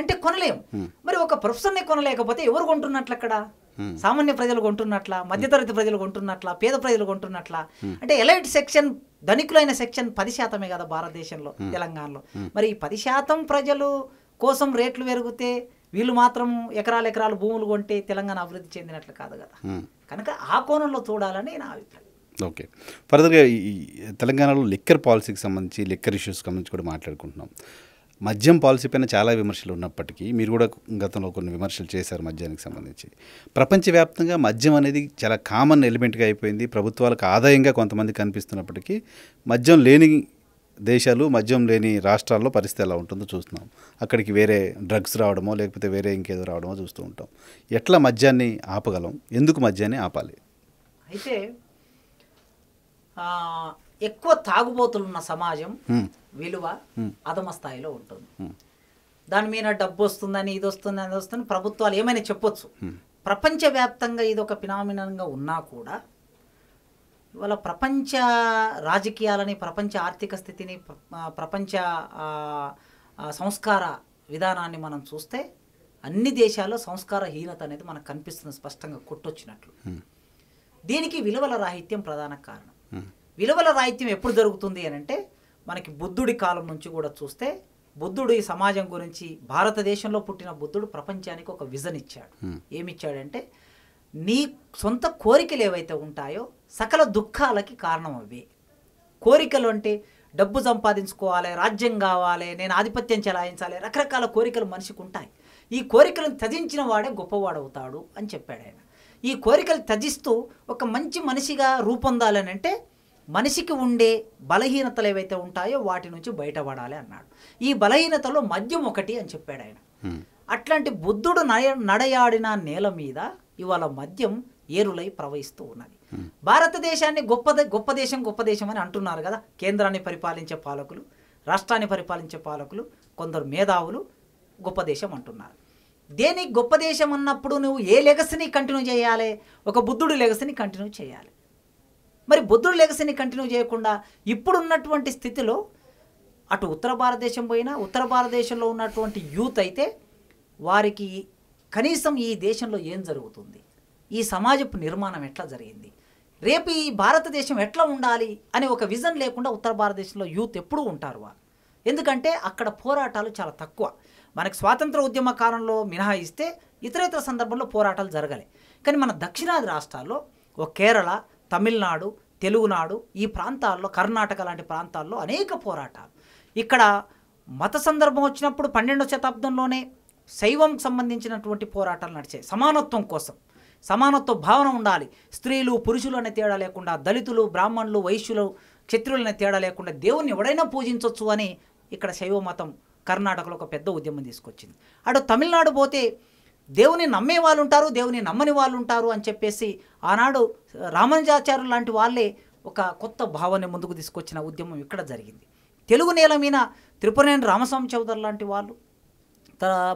అంటే కొనలేము మరి ఒక ప్రొఫెసర్ని కొనలేకపోతే ఎవరు కొంటున్నట్లు అక్కడ సామాన్య ప్రజలు కొంటున్నట్ల మధ్యతరగతి ప్రజలు కొంటున్నట్ల పేద ప్రజలు కొంటున్నట్ల అంటే ఎలైట్ సెక్షన్ ధనికులైన సెక్షన్ పది శాతమే కదా భారతదేశంలో తెలంగాణలో మరి ఈ పది శాతం ప్రజలు కోసం రేట్లు పెరిగితే వీళ్ళు మాత్రం ఎకరాలు ఎకరాలు భూములు కొంటే తెలంగాణ అభివృద్ధి చెందినట్లు కాదు కదా కనుక ఆ కోణంలో చూడాలని నా అభిప్రాయం ఓకే ఫర్దర్గా తెలంగాణలో లిక్కర్ పాలసీకి సంబంధించి లిక్కర్ ఇష్యూస్ సంబంధించి కూడా మాట్లాడుకుంటున్నాం మద్యం పాలసీ పైన చాలా విమర్శలు ఉన్నప్పటికీ మీరు కూడా గతంలో కొన్ని విమర్శలు చేశారు మద్యానికి సంబంధించి ప్రపంచవ్యాప్తంగా మద్యం అనేది చాలా కామన్ ఎలిమెంట్గా అయిపోయింది ప్రభుత్వాలకు ఆదాయంగా కొంతమంది కనిపిస్తున్నప్పటికీ మద్యం లేని దేశాలు మద్యం లేని రాష్ట్రాల్లో పరిస్థితి ఎలా ఉంటుందో చూస్తున్నాం అక్కడికి వేరే డ్రగ్స్ రావడమో లేకపోతే వేరే ఇంకేదో రావడమో చూస్తూ ఉంటాం ఎట్లా మద్యాన్ని ఆపగలం ఎందుకు మద్యాన్ని ఆపాలి అయితే ఎక్కువ తాగుబోతులున్న సమాజం విలువ అధమ స్థాయిలో ఉంటుంది దాని మీద డబ్బు వస్తుందని ఇది వస్తుంది అది వస్తుంది ప్రభుత్వాలు ఏమైనా చెప్పొచ్చు ప్రపంచవ్యాప్తంగా ఇది ఒక ఫినామినంగా ఉన్నా కూడా ఇవాళ ప్రపంచ రాజకీయాలని ప్రపంచ ఆర్థిక స్థితిని ప్రపంచ ఆ సంస్కార విధానాన్ని మనం చూస్తే అన్ని దేశాల్లో సంస్కార హీనత అనేది మనకు కనిపిస్తుంది స్పష్టంగా కొట్టొచ్చినట్లు దీనికి విలువల రాహిత్యం ప్రధాన కారణం విలువల రాహిత్యం ఎప్పుడు జరుగుతుంది అని అంటే మనకి బుద్ధుడి కాలం నుంచి కూడా చూస్తే బుద్ధుడు ఈ సమాజం గురించి భారతదేశంలో పుట్టిన బుద్ధుడు ప్రపంచానికి ఒక విజన్ ఇచ్చాడు ఏమిచ్చాడంటే నీ సొంత కోరికలు ఏవైతే ఉంటాయో సకల దుఃఖాలకి కారణం అవే కోరికలు అంటే డబ్బు సంపాదించుకోవాలి రాజ్యం కావాలి నేను ఆధిపత్యం చెలాయించాలి రకరకాల కోరికలు మనిషికి ఉంటాయి ఈ కోరికలను త్యజించిన వాడే గొప్పవాడవుతాడు అని చెప్పాడు ఆయన ఈ కోరికలు త్యజిస్తూ ఒక మంచి మనిషిగా రూపొందాలని అంటే మనిషికి ఉండే బలహీనతలు ఏవైతే ఉంటాయో వాటి నుంచి బయటపడాలి అన్నాడు ఈ బలహీనతలో మద్యం ఒకటి అని చెప్పాడు ఆయన అట్లాంటి బుద్ధుడు నడయాడిన నేల మీద ఇవాళ మద్యం ఏరులై ప్రవహిస్తూ ఉన్నది భారతదేశాన్ని గొప్ప గొప్ప దేశం గొప్ప దేశం అని అంటున్నారు కదా కేంద్రాన్ని పరిపాలించే పాలకులు రాష్ట్రాన్ని పరిపాలించే పాలకులు కొందరు మేధావులు గొప్ప దేశం అంటున్నారు దేనికి గొప్ప దేశం అన్నప్పుడు నువ్వు ఏ లెగసీని కంటిన్యూ చేయాలి ఒక బుద్ధుడు లెగసీని కంటిన్యూ చేయాలి మరి బుద్ధుడు లెగసీని కంటిన్యూ చేయకుండా ఇప్పుడున్నటువంటి స్థితిలో అటు ఉత్తర భారతదేశం పోయినా ఉత్తర భారతదేశంలో ఉన్నటువంటి యూత్ అయితే వారికి కనీసం ఈ దేశంలో ఏం జరుగుతుంది ఈ సమాజపు నిర్మాణం ఎట్లా జరిగింది రేపు ఈ భారతదేశం ఎట్లా ఉండాలి అనే ఒక విజన్ లేకుండా ఉత్తర భారతదేశంలో యూత్ ఎప్పుడూ ఉంటారు వారు ఎందుకంటే అక్కడ పోరాటాలు చాలా తక్కువ మనకు స్వాతంత్ర ఉద్యమ కాలంలో మినహాయిస్తే ఇతరేతర సందర్భంలో పోరాటాలు జరగలే కానీ మన దక్షిణాది రాష్ట్రాల్లో ఓ కేరళ తమిళనాడు తెలుగునాడు ఈ ప్రాంతాల్లో కర్ణాటక లాంటి ప్రాంతాల్లో అనేక పోరాటాలు ఇక్కడ మత సందర్భం వచ్చినప్పుడు పన్నెండో శతాబ్దంలోనే శైవంకి సంబంధించినటువంటి పోరాటాలు నడిచాయి సమానత్వం కోసం సమానత్వ భావన ఉండాలి స్త్రీలు పురుషులు అనే తేడా లేకుండా దళితులు బ్రాహ్మణులు వైశ్యులు అనే తేడా లేకుండా దేవుణ్ణి ఎవడైనా పూజించవచ్చు అని ఇక్కడ శైవ మతం కర్ణాటకలో ఒక పెద్ద ఉద్యమం తీసుకొచ్చింది అటు తమిళనాడు పోతే దేవుని నమ్మే వాళ్ళు ఉంటారు దేవుని నమ్మని వాళ్ళు ఉంటారు అని చెప్పేసి ఆనాడు రామంజాచార్యులు లాంటి వాళ్ళే ఒక కొత్త భావాన్ని ముందుకు తీసుకొచ్చిన ఉద్యమం ఇక్కడ జరిగింది తెలుగు నేల మీద త్రిపురనేని రామస్వామి చౌదరి లాంటి వాళ్ళు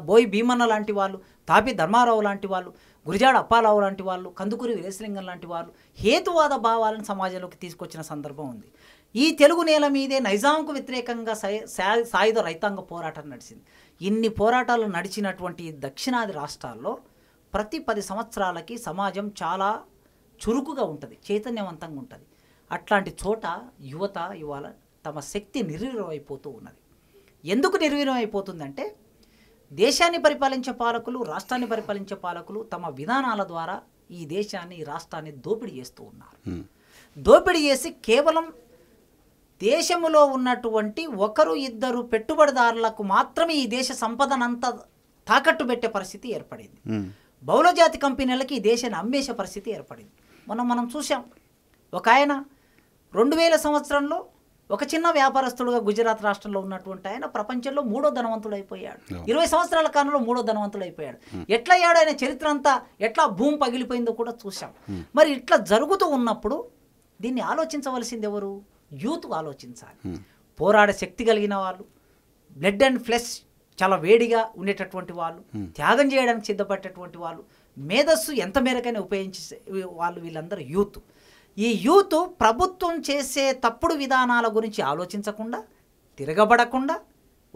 బోయి భీమన్న లాంటి వాళ్ళు తాపి ధర్మారావు లాంటి వాళ్ళు గురిజాడ అప్పారావు లాంటి వాళ్ళు కందుకూరి వీరేశలింగం లాంటి వాళ్ళు హేతువాద భావాలను సమాజంలోకి తీసుకొచ్చిన సందర్భం ఉంది ఈ తెలుగు నేల మీదే నైజాంకు వ్యతిరేకంగా సాయుధ రైతాంగ పోరాటం నడిచింది ఇన్ని పోరాటాలు నడిచినటువంటి దక్షిణాది రాష్ట్రాల్లో ప్రతి పది సంవత్సరాలకి సమాజం చాలా చురుకుగా ఉంటుంది చైతన్యవంతంగా ఉంటుంది అట్లాంటి చోట యువత ఇవాళ తమ శక్తి నిర్వీర్యం అయిపోతూ ఉన్నది ఎందుకు నిర్వీర్యం అయిపోతుందంటే దేశాన్ని పరిపాలించే పాలకులు రాష్ట్రాన్ని పరిపాలించే పాలకులు తమ విధానాల ద్వారా ఈ దేశాన్ని ఈ రాష్ట్రాన్ని దోపిడీ చేస్తూ ఉన్నారు దోపిడీ చేసి కేవలం దేశంలో ఉన్నటువంటి ఒకరు ఇద్దరు పెట్టుబడిదారులకు మాత్రమే ఈ దేశ సంపదనంతా తాకట్టు పెట్టే పరిస్థితి ఏర్పడింది బహుళజాతి కంపెనీలకి ఈ దేశాన్ని అమ్మేసే పరిస్థితి ఏర్పడింది మనం మనం చూసాం ఒక ఆయన రెండు వేల సంవత్సరంలో ఒక చిన్న వ్యాపారస్తుడుగా గుజరాత్ రాష్ట్రంలో ఉన్నటువంటి ఆయన ప్రపంచంలో మూడో ధనవంతుడు అయిపోయాడు ఇరవై సంవత్సరాల కాలంలో మూడో ధనవంతుడు అయిపోయాడు ఎట్లయ్యాడు ఆయన చరిత్ర అంతా ఎట్లా భూమి పగిలిపోయిందో కూడా చూసాం మరి ఇట్లా జరుగుతూ ఉన్నప్పుడు దీన్ని ఆలోచించవలసింది ఎవరు యూత్ ఆలోచించాలి పోరాడే శక్తి కలిగిన వాళ్ళు బ్లడ్ అండ్ ఫ్లెష్ చాలా వేడిగా ఉండేటటువంటి వాళ్ళు త్యాగం చేయడానికి సిద్ధపడేటటువంటి వాళ్ళు మేధస్సు ఎంత మేరకైనా ఉపయోగించే వాళ్ళు వీళ్ళందరూ యూత్ ఈ యూత్ ప్రభుత్వం చేసే తప్పుడు విధానాల గురించి ఆలోచించకుండా తిరగబడకుండా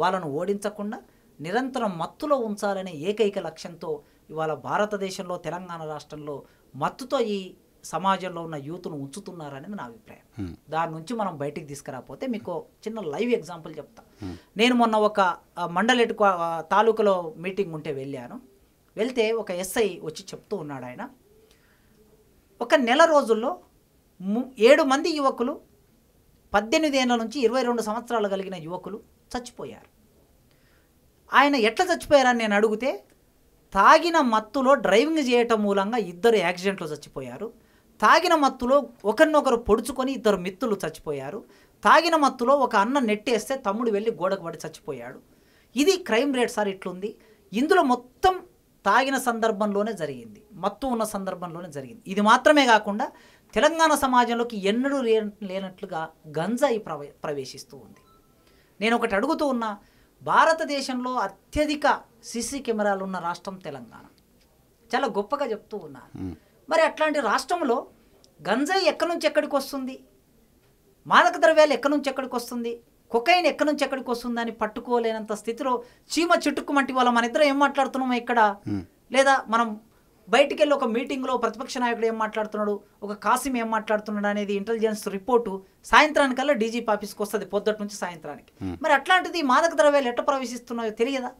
వాళ్ళను ఓడించకుండా నిరంతరం మత్తులో ఉంచాలనే ఏకైక లక్ష్యంతో ఇవాళ భారతదేశంలో తెలంగాణ రాష్ట్రంలో మత్తుతో ఈ సమాజంలో ఉన్న యూత్ను ఉంచుతున్నారనేది నా అభిప్రాయం దాని నుంచి మనం బయటికి తీసుకురాపోతే మీకు చిన్న లైవ్ ఎగ్జాంపుల్ చెప్తా నేను మొన్న ఒక మండలెటు తాలూకులో మీటింగ్ ఉంటే వెళ్ళాను వెళ్తే ఒక ఎస్ఐ వచ్చి చెప్తూ ఉన్నాడు ఆయన ఒక నెల రోజుల్లో ఏడు మంది యువకులు పద్దెనిమిది ఏళ్ళ నుంచి ఇరవై రెండు సంవత్సరాలు కలిగిన యువకులు చచ్చిపోయారు ఆయన ఎట్లా చచ్చిపోయారని నేను అడిగితే తాగిన మత్తులో డ్రైవింగ్ చేయటం మూలంగా ఇద్దరు యాక్సిడెంట్లు చచ్చిపోయారు తాగిన మత్తులో ఒకరినొకరు పొడుచుకొని ఇద్దరు మిత్తులు చచ్చిపోయారు తాగిన మత్తులో ఒక అన్న నెట్టేస్తే తమ్ముడు వెళ్ళి గోడకు పడి చచ్చిపోయాడు ఇది క్రైమ్ రేట్ సార్ ఇట్లుంది ఇందులో మొత్తం తాగిన సందర్భంలోనే జరిగింది మత్తు ఉన్న సందర్భంలోనే జరిగింది ఇది మాత్రమే కాకుండా తెలంగాణ సమాజంలోకి ఎన్నడూ లే లేనట్లుగా గంజాయి ప్రవే ప్రవేశిస్తూ ఉంది నేను ఒకటి అడుగుతూ ఉన్నా భారతదేశంలో అత్యధిక సీసీ కెమెరాలు ఉన్న రాష్ట్రం తెలంగాణ చాలా గొప్పగా చెప్తూ ఉన్నా మరి అట్లాంటి రాష్ట్రంలో గంజాయి ఎక్కడి నుంచి ఎక్కడికి వస్తుంది మాదక ద్రవ్యాలు ఎక్కడి నుంచి ఎక్కడికి వస్తుంది కొకైన్ ఎక్కడి నుంచి ఎక్కడికి వస్తుంది అని పట్టుకోలేనంత స్థితిలో చీమ చిట్టుకుమంటి వాళ్ళ మన ఇద్దరం ఏం మాట్లాడుతున్నాం ఇక్కడ లేదా మనం బయటికి వెళ్ళి ఒక మీటింగ్లో ప్రతిపక్ష నాయకుడు ఏం మాట్లాడుతున్నాడు ఒక కాసిం ఏం మాట్లాడుతున్నాడు అనేది ఇంటెలిజెన్స్ రిపోర్టు సాయంత్రానికల్లా డీజీపీ ఆఫీస్కి వస్తుంది పొద్దుటి నుంచి సాయంత్రానికి మరి అట్లాంటిది మాదక ద్రవ్యాలు ఎట్ట ప్రవేశిస్తున్నాయో తెలియదా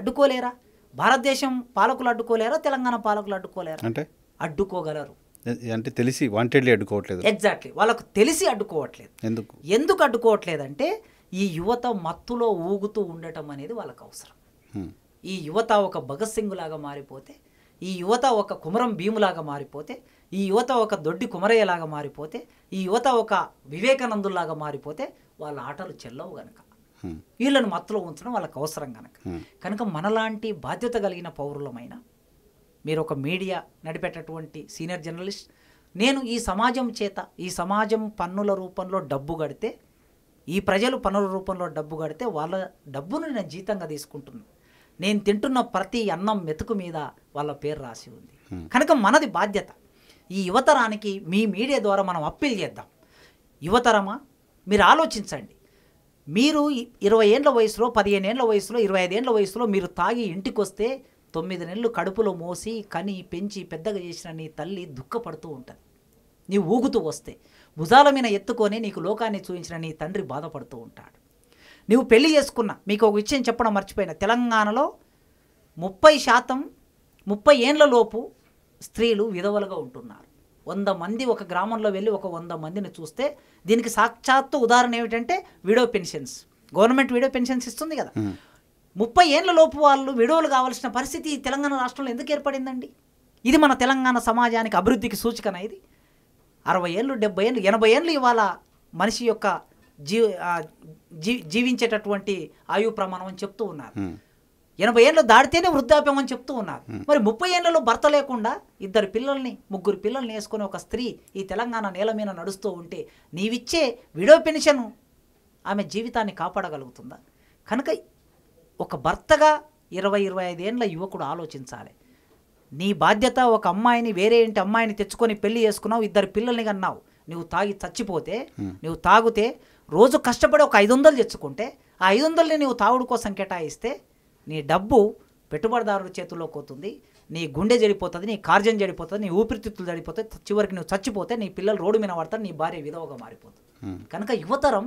అడ్డుకోలేరా భారతదేశం పాలకులు అడ్డుకోలేరా తెలంగాణ పాలకులు అడ్డుకోలేరా అంటే అడ్డుకోగలరు అంటే తెలిసి వాంటెడ్లీ అడ్డుకోవట్లేదు ఎగ్జాక్ట్లీ వాళ్ళకు తెలిసి అడ్డుకోవట్లేదు ఎందుకు ఎందుకు అడ్డుకోవట్లేదు అంటే ఈ యువత మత్తులో ఊగుతూ ఉండటం అనేది వాళ్ళకు అవసరం ఈ యువత ఒక భగత్ సింగ్ లాగా మారిపోతే ఈ యువత ఒక కుమరం భీములాగా మారిపోతే ఈ యువత ఒక దొడ్డి కుమరయ్యలాగా మారిపోతే ఈ యువత ఒక వివేకానందులాగా మారిపోతే వాళ్ళ ఆటలు చెల్లవు గనక వీళ్ళను మత్తులో ఉంచడం వాళ్ళకి అవసరం కనుక కనుక మనలాంటి బాధ్యత కలిగిన పౌరులమైన మీరు ఒక మీడియా నడిపేటటువంటి సీనియర్ జర్నలిస్ట్ నేను ఈ సమాజం చేత ఈ సమాజం పన్నుల రూపంలో డబ్బు కడితే ఈ ప్రజలు పన్నుల రూపంలో డబ్బు కడితే వాళ్ళ డబ్బును నేను జీతంగా తీసుకుంటున్నాను నేను తింటున్న ప్రతి అన్నం మెతుకు మీద వాళ్ళ పేరు రాసి ఉంది కనుక మనది బాధ్యత ఈ యువతరానికి మీ మీడియా ద్వారా మనం అప్పీల్ చేద్దాం యువతరమా మీరు ఆలోచించండి మీరు ఇరవై ఏండ్ల వయసులో పదిహేను ఏండ్ల వయసులో ఇరవై ఐదేండ్ల వయసులో మీరు తాగి ఇంటికి వస్తే తొమ్మిది నెలలు కడుపులో మోసి కని పెంచి పెద్దగా చేసిన నీ తల్లి దుఃఖపడుతూ ఉంటుంది నీ ఊగుతూ వస్తే భుజాల మీద ఎత్తుకొని నీకు లోకాన్ని చూపించిన నీ తండ్రి బాధపడుతూ ఉంటాడు నువ్వు పెళ్లి చేసుకున్నా మీకు ఒక విషయం చెప్పడం మర్చిపోయిన తెలంగాణలో ముప్పై శాతం ముప్పై ఏండ్లలోపు స్త్రీలు విధవలుగా ఉంటున్నారు వంద మంది ఒక గ్రామంలో వెళ్ళి ఒక వంద మందిని చూస్తే దీనికి సాక్షాత్తు ఉదాహరణ ఏమిటంటే widow pensions government widow pensions ఇస్తుంది కదా ముప్పై ఏండ్ల లోపు వాళ్ళు విడవలు కావాల్సిన పరిస్థితి తెలంగాణ రాష్ట్రంలో ఎందుకు ఏర్పడిందండి ఇది మన తెలంగాణ సమాజానికి అభివృద్ధికి సూచికన ఇది అరవై ఏళ్ళు డెబ్బై ఏళ్ళు ఎనభై ఏళ్ళు ఇవాళ మనిషి యొక్క జీ జీవించేటటువంటి ఆయు ప్రమాణం అని చెప్తూ ఉన్నారు ఎనభై ఏళ్ళు దాడితేనే వృద్ధాప్యం అని చెప్తూ ఉన్నారు మరి ముప్పై ఏళ్ళలో భర్త లేకుండా ఇద్దరు పిల్లల్ని ముగ్గురు పిల్లల్ని వేసుకుని ఒక స్త్రీ ఈ తెలంగాణ నేల మీద నడుస్తూ ఉంటే నీవిచ్చే విడో పెన్షన్ ఆమె జీవితాన్ని కాపాడగలుగుతుందా కనుక ఒక భర్తగా ఇరవై ఇరవై ఐదేండ్ల యువకుడు ఆలోచించాలి నీ బాధ్యత ఒక అమ్మాయిని వేరే ఇంటి అమ్మాయిని తెచ్చుకొని పెళ్లి చేసుకున్నావు ఇద్దరు పిల్లల్ని కన్నావు నువ్వు తాగి చచ్చిపోతే నువ్వు తాగితే రోజు కష్టపడి ఒక ఐదు వందలు తెచ్చుకుంటే ఆ ఐదు వందలని నీవు తావుడు కోసం కేటాయిస్తే నీ డబ్బు పెట్టుబడిదారుల చేతుల్లోకి పోతుంది నీ గుండె జరిపోతుంది నీ కార్జన్ జరిపోతుంది నీ ఊపిరితిత్తులు జరిపోతాయి చివరికి నువ్వు చచ్చిపోతే నీ పిల్లలు రోడ్డు మీద పడతారు నీ భార్య విధవగా మారిపోతుంది కనుక యువతరం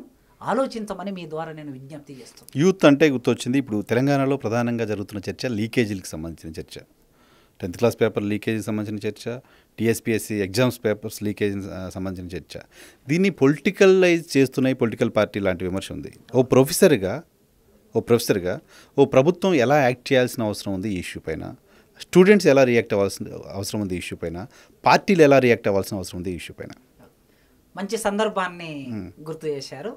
ఆలోచించమని మీ ద్వారా నేను విజ్ఞప్తి చేస్తాను యూత్ అంటే గుర్తొచ్చింది ఇప్పుడు తెలంగాణలో ప్రధానంగా జరుగుతున్న చర్చ లీకేజీలకు సంబంధించిన చర్చ టెన్త్ క్లాస్ పేపర్ లీకేజీకి సంబంధించిన చర్చ టీఎస్పీఎస్సీ ఎగ్జామ్స్ పేపర్స్ లీకేజీకి సంబంధించిన చర్చ దీన్ని పొలిటికలైజ్ చేస్తున్నాయి పొలిటికల్ పార్టీ లాంటి విమర్శ ఉంది ఓ ప్రొఫెసర్గా ఓ ప్రొఫెసర్గా ఓ ప్రభుత్వం ఎలా యాక్ట్ చేయాల్సిన అవసరం ఉంది ఈ ఇష్యూ పైన స్టూడెంట్స్ ఎలా రియాక్ట్ అవ్వాల్సిన అవసరం ఉంది ఇష్యూ పైన పార్టీలు ఎలా రియాక్ట్ అవ్వాల్సిన అవసరం ఉంది ఇష్యూ పైన మంచి సందర్భాన్ని గుర్తు చేశారు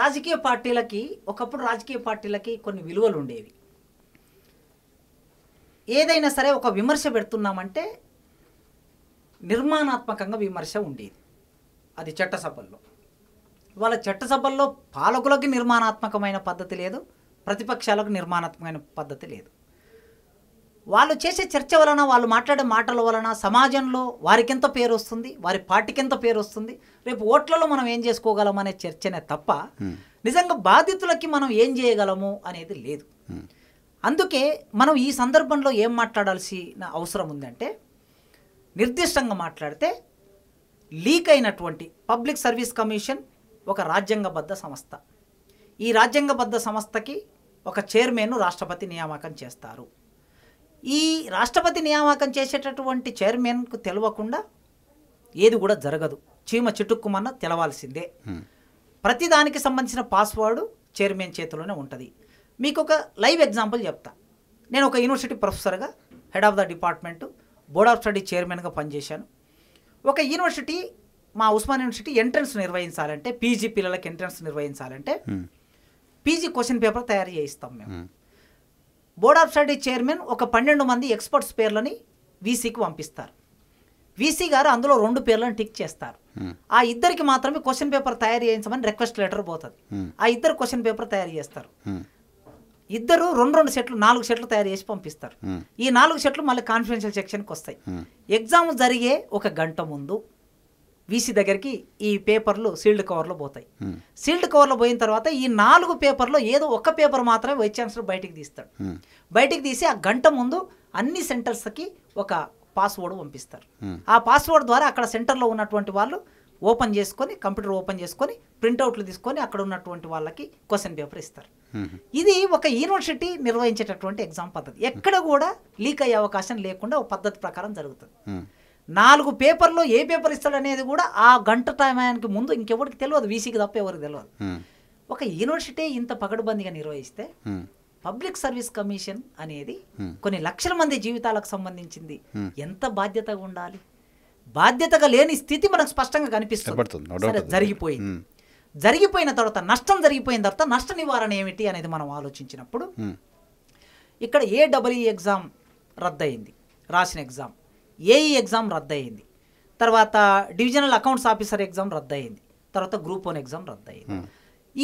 రాజకీయ పార్టీలకి ఒకప్పుడు రాజకీయ పార్టీలకి కొన్ని విలువలు ఉండేవి ఏదైనా సరే ఒక విమర్శ పెడుతున్నామంటే నిర్మాణాత్మకంగా విమర్శ ఉండేది అది చట్టసభల్లో వాళ్ళ చట్టసభల్లో పాలకులకి నిర్మాణాత్మకమైన పద్ధతి లేదు ప్రతిపక్షాలకు నిర్మాణాత్మకమైన పద్ధతి లేదు వాళ్ళు చేసే చర్చ వలన వాళ్ళు మాట్లాడే మాటల వలన సమాజంలో ఎంత పేరు వస్తుంది వారి ఎంత పేరు వస్తుంది రేపు ఓట్లలో మనం ఏం చేసుకోగలం అనే చర్చనే తప్ప నిజంగా బాధితులకి మనం ఏం చేయగలము అనేది లేదు అందుకే మనం ఈ సందర్భంలో ఏం మాట్లాడాల్సిన అవసరం ఉందంటే నిర్దిష్టంగా మాట్లాడితే లీక్ అయినటువంటి పబ్లిక్ సర్వీస్ కమిషన్ ఒక రాజ్యాంగబద్ధ సంస్థ ఈ రాజ్యాంగబద్ధ సంస్థకి ఒక చైర్మన్ రాష్ట్రపతి నియామకం చేస్తారు ఈ రాష్ట్రపతి నియామకం చేసేటటువంటి చైర్మన్కు తెలియకుండా ఏది కూడా జరగదు చీమ చిటుక్కుమన్న తెలవాల్సిందే ప్రతిదానికి సంబంధించిన పాస్వర్డ్ చైర్మన్ చేతిలోనే ఉంటుంది మీకు ఒక లైవ్ ఎగ్జాంపుల్ చెప్తా నేను ఒక యూనివర్సిటీ ప్రొఫెసర్గా head of the department board of study చైర్మన్గా పనిచేశాను ఒక యూనివర్సిటీ మా ఉస్మాన్ యూనివర్సిటీ ఎంట్రన్స్ నిర్వహించాలంటే పీజీ పిల్లలకి ఎంట్రన్స్ నిర్వహించాలంటే పీజీ క్వశ్చన్ పేపర్ తయారు చేయిస్తాం మేము బోర్డ్ ఆఫ్ స్టడీ చైర్మన్ ఒక పన్నెండు మంది ఎక్స్పర్ట్స్ పేర్లని వీసీకి పంపిస్తారు వీసీ గారు అందులో రెండు పేర్లను టిక్ చేస్తారు ఆ ఇద్దరికి మాత్రమే క్వశ్చన్ పేపర్ తయారు చేయించమని రిక్వెస్ట్ లెటర్ పోతుంది ఆ ఇద్దరు క్వశ్చన్ పేపర్ తయారు చేస్తారు ఇద్దరు రెండు రెండు సెట్లు నాలుగు సెట్లు తయారు చేసి పంపిస్తారు hmm. ఈ నాలుగు సెట్లు మళ్ళీ కాన్ఫిడెన్షియల్ సెక్షన్కి వస్తాయి ఎగ్జామ్ hmm. జరిగే ఒక గంట ముందు వీసీ దగ్గరికి ఈ పేపర్లు సీల్డ్ కవర్లో పోతాయి సీల్డ్ hmm. కవర్లో పోయిన తర్వాత ఈ నాలుగు పేపర్లో ఏదో ఒక పేపర్ మాత్రమే వైస్ ఛాన్సలర్ బయటికి తీస్తాడు బయటికి తీసి ఆ గంట ముందు అన్ని సెంటర్స్కి ఒక పాస్వర్డ్ పంపిస్తారు ఆ పాస్వర్డ్ ద్వారా అక్కడ సెంటర్లో ఉన్నటువంటి వాళ్ళు ఓపెన్ చేసుకొని కంప్యూటర్ ఓపెన్ చేసుకొని ప్రింట్అవుట్లు తీసుకొని అక్కడ ఉన్నటువంటి వాళ్ళకి క్వశ్చన్ పేపర్ ఇస్తారు ఇది ఒక యూనివర్సిటీ నిర్వహించేటటువంటి ఎగ్జామ్ పద్ధతి ఎక్కడ కూడా లీక్ అయ్యే అవకాశం లేకుండా ఒక పద్ధతి ప్రకారం జరుగుతుంది నాలుగు పేపర్లో ఏ పేపర్ ఇస్తాడనేది కూడా ఆ గంట టైమానికి ముందు ఇంకెవరికి తెలియదు వీసీకి తప్ప ఎవరికి తెలియదు ఒక యూనివర్సిటీ ఇంత పగడుబందిగా నిర్వహిస్తే పబ్లిక్ సర్వీస్ కమిషన్ అనేది కొన్ని లక్షల మంది జీవితాలకు సంబంధించింది ఎంత బాధ్యతగా ఉండాలి బాధ్యతగా లేని స్థితి మనకు స్పష్టంగా కనిపిస్తుంది జరిగిపోయింది జరిగిపోయిన తర్వాత నష్టం జరిగిపోయిన తర్వాత నష్ట నివారణ ఏమిటి అనేది మనం ఆలోచించినప్పుడు ఇక్కడ ఏ డబ్ల్యూ ఎగ్జామ్ రద్దయింది రాసిన ఎగ్జామ్ ఏఈ ఎగ్జామ్ రద్దయింది తర్వాత డివిజనల్ అకౌంట్స్ ఆఫీసర్ ఎగ్జామ్ రద్దయింది తర్వాత గ్రూప్ వన్ ఎగ్జామ్ రద్దయింది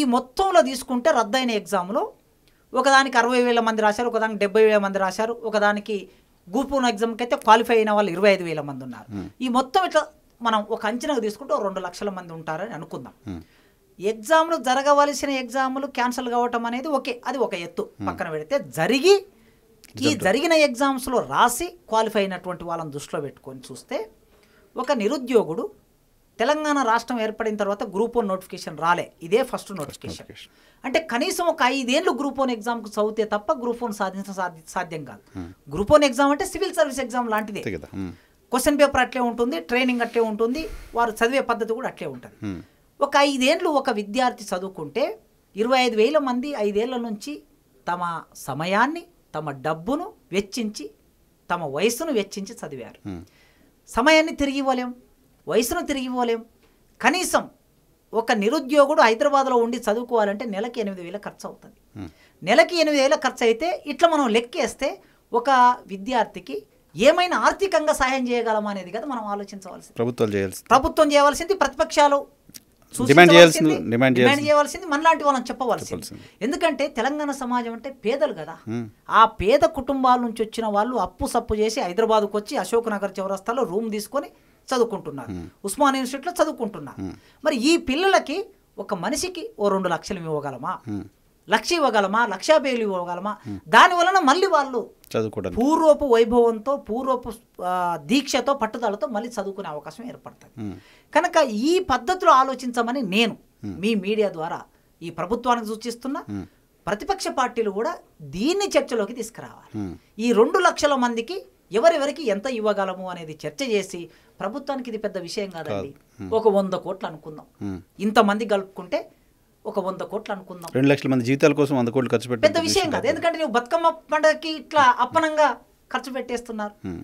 ఈ మొత్తంలో తీసుకుంటే రద్దయిన ఎగ్జామ్లో ఒకదానికి అరవై వేల మంది రాశారు ఒకదానికి డెబ్బై వేల మంది రాశారు ఒకదానికి గ్రూప్ వన్ ఎగ్జామ్కి అయితే క్వాలిఫై అయిన వాళ్ళు ఇరవై ఐదు వేల మంది ఉన్నారు ఈ మొత్తం ఇట్లా మనం ఒక అంచనాకు తీసుకుంటే రెండు లక్షల మంది ఉంటారని అనుకుందాం ఎగ్జామ్లు జరగవలసిన ఎగ్జాములు క్యాన్సిల్ కావటం అనేది ఓకే అది ఒక ఎత్తు hmm. పక్కన పెడితే జరిగి ఈ జరిగిన ఎగ్జామ్స్లో రాసి క్వాలిఫై అయినటువంటి వాళ్ళని దృష్టిలో పెట్టుకొని చూస్తే ఒక నిరుద్యోగుడు తెలంగాణ రాష్ట్రం ఏర్పడిన తర్వాత గ్రూప్ వన్ నోటిఫికేషన్ రాలే ఇదే ఫస్ట్ నోటిఫికేషన్ అంటే కనీసం ఒక ఐదేళ్ళు గ్రూప్ వన్ ఎగ్జామ్కి చదివితే తప్ప గ్రూప్ వన్ సాధించడం సాధ్యం కాదు hmm. గ్రూప్ వన్ ఎగ్జామ్ అంటే సివిల్ సర్వీస్ ఎగ్జామ్ లాంటిదే hmm. క్వశ్చన్ పేపర్ అట్లే ఉంటుంది ట్రైనింగ్ అట్లే ఉంటుంది వారు చదివే పద్ధతి కూడా అట్లే ఉంటుంది ఒక ఐదేండ్లు ఒక విద్యార్థి చదువుకుంటే ఇరవై ఐదు వేల మంది ఐదేళ్ల నుంచి తమ సమయాన్ని తమ డబ్బును వెచ్చించి తమ వయసును వెచ్చించి చదివారు సమయాన్ని తిరిగి ఇవ్వలేం వయసును తిరిగి ఇవ్వలేం కనీసం ఒక నిరుద్యోగుడు హైదరాబాద్లో ఉండి చదువుకోవాలంటే నెలకి ఎనిమిది వేల ఖర్చు అవుతుంది నెలకి ఎనిమిది వేల ఖర్చు అయితే ఇట్లా మనం లెక్కేస్తే ఒక విద్యార్థికి ఏమైనా ఆర్థికంగా సహాయం చేయగలమా అనేది కదా మనం ఆలోచించవలసింది ప్రభుత్వం చేయాల్సింది ప్రభుత్వం చేయవలసింది ప్రతిపక్షాలు చేయవలసింది మనలాంటి వాళ్ళని చెప్పవలసింది ఎందుకంటే తెలంగాణ సమాజం అంటే పేదలు కదా hmm. ఆ పేద కుటుంబాల నుంచి వచ్చిన వాళ్ళు అప్పు సప్పు చేసి హైదరాబాద్కు వచ్చి అశోక్ నగర్ చౌరస్తాలో రూమ్ తీసుకొని చదువుకుంటున్నారు hmm. ఉస్మాన్ యూనివర్సిటీలో చదువుకుంటున్నారు hmm. మరి ఈ పిల్లలకి ఒక మనిషికి ఓ రెండు లక్షలు ఇవ్వగలమా లక్ష ఇవ్వగలమా లక్ష పేలు ఇవ్వగలమా వలన మళ్ళీ వాళ్ళు చదువుకోవడం పూర్వపు వైభవంతో పూర్వపు దీక్షతో పట్టుదలతో మళ్ళీ చదువుకునే అవకాశం ఏర్పడుతుంది కనుక ఈ పద్ధతులు ఆలోచించమని నేను మీ మీడియా ద్వారా ఈ ప్రభుత్వానికి సూచిస్తున్నా ప్రతిపక్ష పార్టీలు కూడా దీన్ని చర్చలోకి తీసుకురావాలి ఈ రెండు లక్షల మందికి ఎవరెవరికి ఎంత ఇవ్వగలము అనేది చర్చ చేసి ప్రభుత్వానికి ఇది పెద్ద విషయం కాదండి ఒక వంద కోట్లు అనుకుందాం ఇంతమంది కలుపుకుంటే ఒక వంద కోట్లు అనుకుందాం రెండు లక్షల మంది జీవితాల కోసం వంద కోట్లు ఖర్చు పెద్ద విషయం కాదు ఎందుకంటే నువ్వు బతుకమ్మ పండుగకి ఇట్లా hmm. అప్పనంగా ఖర్చు పెట్టేస్తున్నారు hmm.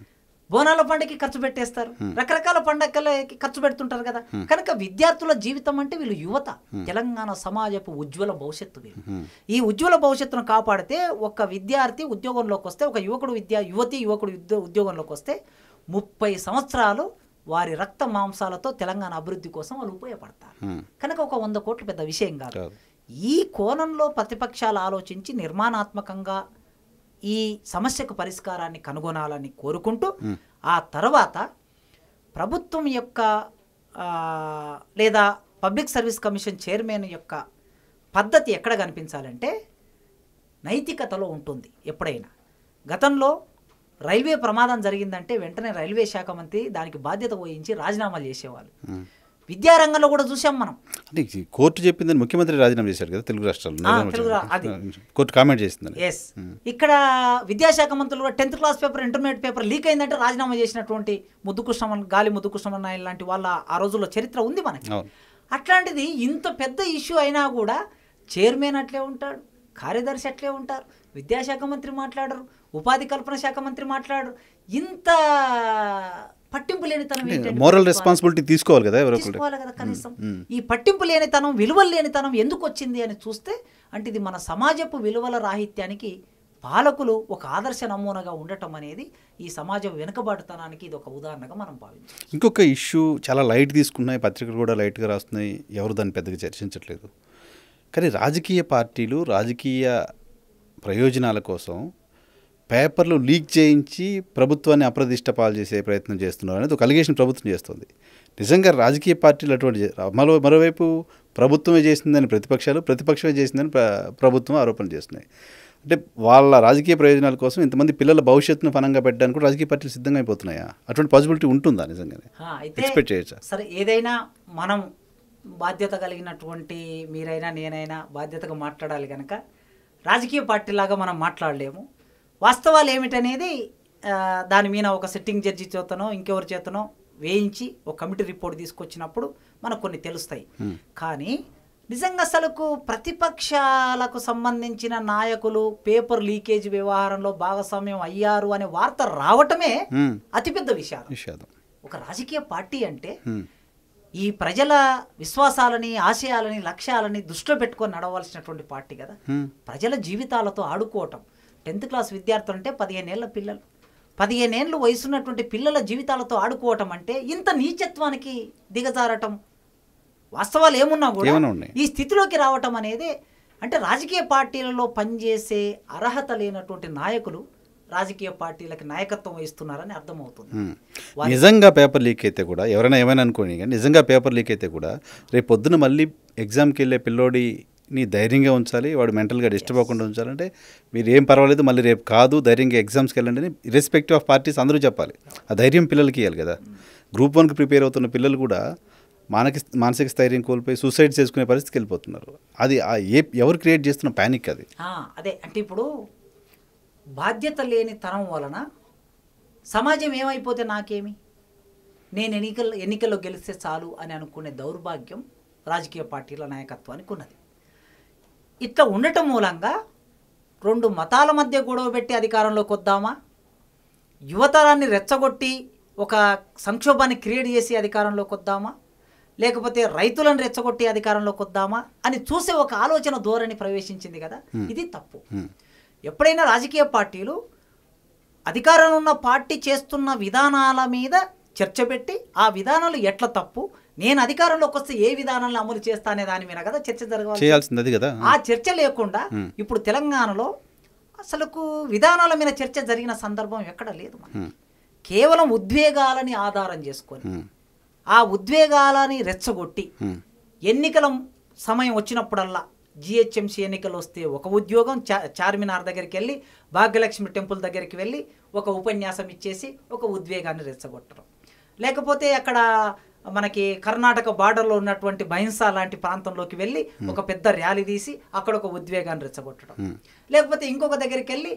బోనాల పండుగకి ఖర్చు పెట్టేస్తారు hmm. రకరకాల పండుగలకి ఖర్చు పెడుతుంటారు కదా కనుక విద్యార్థుల జీవితం అంటే వీళ్ళు యువత తెలంగాణ సమాజపు ఉజ్వల భవిష్యత్తు వీళ్ళు ఈ ఉజ్వల భవిష్యత్తును కాపాడితే ఒక విద్యార్థి ఉద్యోగంలోకి వస్తే ఒక యువకుడు విద్యా యువతి యువకుడు ఉద్యోగంలోకి వస్తే ముప్పై సంవత్సరాలు వారి రక్త మాంసాలతో తెలంగాణ అభివృద్ధి కోసం వాళ్ళు ఉపయోగపడతారు కనుక ఒక వంద కోట్లు పెద్ద విషయం కాదు ఈ కోణంలో ప్రతిపక్షాలు ఆలోచించి నిర్మాణాత్మకంగా ఈ సమస్యకు పరిష్కారాన్ని కనుగొనాలని కోరుకుంటూ ఆ తర్వాత ప్రభుత్వం యొక్క లేదా పబ్లిక్ సర్వీస్ కమిషన్ చైర్మన్ యొక్క పద్ధతి ఎక్కడ కనిపించాలంటే నైతికతలో ఉంటుంది ఎప్పుడైనా గతంలో రైల్వే ప్రమాదం జరిగిందంటే వెంటనే రైల్వే శాఖ మంత్రి దానికి బాధ్యత వహించి రాజీనామాలు చేసేవాళ్ళు విద్యారంగంలో కూడా చూసాం మనం అంటే కోర్టు చెప్పిందని ముఖ్యమంత్రి రాజీనామా చేశారు కదా తెలుగు రాష్ట్రాల్లో కోర్టు కామెంట్ చేసింది ఎస్ ఇక్కడ విద్యాశాఖ మంత్రులు కూడా tenth class paper intermediate paper leak అయిందంటే రాజీనామా చేసినటువంటి ముద్దుకృష్ణమన్ గాలి ముద్దుకృష్ణమన్ నాయన్ లాంటి వాళ్ళ ఆ రోజుల్లో చరిత్ర ఉంది మనకి అట్లాంటిది ఇంత పెద్ద ఇష్యూ అయినా కూడా చైర్మన్ అట్లే ఉంటాడు కార్యదర్శి అట్లే ఉంటారు విద్యాశాఖ మంత్రి మాట్లాడరు ఉపాధి కల్పన శాఖ మంత్రి మాట్లాడు ఇంత పట్టింపు లేనితనం మోరల్ రెస్పాన్సిబిలిటీ తీసుకోవాలి కదా తీసుకోవాలి కదా కనీసం ఈ పట్టింపు లేనితనం విలువలు లేనితనం ఎందుకు వచ్చింది అని చూస్తే అంటే ఇది మన సమాజపు విలువల రాహిత్యానికి పాలకులు ఒక ఆదర్శ నమూనాగా ఉండటం అనేది ఈ సమాజం వెనుకబాటుతనానికి ఇది ఒక ఉదాహరణగా మనం భావించాం ఇంకొక ఇష్యూ చాలా లైట్ తీసుకున్నాయి పత్రికలు కూడా లైట్గా రాస్తున్నాయి ఎవరు దాన్ని పెద్దగా చర్చించట్లేదు కానీ రాజకీయ పార్టీలు రాజకీయ ప్రయోజనాల కోసం పేపర్లు లీక్ చేయించి ప్రభుత్వాన్ని అప్రదిష్ట పాలు చేసే ప్రయత్నం చేస్తున్నారు అనేది ఒక అలిగేషన్ ప్రభుత్వం చేస్తుంది నిజంగా రాజకీయ పార్టీలు అటువంటి మరో మరోవైపు ప్రభుత్వమే చేసిందని ప్రతిపక్షాలు ప్రతిపక్షమే చేసిందని ప్రభుత్వం ఆరోపణలు చేస్తున్నాయి అంటే వాళ్ళ రాజకీయ ప్రయోజనాల కోసం ఇంతమంది పిల్లల భవిష్యత్తును ఫలంగా పెట్టడానికి కూడా రాజకీయ పార్టీలు సిద్ధంగా అయిపోతున్నాయా అటువంటి పాసిబిలిటీ ఉంటుందా నిజంగానే ఎక్స్పెక్ట్ చేయొచ్చు సరే ఏదైనా మనం బాధ్యత కలిగినటువంటి మీరైనా నేనైనా బాధ్యతగా మాట్లాడాలి కనుక రాజకీయ పార్టీలాగా మనం మాట్లాడలేము వాస్తవాలు ఏమిటనేది దాని మీద ఒక సిట్టింగ్ జడ్జి చేతనో ఇంకెవరి చేతనో వేయించి ఒక కమిటీ రిపోర్ట్ తీసుకొచ్చినప్పుడు మనకు కొన్ని తెలుస్తాయి కానీ నిజంగా అసలుకు ప్రతిపక్షాలకు సంబంధించిన నాయకులు పేపర్ లీకేజ్ వ్యవహారంలో భాగస్వామ్యం అయ్యారు అనే వార్త రావటమే అతిపెద్ద విషయం ఒక రాజకీయ పార్టీ అంటే ఈ ప్రజల విశ్వాసాలని ఆశయాలని లక్ష్యాలని దృష్టిలో పెట్టుకొని నడవలసినటువంటి పార్టీ కదా ప్రజల జీవితాలతో ఆడుకోవటం టెన్త్ క్లాస్ విద్యార్థులు అంటే పదిహేనేళ్ల పిల్లలు పదిహేనేళ్ళు వయసున్నటువంటి పిల్లల జీవితాలతో ఆడుకోవటం అంటే ఇంత నీచత్వానికి దిగజారటం వాస్తవాలు ఏమున్నా కూడా ఈ స్థితిలోకి రావటం అనేది అంటే రాజకీయ పార్టీలలో పనిచేసే అర్హత లేనటువంటి నాయకులు రాజకీయ పార్టీలకు నాయకత్వం వహిస్తున్నారని అర్థమవుతుంది నిజంగా పేపర్ లీక్ అయితే కూడా ఎవరైనా ఏమైనా అనుకోని నిజంగా పేపర్ లీక్ అయితే కూడా రేపు పొద్దున మళ్ళీ ఎగ్జామ్కి వెళ్ళే పిల్లోడి నీ ధైర్యంగా ఉంచాలి వాడు మెంటల్గా డిస్టర్బ్ అవ్వకుండా ఉంచాలంటే మీరు ఏం పర్వాలేదు మళ్ళీ రేపు కాదు ధైర్యంగా ఎగ్జామ్స్కి వెళ్ళండి రెస్పెక్టివ్ ఆఫ్ పార్టీస్ అందరూ చెప్పాలి ఆ ధైర్యం పిల్లలకి ఇవ్వాలి కదా గ్రూప్ వన్కి ప్రిపేర్ అవుతున్న పిల్లలు కూడా మానకి మానసిక స్థైర్యం కోల్పోయి సూసైడ్ చేసుకునే పరిస్థితికి వెళ్ళిపోతున్నారు అది ఏ ఎవరు క్రియేట్ చేస్తున్న ప్యానిక్ అది అదే అంటే ఇప్పుడు బాధ్యత లేని తరం వలన సమాజం ఏమైపోతే నాకేమి నేను ఎన్నికల్లో ఎన్నికల్లో గెలిస్తే చాలు అని అనుకునే దౌర్భాగ్యం రాజకీయ పార్టీల నాయకత్వానికి ఉన్నది ఇట్లా ఉండటం మూలంగా రెండు మతాల మధ్య గొడవ పెట్టి అధికారంలోకి వద్దామా యువతరాన్ని రెచ్చగొట్టి ఒక సంక్షోభాన్ని క్రియేట్ చేసి అధికారంలోకి వద్దామా లేకపోతే రైతులను రెచ్చగొట్టి అధికారంలోకి వద్దామా అని చూసే ఒక ఆలోచన ధోరణి ప్రవేశించింది కదా ఇది తప్పు ఎప్పుడైనా రాజకీయ పార్టీలు అధికారంలో ఉన్న పార్టీ చేస్తున్న విధానాల మీద చర్చ పెట్టి ఆ విధానాలు ఎట్లా తప్పు నేను అధికారంలోకి వస్తే ఏ విధానంలో అమలు చేస్తానే దాని మీద కదా చర్చ జరగాలి కదా ఆ చర్చ లేకుండా ఇప్పుడు తెలంగాణలో అసలుకు విధానాల మీద చర్చ జరిగిన సందర్భం ఎక్కడ లేదు కేవలం ఉద్వేగాలని ఆధారం చేసుకొని ఆ ఉద్వేగాలని రెచ్చగొట్టి ఎన్నికల సమయం వచ్చినప్పుడల్లా జిహెచ్ఎంసీ ఎన్నికలు వస్తే ఒక ఉద్యోగం చార్మినార్ దగ్గరికి వెళ్ళి భాగ్యలక్ష్మి టెంపుల్ దగ్గరికి వెళ్ళి ఒక ఉపన్యాసం ఇచ్చేసి ఒక ఉద్వేగాన్ని రెచ్చగొట్టడం లేకపోతే అక్కడ మనకి కర్ణాటక బార్డర్లో ఉన్నటువంటి బహింస లాంటి ప్రాంతంలోకి వెళ్ళి ఒక పెద్ద ర్యాలీ తీసి అక్కడ ఒక ఉద్వేగాన్ని రెచ్చగొట్టడం లేకపోతే ఇంకొక దగ్గరికి వెళ్ళి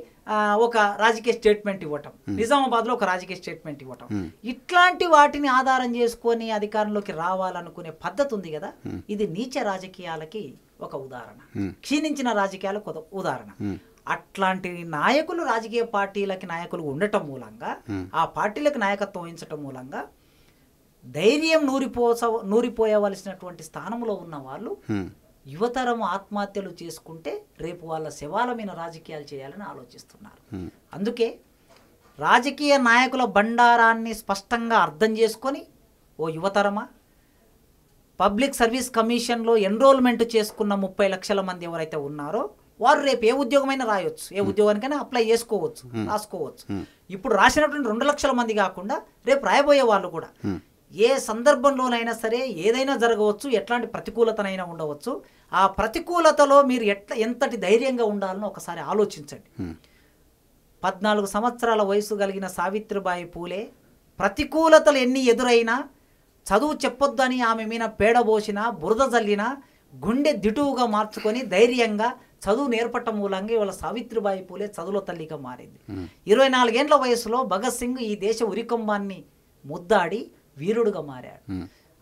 ఒక రాజకీయ స్టేట్మెంట్ ఇవ్వటం నిజామాబాద్లో ఒక రాజకీయ స్టేట్మెంట్ ఇవ్వటం ఇట్లాంటి వాటిని ఆధారం చేసుకొని అధికారంలోకి రావాలనుకునే పద్ధతి ఉంది కదా ఇది నీచ రాజకీయాలకి ఒక ఉదాహరణ క్షీణించిన రాజకీయాలకు ఉదాహరణ అట్లాంటి నాయకులు రాజకీయ పార్టీలకి నాయకులు ఉండటం మూలంగా ఆ పార్టీలకు నాయకత్వం వహించటం మూలంగా ధైర్యం నూరిపో నూరిపోయవలసినటువంటి స్థానంలో ఉన్న వాళ్ళు యువతరం ఆత్మహత్యలు చేసుకుంటే రేపు వాళ్ళ శవాల మీద రాజకీయాలు చేయాలని ఆలోచిస్తున్నారు అందుకే రాజకీయ నాయకుల బండారాన్ని స్పష్టంగా అర్థం చేసుకొని ఓ యువతరమా పబ్లిక్ సర్వీస్ కమిషన్లో ఎన్రోల్మెంట్ చేసుకున్న ముప్పై లక్షల మంది ఎవరైతే ఉన్నారో వారు రేపు ఏ ఉద్యోగమైనా రాయొచ్చు ఏ ఉద్యోగానికైనా అప్లై చేసుకోవచ్చు రాసుకోవచ్చు ఇప్పుడు రాసినటువంటి రెండు లక్షల మంది కాకుండా రేపు రాయబోయే వాళ్ళు కూడా ఏ సందర్భంలోనైనా సరే ఏదైనా జరగవచ్చు ఎట్లాంటి ప్రతికూలతనైనా ఉండవచ్చు ఆ ప్రతికూలతలో మీరు ఎట్లా ఎంతటి ధైర్యంగా ఉండాలని ఒకసారి ఆలోచించండి పద్నాలుగు సంవత్సరాల వయసు కలిగిన సావిత్రిబాయి పూలే ప్రతికూలతలు ఎన్ని ఎదురైనా చదువు చెప్పొద్దని ఆమె మీద పేడబోసిన బురద జల్లినా గుండె దిటువుగా మార్చుకొని ధైర్యంగా చదువు నేర్పటం మూలంగా ఇవాళ సావిత్రిబాయి పూలే చదువుల తల్లిగా మారింది ఇరవై నాలుగేండ్ల వయసులో భగత్ సింగ్ ఈ దేశ ఉరికంబాన్ని ముద్దాడి వీరుడుగా మారాడు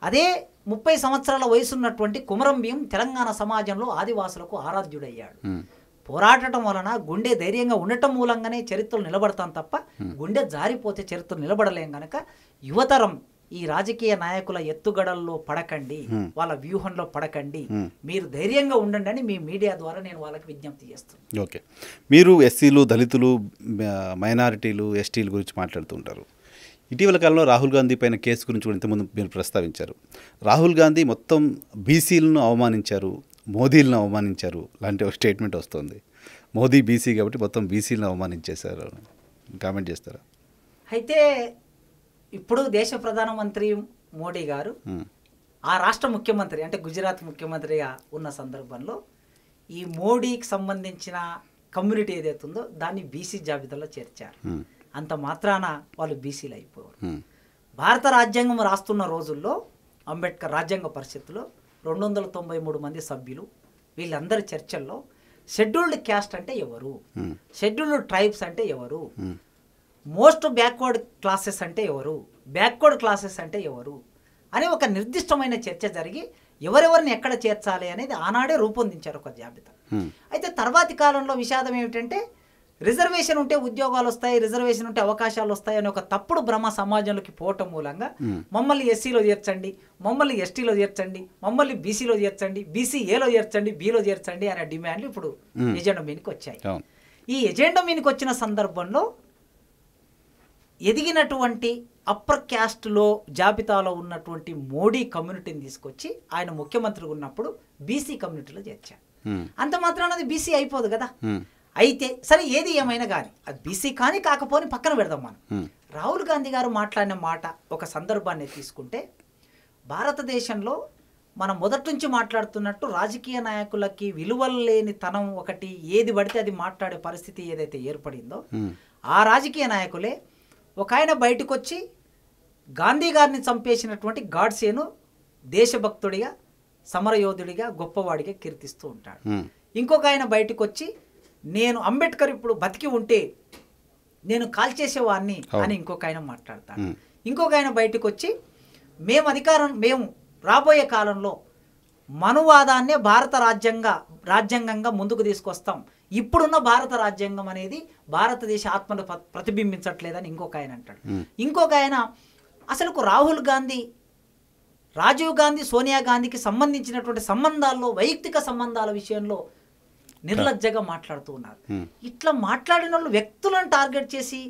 అదే ముప్పై సంవత్సరాల వయసున్నటువంటి కుమరంభీం తెలంగాణ సమాజంలో ఆదివాసులకు ఆరాధ్యుడయ్యాడు పోరాటం వలన గుండె ధైర్యంగా ఉండటం మూలంగానే చరిత్రలు నిలబడతాను తప్ప గుండె జారిపోతే చరిత్ర నిలబడలేం గనక యువతరం ఈ రాజకీయ నాయకుల ఎత్తుగడల్లో పడకండి వాళ్ళ వ్యూహంలో పడకండి మీరు ధైర్యంగా ఉండండి అని మీ మీడియా ద్వారా నేను వాళ్ళకి విజ్ఞప్తి చేస్తాను ఓకే మీరు ఎస్సీలు దళితులు మైనారిటీలు ఎస్టీల గురించి మాట్లాడుతుంటారు ఇటీవల కాలంలో రాహుల్ గాంధీ పైన కేసు గురించి కూడా ఇంతకుముందు మీరు ప్రస్తావించారు రాహుల్ గాంధీ మొత్తం బీసీలను అవమానించారు మోదీలను అవమానించారు లాంటి ఒక స్టేట్మెంట్ వస్తుంది మోదీ బీసీ కాబట్టి మొత్తం బీసీలను అవమానించేశారు కామెంట్ చేస్తారా అయితే ఇప్పుడు దేశ ప్రధానమంత్రి మోడీ గారు ఆ రాష్ట్ర ముఖ్యమంత్రి అంటే గుజరాత్ ముఖ్యమంత్రిగా ఉన్న సందర్భంలో ఈ మోడీకి సంబంధించిన కమ్యూనిటీ ఏదైతే ఉందో దాన్ని బీసీ జాబితాలో చేర్చారు అంత మాత్రాన వాళ్ళు బీసీలు అయిపోయారు భారత రాజ్యాంగం రాస్తున్న రోజుల్లో అంబేద్కర్ రాజ్యాంగ పరిస్థితుల్లో రెండు వందల తొంభై మూడు మంది సభ్యులు వీళ్ళందరి చర్చల్లో షెడ్యూల్డ్ క్యాస్ట్ అంటే ఎవరు షెడ్యూల్డ్ ట్రైబ్స్ అంటే ఎవరు మోస్ట్ బ్యాక్వర్డ్ క్లాసెస్ అంటే ఎవరు బ్యాక్వర్డ్ క్లాసెస్ అంటే ఎవరు అనే ఒక నిర్దిష్టమైన చర్చ జరిగి ఎవరెవరిని ఎక్కడ చేర్చాలి అనేది ఆనాడే రూపొందించారు ఒక జాబితా అయితే తర్వాతి కాలంలో విషాదం ఏమిటంటే రిజర్వేషన్ ఉంటే ఉద్యోగాలు వస్తాయి రిజర్వేషన్ ఉంటే అవకాశాలు వస్తాయి అనే ఒక తప్పుడు భ్రమ సమాజంలోకి పోవటం మూలంగా మమ్మల్ని ఎస్సీలో చేర్చండి మమ్మల్ని ఎస్టీలో చేర్చండి మమ్మల్ని బీసీలో చేర్చండి బీసీ ఏలో చేర్చండి బీలో చేర్చండి అనే డిమాండ్లు ఇప్పుడు ఎజెండా మీదకి వచ్చాయి ఈ ఎజెండా మీదకి వచ్చిన సందర్భంలో ఎదిగినటువంటి అప్పర్ క్యాస్ట్లో జాబితాలో ఉన్నటువంటి మోడీ కమ్యూనిటీని తీసుకొచ్చి ఆయన ముఖ్యమంత్రి ఉన్నప్పుడు బీసీ కమ్యూనిటీలో చేర్చారు అంత మాత్రం అది బీసీ అయిపోదు కదా అయితే సరే ఏది ఏమైనా కానీ అది బీసీ కానీ కాకపోని పక్కన పెడదాం మనం రాహుల్ గాంధీ గారు మాట్లాడిన మాట ఒక సందర్భాన్ని తీసుకుంటే భారతదేశంలో మనం మొదటి నుంచి మాట్లాడుతున్నట్టు రాజకీయ నాయకులకి విలువలు లేని తనం ఒకటి ఏది పడితే అది మాట్లాడే పరిస్థితి ఏదైతే ఏర్పడిందో ఆ రాజకీయ నాయకులే ఒక ఆయన బయటకు వచ్చి గాంధీ గారిని చంపేసినటువంటి గాడ్సేను దేశభక్తుడిగా సమరయోధుడిగా గొప్పవాడిగా కీర్తిస్తూ ఉంటాడు ఇంకొక ఆయన బయటకు వచ్చి నేను అంబేద్కర్ ఇప్పుడు బతికి ఉంటే నేను కాల్ చేసేవాడిని అని ఇంకొక ఆయన మాట్లాడతాను ఇంకొక ఆయన బయటకు వచ్చి మేము అధికారం మేము రాబోయే కాలంలో మనువాదాన్నే భారత రాజ్యాంగ రాజ్యాంగంగా ముందుకు తీసుకొస్తాం ఇప్పుడున్న భారత రాజ్యాంగం అనేది భారతదేశ ఆత్మను ప్రతిబింబించట్లేదని ఇంకొక ఆయన అంటాడు ఇంకొక ఆయన అసలుకు రాహుల్ గాంధీ రాజీవ్ గాంధీ సోనియా గాంధీకి సంబంధించినటువంటి సంబంధాల్లో వైయక్తిక సంబంధాల విషయంలో నిర్లజ్జగా మాట్లాడుతూ ఉన్నారు ఇట్లా మాట్లాడిన వాళ్ళు వ్యక్తులను టార్గెట్ చేసి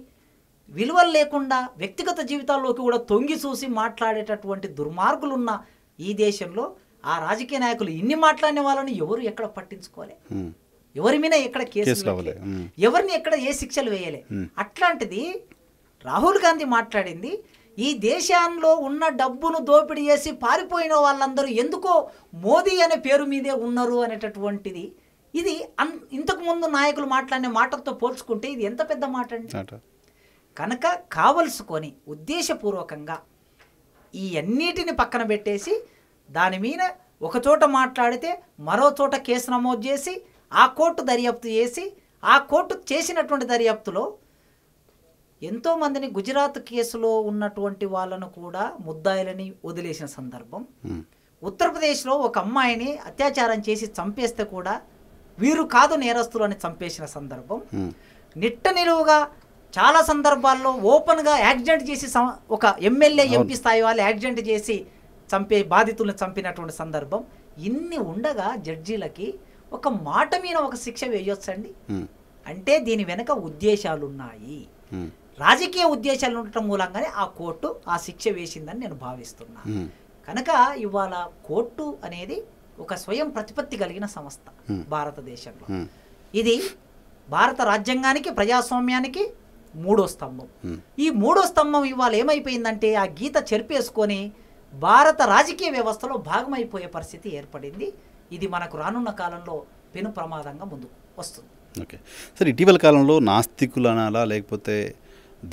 విలువలు లేకుండా వ్యక్తిగత జీవితాల్లోకి కూడా తొంగి చూసి మాట్లాడేటటువంటి దుర్మార్గులు ఉన్న ఈ దేశంలో ఆ రాజకీయ నాయకులు ఇన్ని మాట్లాడిన వాళ్ళని ఎవరు ఎక్కడ పట్టించుకోలే ఎవరి మీద ఎక్కడ కేసులు ఎవరిని ఎక్కడ ఏ శిక్షలు వేయలే అట్లాంటిది రాహుల్ గాంధీ మాట్లాడింది ఈ దేశంలో ఉన్న డబ్బును దోపిడీ చేసి పారిపోయిన వాళ్ళందరూ ఎందుకో మోదీ అనే పేరు మీదే ఉన్నారు అనేటటువంటిది ఇది అన్ ఇంతకుముందు నాయకులు మాట్లాడిన మాటలతో పోల్చుకుంటే ఇది ఎంత పెద్ద మాట అండి కనుక కావలసుకొని ఉద్దేశపూర్వకంగా ఈ అన్నిటిని పక్కన పెట్టేసి దాని మీద ఒక చోట మాట్లాడితే మరో చోట కేసు నమోదు చేసి ఆ కోర్టు దర్యాప్తు చేసి ఆ కోర్టు చేసినటువంటి దర్యాప్తులో ఎంతోమందిని గుజరాత్ కేసులో ఉన్నటువంటి వాళ్ళను కూడా ముద్దాయిలని వదిలేసిన సందర్భం ఉత్తరప్రదేశ్లో ఒక అమ్మాయిని అత్యాచారం చేసి చంపేస్తే కూడా వీరు కాదు నేరస్తులు అని చంపేసిన సందర్భం నిట్ట నిలువుగా చాలా సందర్భాల్లో ఓపెన్గా యాక్సిడెంట్ చేసి ఒక ఎమ్మెల్యే ఎంపీ స్థాయి వాళ్ళు యాక్సిడెంట్ చేసి చంపే బాధితులను చంపినటువంటి సందర్భం ఇన్ని ఉండగా జడ్జీలకి ఒక మాట మీద ఒక శిక్ష వేయొచ్చండి అంటే దీని వెనుక ఉద్దేశాలు ఉన్నాయి రాజకీయ ఉద్దేశాలు ఉండటం మూలంగానే ఆ కోర్టు ఆ శిక్ష వేసిందని నేను భావిస్తున్నా కనుక ఇవాళ కోర్టు అనేది ఒక స్వయం ప్రతిపత్తి కలిగిన సంస్థ భారతదేశంలో ఇది భారత రాజ్యాంగానికి ప్రజాస్వామ్యానికి మూడో స్తంభం ఈ మూడో స్తంభం ఇవాళ ఏమైపోయిందంటే ఆ గీత చెరిపేసుకొని భారత రాజకీయ వ్యవస్థలో భాగమైపోయే పరిస్థితి ఏర్పడింది ఇది మనకు రానున్న కాలంలో పెను ప్రమాదంగా ముందుకు వస్తుంది ఓకే సార్ ఇటీవల కాలంలో నాస్తికులు అనాలా లేకపోతే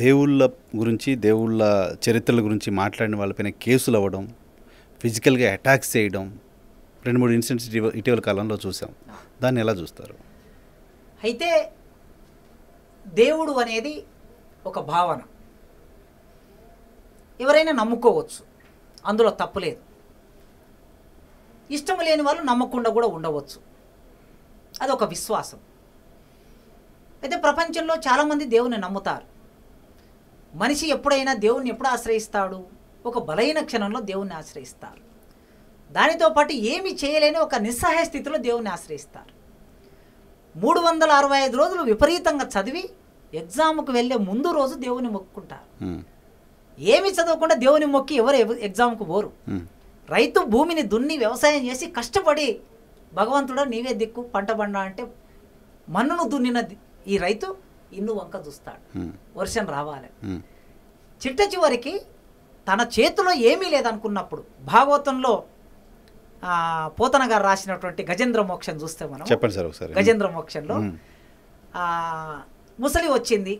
దేవుళ్ళ గురించి దేవుళ్ళ చరిత్రల గురించి మాట్లాడిన వాళ్ళపైన కేసులు అవ్వడం ఫిజికల్గా అటాక్స్ చేయడం రెండు మూడు ఇన్సిడెంట్స్ ఇటీవల కాలంలో చూసాం దాన్ని ఎలా చూస్తారు అయితే దేవుడు అనేది ఒక భావన ఎవరైనా నమ్ముకోవచ్చు అందులో తప్పులేదు ఇష్టం లేని వాళ్ళు నమ్మకుండా కూడా ఉండవచ్చు అది ఒక విశ్వాసం అయితే ప్రపంచంలో చాలామంది దేవుణ్ణి నమ్ముతారు మనిషి ఎప్పుడైనా దేవుణ్ణి ఎప్పుడు ఆశ్రయిస్తాడు ఒక బలైన క్షణంలో దేవుణ్ణి ఆశ్రయిస్తారు దానితో పాటు ఏమి చేయలేని ఒక నిస్సహాయ స్థితిలో దేవుణ్ణి ఆశ్రయిస్తారు మూడు వందల అరవై ఐదు రోజులు విపరీతంగా చదివి ఎగ్జామ్కు వెళ్ళే ముందు రోజు దేవుని మొక్కుకుంటారు ఏమి చదవకుండా దేవుని మొక్కి ఎవరు ఎగ్జామ్కు పోరు రైతు భూమిని దున్ని వ్యవసాయం చేసి కష్టపడి భగవంతుడు నీవే దిక్కు పంట పండ అంటే మన్నును దున్నిన ఈ రైతు ఇన్ను వంక చూస్తాడు వర్షం రావాలి చిట్ట చివరికి తన చేతిలో ఏమీ లేదనుకున్నప్పుడు భాగవతంలో పోతన గారు రాసినటువంటి గజేంద్ర మోక్షం చూస్తే మనం చెప్పండి సార్ ఒకసారి గజేంద్ర మోక్షంలో ముసలి వచ్చింది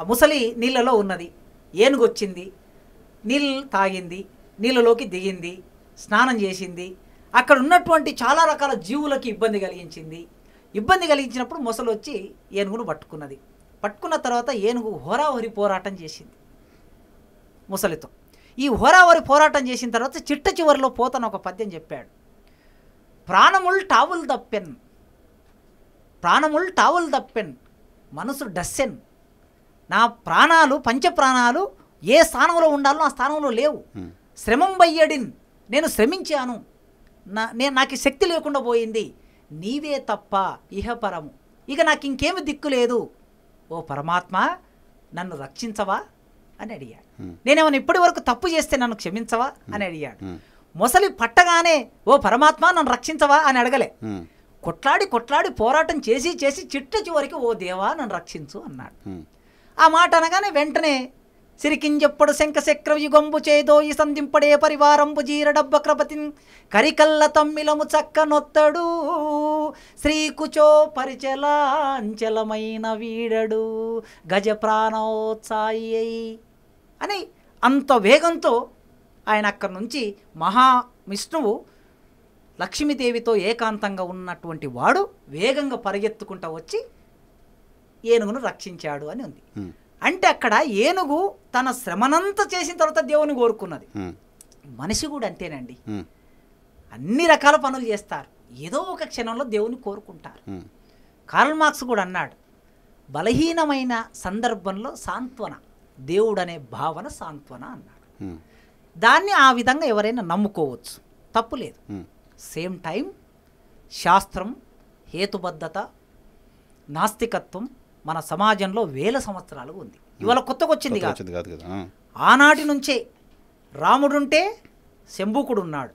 ఆ ముసలి నీళ్ళలో ఉన్నది ఏనుగు వచ్చింది నీళ్ళు తాగింది నీళ్ళలోకి దిగింది స్నానం చేసింది అక్కడ ఉన్నటువంటి చాలా రకాల జీవులకి ఇబ్బంది కలిగించింది ఇబ్బంది కలిగించినప్పుడు ముసలి వచ్చి ఏనుగును పట్టుకున్నది పట్టుకున్న తర్వాత ఏనుగు హోరాహోరి పోరాటం చేసింది ముసలితో ఈ హోరావరి పోరాటం చేసిన తర్వాత చిట్ట చివరిలో పోతను ఒక పద్యం చెప్పాడు ప్రాణముల్ టావుల్ దప్పెన్ ప్రాణముల్ టావుల్ దప్పెన్ మనసు డస్సెన్ నా ప్రాణాలు పంచప్రాణాలు ఏ స్థానంలో ఉండాలో ఆ స్థానంలో లేవు శ్రమం బయ్యడిన్ నేను శ్రమించాను నా నేను నాకు శక్తి లేకుండా పోయింది నీవే తప్ప ఇహపరము ఇక నాకు ఇంకేమి దిక్కు లేదు ఓ పరమాత్మ నన్ను రక్షించవా అని అడిగాడు నేనేమైనా ఇప్పటి వరకు తప్పు చేస్తే నన్ను క్షమించవా అని అడిగాడు మొసలి పట్టగానే ఓ పరమాత్మ నన్ను రక్షించవా అని అడగలే కొట్లాడి కొట్లాడి పోరాటం చేసి చేసి చిట్ట చివరికి ఓ దేవా నన్ను రక్షించు అన్నాడు ఆ మాట అనగానే వెంటనే సిరికింజెప్పుడు శంఖశక్ర యుగంబు చేదో ఈ సంధింపడే పరివారంబు జీరడబ్బ క్రపతి కరికల్ల తమ్మిలము చక్కనొత్తడు శ్రీకుచో పరిచలాంచలమైన వీడడు గజ ప్రాణోత్సాయి అని అంత వేగంతో ఆయన అక్కడి నుంచి మహా విష్ణువు లక్ష్మీదేవితో ఏకాంతంగా ఉన్నటువంటి వాడు వేగంగా పరిగెత్తుకుంటా వచ్చి ఏనుగును రక్షించాడు అని ఉంది అంటే అక్కడ ఏనుగు తన శ్రమనంతా చేసిన తర్వాత దేవుని కోరుకున్నది మనిషి కూడా అంతేనండి అన్ని రకాల పనులు చేస్తారు ఏదో ఒక క్షణంలో దేవుని కోరుకుంటారు కార్ల్ మార్క్స్ కూడా అన్నాడు బలహీనమైన సందర్భంలో సాంత్వన దేవుడనే భావన సాంత్వన అన్నాడు దాన్ని ఆ విధంగా ఎవరైనా నమ్ముకోవచ్చు తప్పు లేదు సేమ్ టైం శాస్త్రం హేతుబద్ధత నాస్తికత్వం మన సమాజంలో వేల సంవత్సరాలు ఉంది ఇవాళ కొత్తగా వచ్చింది కాదు ఆనాటి నుంచే రాముడుంటే శంభుకుడు ఉన్నాడు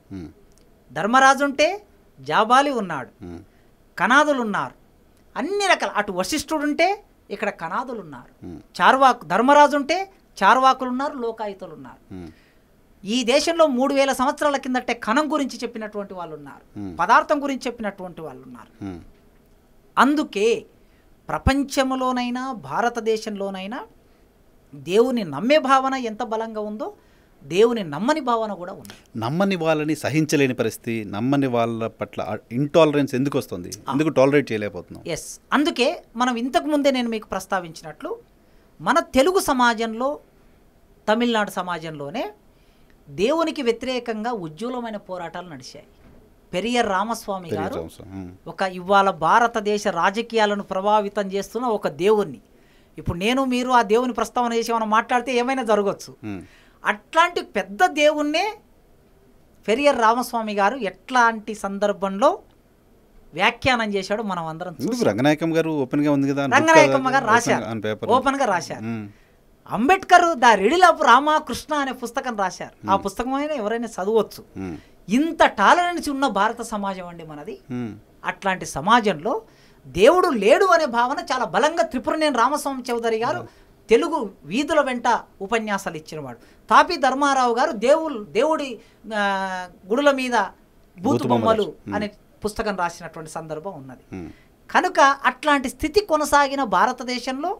ధర్మరాజుంటే జాబాలి ఉన్నాడు కనాదులు ఉన్నారు అన్ని రకాల అటు వశిష్ఠుడుంటే ఇక్కడ కణాదులు ఉన్నారు చార్వాకు ధర్మరాజు ఉంటే చార్వాకులు ఉన్నారు లోకాయుతులు ఉన్నారు ఈ దేశంలో మూడు వేల సంవత్సరాల కిందటే కణం గురించి చెప్పినటువంటి వాళ్ళు ఉన్నారు పదార్థం గురించి చెప్పినటువంటి వాళ్ళు ఉన్నారు అందుకే ప్రపంచంలోనైనా భారతదేశంలోనైనా దేవుని నమ్మే భావన ఎంత బలంగా ఉందో దేవుని నమ్మని భావన కూడా ఉంది నమ్మని వాళ్ళని సహించలేని పరిస్థితి నమ్మని వాళ్ళ పట్ల ఇంటాలరెన్స్ ఎందుకు వస్తుంది ఎందుకు టాలరేట్ చేయలేకపోతున్నాం ఎస్ అందుకే మనం ఇంతకు ముందే నేను మీకు ప్రస్తావించినట్లు మన తెలుగు సమాజంలో తమిళనాడు సమాజంలోనే దేవునికి వ్యతిరేకంగా ఉజ్వలమైన పోరాటాలు నడిచాయి పెరియర్ రామస్వామి గారు ఒక ఇవాళ భారతదేశ రాజకీయాలను ప్రభావితం చేస్తున్న ఒక దేవుణ్ణి ఇప్పుడు నేను మీరు ఆ దేవుని ప్రస్తావన చేసి మనం మాట్లాడితే ఏమైనా జరగవచ్చు అట్లాంటి పెద్ద దేవుణ్ణే పెరియర్ రామస్వామి గారు ఎట్లాంటి సందర్భంలో వ్యాఖ్యానం చేశాడు మనం అందరం రంగనాయకమ్మ గారు ఓపెన్ గా ఉంది కదా రంగనాయకమ్మ గారు రాశారు ఓపెన్ గా రాశారు అంబేద్కర్ ద రెడిల్ రామకృష్ణ అనే పుస్తకం రాశారు ఆ అయినా ఎవరైనా చదవచ్చు ఇంత టాలెన్స్ ఉన్న భారత సమాజం అండి మనది అట్లాంటి సమాజంలో దేవుడు లేడు అనే భావన చాలా బలంగా త్రిపురనేని రామస్వామి చౌదరి గారు తెలుగు వీధుల వెంట ఉపన్యాసాలు ఇచ్చినవాడు తాపి ధర్మారావు గారు దేవుడు దేవుడి గుడుల మీద భూతుబొమ్మలు అనే పుస్తకం రాసినటువంటి సందర్భం ఉన్నది కనుక అట్లాంటి స్థితి కొనసాగిన భారతదేశంలో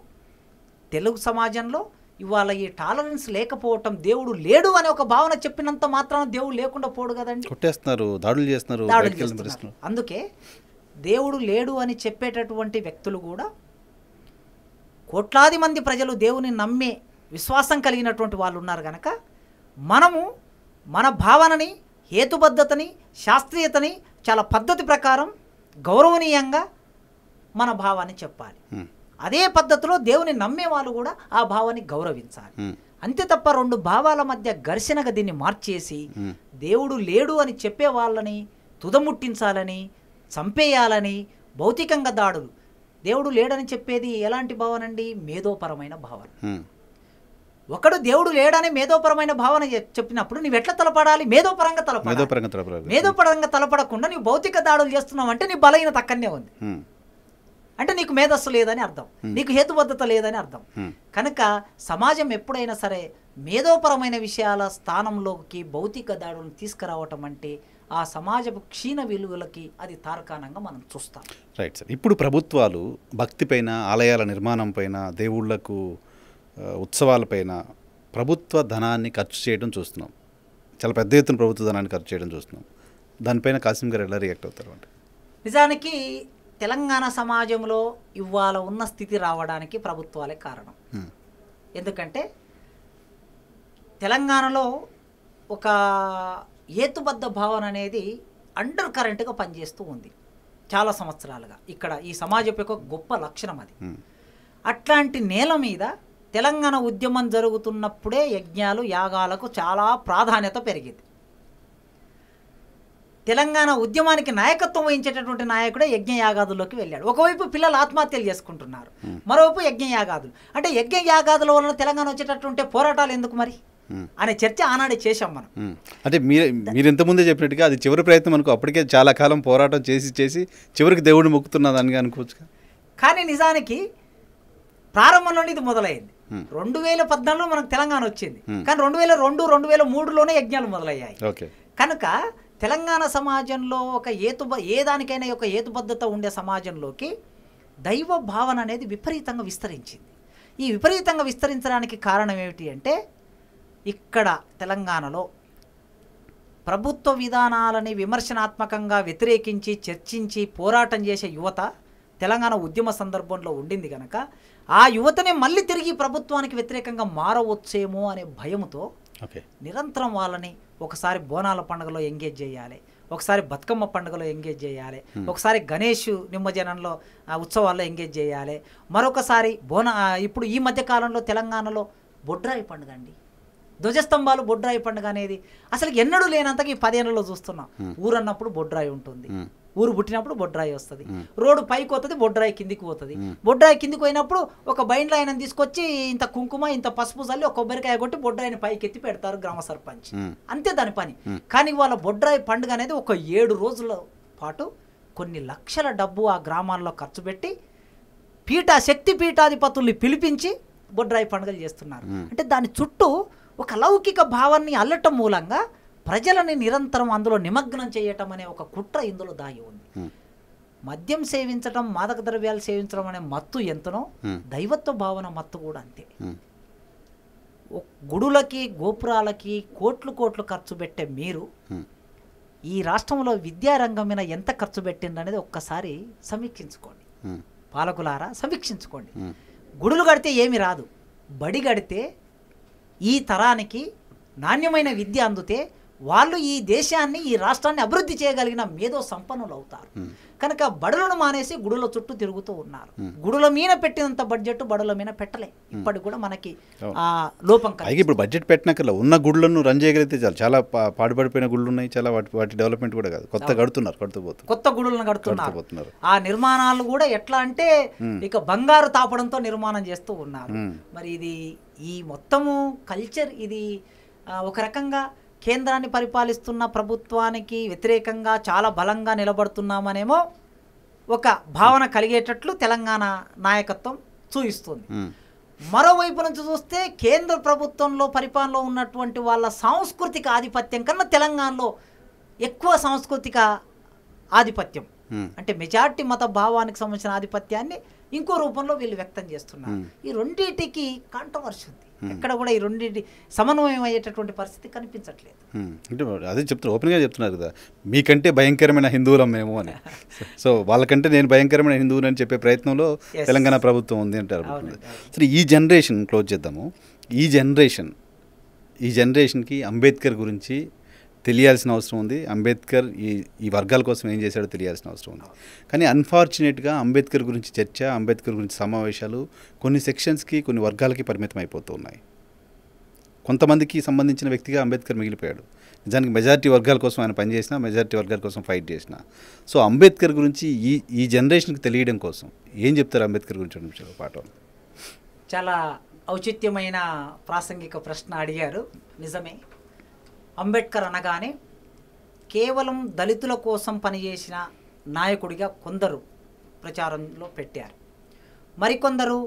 తెలుగు సమాజంలో ఇవాళ ఈ టాలరెన్స్ లేకపోవటం దేవుడు లేడు అనే ఒక భావన చెప్పినంత మాత్రం దేవుడు లేకుండా పోడు కదండి కొట్టేస్తున్నారు దాడులు చేస్తున్నారు అందుకే దేవుడు లేడు అని చెప్పేటటువంటి వ్యక్తులు కూడా కోట్లాది మంది ప్రజలు దేవుని నమ్మే విశ్వాసం కలిగినటువంటి వాళ్ళు ఉన్నారు కనుక మనము మన భావనని హేతుబద్ధతని శాస్త్రీయతని చాలా పద్ధతి ప్రకారం గౌరవనీయంగా మన భావాన్ని చెప్పాలి అదే పద్ధతిలో దేవుని నమ్మే వాళ్ళు కూడా ఆ భావాన్ని గౌరవించాలి అంతే తప్ప రెండు భావాల మధ్య ఘర్షణగా దీన్ని మార్చేసి దేవుడు లేడు అని చెప్పే వాళ్ళని తుదముట్టించాలని చంపేయాలని భౌతికంగా దాడులు దేవుడు లేడని చెప్పేది ఎలాంటి భావనండి మేధోపరమైన భావన ఒకడు దేవుడు లేడని మేధోపరమైన భావన చెప్పినప్పుడు నువ్వు ఎట్లా తలపడాలి మేధోపరంగా తలపడాలి మేధోపరంగా తలపడకుండా నీవు భౌతిక దాడులు చేస్తున్నావు అంటే నీ బలహీన తక్కనే ఉంది అంటే నీకు మేధస్సు లేదని అర్థం నీకు హేతుబద్ధత లేదని అర్థం కనుక సమాజం ఎప్పుడైనా సరే మేధోపరమైన విషయాల స్థానంలోకి భౌతిక దాడులను తీసుకురావటం అంటే ఆ సమాజపు క్షీణ విలువలకి అది తారకాణంగా మనం చూస్తాం రైట్ సార్ ఇప్పుడు ప్రభుత్వాలు భక్తిపైన ఆలయాల నిర్మాణం పైన దేవుళ్లకు ఉత్సవాలపైన ప్రభుత్వ ధనాన్ని ఖర్చు చేయడం చూస్తున్నాం చాలా పెద్ద ఎత్తున ప్రభుత్వ ధనాన్ని ఖర్చు చేయడం చూస్తున్నాం దానిపైన కాసిం గారు ఎలా రియాక్ట్ అవుతారు నిజానికి తెలంగాణ సమాజంలో ఇవాళ ఉన్న స్థితి రావడానికి ప్రభుత్వాలే కారణం ఎందుకంటే తెలంగాణలో ఒక హేతుబద్ధ భావన అనేది అండర్ కరెంట్గా పనిచేస్తూ ఉంది చాలా సంవత్సరాలుగా ఇక్కడ ఈ సమాజం యొక్క గొప్ప లక్షణం అది అట్లాంటి నేల మీద తెలంగాణ ఉద్యమం జరుగుతున్నప్పుడే యజ్ఞాలు యాగాలకు చాలా ప్రాధాన్యత పెరిగింది తెలంగాణ ఉద్యమానికి నాయకత్వం వహించేటటువంటి నాయకుడే యజ్ఞ యాగాదుల్లోకి వెళ్ళాడు ఒకవైపు పిల్లలు ఆత్మహత్యలు చేసుకుంటున్నారు మరోవైపు యజ్ఞ యాగాదులు అంటే యాగాదుల వలన తెలంగాణ వచ్చేటటువంటి పోరాటాలు ఎందుకు మరి అనే చర్చ ఆనాడే చేశాం మనం అంటే మీరు మీరు ఇంతకుముందే చెప్పినట్టుగా అది చివరి ప్రయత్నం అనుకో అప్పటికే చాలా కాలం పోరాటం చేసి చేసి చివరికి దేవుడు మొక్కుతున్నదని అనుకోవచ్చు కానీ నిజానికి ప్రారంభంలోనే ఇది మొదలైంది Hmm. రెండు వేల పద్నాలుగులో మనకు తెలంగాణ వచ్చింది hmm. కానీ రెండు వేల రెండు రెండు వేల మూడులోనే యజ్ఞాలు మొదలయ్యాయి కనుక తెలంగాణ సమాజంలో ఒక ఏతు ఏ దానికైనా ఒక ఏతుబద్ధత ఉండే సమాజంలోకి దైవ భావన అనేది విపరీతంగా విస్తరించింది ఈ విపరీతంగా విస్తరించడానికి కారణం ఏమిటి అంటే ఇక్కడ తెలంగాణలో ప్రభుత్వ విధానాలని విమర్శనాత్మకంగా వ్యతిరేకించి చర్చించి పోరాటం చేసే యువత తెలంగాణ ఉద్యమ సందర్భంలో ఉండింది కనుక ఆ యువతనే మళ్ళీ తిరిగి ప్రభుత్వానికి వ్యతిరేకంగా మారవచ్చేమో అనే భయంతో నిరంతరం వాళ్ళని ఒకసారి బోనాల పండుగలో ఎంగేజ్ చేయాలి ఒకసారి బతుకమ్మ పండుగలో ఎంగేజ్ చేయాలి hmm. ఒకసారి గణేష్ నిమ్మజనంలో ఉత్సవాల్లో ఎంగేజ్ చేయాలి మరొకసారి బోన ఇప్పుడు ఈ మధ్య కాలంలో తెలంగాణలో బొడ్రాయి పండుగ అండి ధ్వజస్తంభాలు బొడ్రాయి పండుగ అనేది అసలు ఎన్నడూ లేనంతకి ఈ చూస్తున్నాం hmm. ఊరన్నప్పుడు బొడ్రాయి ఉంటుంది hmm. ఊరు పుట్టినప్పుడు బొడ్రాయి వస్తుంది రోడ్డు పైకి పోతుంది బొడ్రాయి కిందికి పోతుంది బొడ్రాయి కిందికి పోయినప్పుడు ఒక బైండ్లో ఆయన తీసుకొచ్చి ఇంత కుంకుమ ఇంత పసుపు చల్లి ఒక కొబ్బరికాయ కొట్టి బొడ్రాయిని పైకి ఎత్తి పెడతారు గ్రామ సర్పంచ్ అంతే దాని పని కానీ వాళ్ళ బొడ్రాయి పండుగ అనేది ఒక ఏడు రోజుల పాటు కొన్ని లక్షల డబ్బు ఆ గ్రామాల్లో ఖర్చు పెట్టి పీఠ శక్తి పీఠాధిపతుల్ని పిలిపించి బొడ్రాయి పండుగలు చేస్తున్నారు అంటే దాని చుట్టూ ఒక లౌకిక భావాన్ని అల్లటం మూలంగా ప్రజలని నిరంతరం అందులో నిమగ్నం చేయటం అనే ఒక కుట్ర ఇందులో దాగి ఉంది మద్యం సేవించడం మాదక ద్రవ్యాలు సేవించడం అనే మత్తు ఎంతనో దైవత్వ భావన మత్తు కూడా అంతే గుడులకి గోపురాలకి కోట్లు కోట్లు ఖర్చు పెట్టే మీరు ఈ రాష్ట్రంలో విద్యారంగం మీద ఎంత ఖర్చు పెట్టింది అనేది ఒక్కసారి సమీక్షించుకోండి పాలకులారా సమీక్షించుకోండి గుడులు కడితే ఏమి రాదు బడి కడితే ఈ తరానికి నాణ్యమైన విద్య అందితే వాళ్ళు ఈ దేశాన్ని ఈ రాష్ట్రాన్ని అభివృద్ధి చేయగలిగిన మేధో సంపన్నులు అవుతారు కనుక బడులను మానేసి గుడుల చుట్టూ తిరుగుతూ ఉన్నారు గుడుల మీద పెట్టినంత బడ్జెట్ బడుల మీద పెట్టలే ఇప్పటికి కూడా మనకి ఆ లోపం ఇప్పుడు బడ్జెట్ పెట్టినాక ఉన్న గుడులను రన్ చేయగలిగితే చాలు చాలా పాడుపడిపోయిన గుడులు ఉన్నాయి చాలా వాటి వాటి డెవలప్మెంట్ కూడా కాదు కొత్త కడుతున్నారు కడుతుపోతున్నారు కొత్త గుడులను కడుతున్నారు ఆ నిర్మాణాలు కూడా ఎట్లా అంటే ఇక బంగారు తాపడంతో నిర్మాణం చేస్తూ ఉన్నారు మరి ఇది ఈ మొత్తము కల్చర్ ఇది ఒక రకంగా కేంద్రాన్ని పరిపాలిస్తున్న ప్రభుత్వానికి వ్యతిరేకంగా చాలా బలంగా నిలబడుతున్నామనేమో ఒక భావన కలిగేటట్లు తెలంగాణ నాయకత్వం చూపిస్తుంది మరోవైపు నుంచి చూస్తే కేంద్ర ప్రభుత్వంలో పరిపాలనలో ఉన్నటువంటి వాళ్ళ సాంస్కృతిక ఆధిపత్యం కన్నా తెలంగాణలో ఎక్కువ సాంస్కృతిక ఆధిపత్యం అంటే మెజార్టీ మత భావానికి సంబంధించిన ఆధిపత్యాన్ని ఇంకో రూపంలో వీళ్ళు వ్యక్తం చేస్తున్నారు ఈ రెండింటికి కాంట్రవర్సీ ఉంది Hmm. ఎక్కడ కూడా ఈ రెండింటి సమన్వయం అయ్యేటటువంటి పరిస్థితి కనిపించట్లేదు hmm. అంటే అదే చెప్తున్నారు ఓపెన్గా చెప్తున్నారు కదా మీకంటే భయంకరమైన హిందువులం మేము అని సో వాళ్ళకంటే నేను భయంకరమైన హిందువులు అని చెప్పే ప్రయత్నంలో తెలంగాణ ప్రభుత్వం ఉంది అంటారు సరే ఈ జనరేషన్ క్లోజ్ చేద్దాము ఈ జనరేషన్ ఈ జనరేషన్కి అంబేద్కర్ గురించి తెలియాల్సిన అవసరం ఉంది అంబేద్కర్ ఈ ఈ వర్గాల కోసం ఏం చేశాడో తెలియాల్సిన అవసరం ఉంది కానీ అన్ఫార్చునేట్గా అంబేద్కర్ గురించి చర్చ అంబేద్కర్ గురించి సమావేశాలు కొన్ని సెక్షన్స్కి కొన్ని వర్గాలకి పరిమితం అయిపోతూ ఉన్నాయి కొంతమందికి సంబంధించిన వ్యక్తిగా అంబేద్కర్ మిగిలిపోయాడు నిజానికి మెజారిటీ వర్గాల కోసం ఆయన పనిచేసిన మెజారిటీ వర్గాల కోసం ఫైట్ చేసిన సో అంబేద్కర్ గురించి ఈ ఈ జనరేషన్కి తెలియడం కోసం ఏం చెప్తారు అంబేద్కర్ గురించి నిమిషాలు పాట చాలా ఔచిత్యమైన ప్రాసంగిక ప్రశ్న అడిగారు నిజమే అంబేద్కర్ అనగానే కేవలం దళితుల కోసం పనిచేసిన నాయకుడిగా కొందరు ప్రచారంలో పెట్టారు మరికొందరు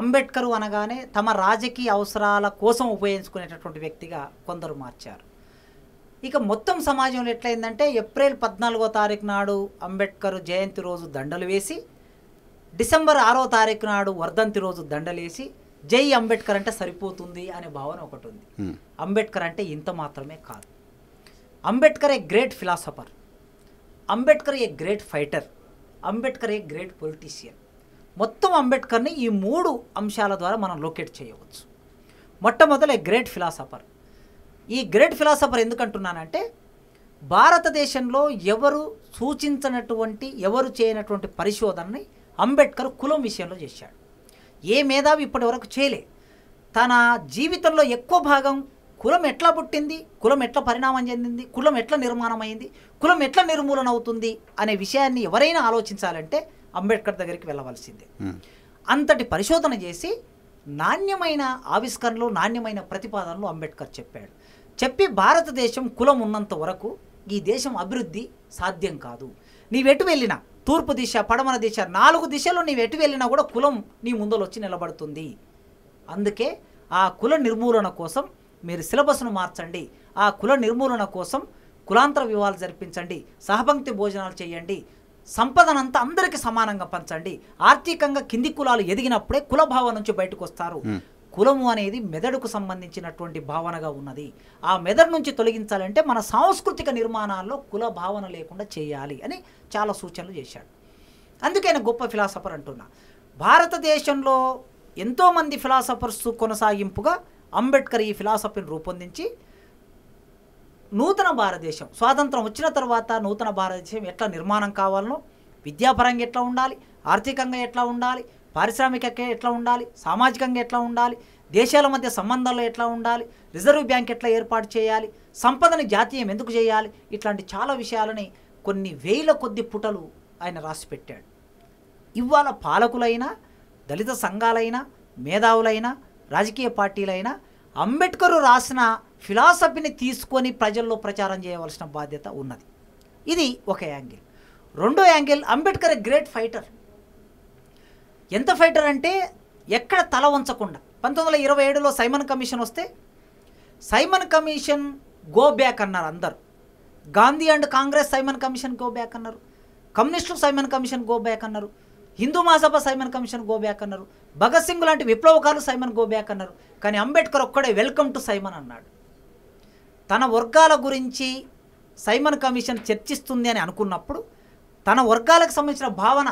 అంబేద్కర్ అనగానే తమ రాజకీయ అవసరాల కోసం ఉపయోగించుకునేటటువంటి వ్యక్తిగా కొందరు మార్చారు ఇక మొత్తం సమాజంలో ఎట్లయిందంటే ఏప్రిల్ పద్నాలుగో తారీఖు నాడు అంబేద్కర్ జయంతి రోజు దండలు వేసి డిసెంబర్ ఆరో తారీఖు నాడు వర్ధంతి రోజు దండలేసి జై అంబేద్కర్ అంటే సరిపోతుంది అనే భావన ఒకటి ఉంది అంబేద్కర్ అంటే ఇంత మాత్రమే కాదు Ambedkar a great philosopher Ambedkar a great fighter Ambedkar a great politician మొత్తం అంబేద్కర్ని ఈ మూడు అంశాల ద్వారా మనం లొకేట్ చేయవచ్చు మొట్టమొదట గ్రేట్ ఫిలాసఫర్ ఈ గ్రేట్ ఫిలాసఫర్ ఎందుకంటున్నానంటే భారతదేశంలో ఎవరు సూచించినటువంటి ఎవరు చేయనటువంటి పరిశోధనని అంబేద్కర్ కులం విషయంలో చేశాడు ఏ మేధావి ఇప్పటి వరకు చేయలే తన జీవితంలో ఎక్కువ భాగం కులం ఎట్లా పుట్టింది కులం ఎట్లా పరిణామం చెందింది కులం ఎట్లా నిర్మాణం అయింది కులం ఎట్లా నిర్మూలన అవుతుంది అనే విషయాన్ని ఎవరైనా ఆలోచించాలంటే అంబేద్కర్ దగ్గరికి వెళ్ళవలసిందే అంతటి పరిశోధన చేసి నాణ్యమైన ఆవిష్కరణలు నాణ్యమైన ప్రతిపాదనలు అంబేద్కర్ చెప్పాడు చెప్పి భారతదేశం కులం ఉన్నంత వరకు ఈ దేశం అభివృద్ధి సాధ్యం కాదు నీవెటు వెళ్ళినా తూర్పు దిశ పడమర దిశ నాలుగు దిశలో నీవు ఎటు వెళ్ళినా కూడా కులం నీ ముందలు వచ్చి నిలబడుతుంది అందుకే ఆ కుల నిర్మూలన కోసం మీరు సిలబస్ను మార్చండి ఆ కుల నిర్మూలన కోసం కులాంతర వివాహాలు జరిపించండి సహపంక్తి భోజనాలు చేయండి సంపదనంతా అందరికీ సమానంగా పంచండి ఆర్థికంగా కింది కులాలు ఎదిగినప్పుడే కుల భావం నుంచి బయటకు వస్తారు కులము అనేది మెదడుకు సంబంధించినటువంటి భావనగా ఉన్నది ఆ మెదడు నుంచి తొలగించాలంటే మన సాంస్కృతిక నిర్మాణాల్లో కుల భావన లేకుండా చేయాలి అని చాలా సూచనలు చేశాడు అందుకే ఆయన గొప్ప ఫిలాసఫర్ అంటున్నా భారతదేశంలో ఎంతోమంది ఫిలాసఫర్స్ కొనసాగింపుగా అంబేద్కర్ ఈ ఫిలాసఫీని రూపొందించి నూతన భారతదేశం స్వాతంత్రం వచ్చిన తర్వాత నూతన భారతదేశం ఎట్లా నిర్మాణం కావాలనో విద్యాపరంగా ఎట్లా ఉండాలి ఆర్థికంగా ఎట్లా ఉండాలి పారిశ్రామికంగా ఎట్లా ఉండాలి సామాజికంగా ఎట్లా ఉండాలి దేశాల మధ్య సంబంధాలు ఎట్లా ఉండాలి రిజర్వ్ బ్యాంక్ ఎట్లా ఏర్పాటు చేయాలి సంపదను జాతీయం ఎందుకు చేయాలి ఇట్లాంటి చాలా విషయాలని కొన్ని వేల కొద్ది పుటలు ఆయన రాసిపెట్టాడు ఇవాళ పాలకులైనా దళిత సంఘాలైనా మేధావులైనా రాజకీయ పార్టీలైనా అంబేద్కర్ రాసిన ఫిలాసఫీని తీసుకొని ప్రజల్లో ప్రచారం చేయవలసిన బాధ్యత ఉన్నది ఇది ఒక యాంగిల్ రెండో యాంగిల్ అంబేద్కర్ గ్రేట్ ఫైటర్ ఎంత ఫైటర్ అంటే ఎక్కడ తల ఉంచకుండా పంతొమ్మిది వందల ఇరవై ఏడులో సైమన్ కమిషన్ వస్తే సైమన్ కమిషన్ గో బ్యాక్ అన్నారు అందరు Gandhi and Congress Simon commission go back అన్నారు కమ్యూనిస్టులు సైమన్ కమిషన్ గో బ్యాక్ అన్నారు Hindu Mahasabha Simon commission go back అన్నారు భగత్ సింగ్ లాంటి విప్లవకారులు సైమన్ గో బ్యాక్ అన్నారు కానీ అంబేద్కర్ ఒక్కడే వెల్కమ్ టు సైమన్ అన్నాడు తన వర్గాల గురించి సైమన్ కమిషన్ చర్చిస్తుంది అని అనుకున్నప్పుడు తన వర్గాలకు సంబంధించిన భావన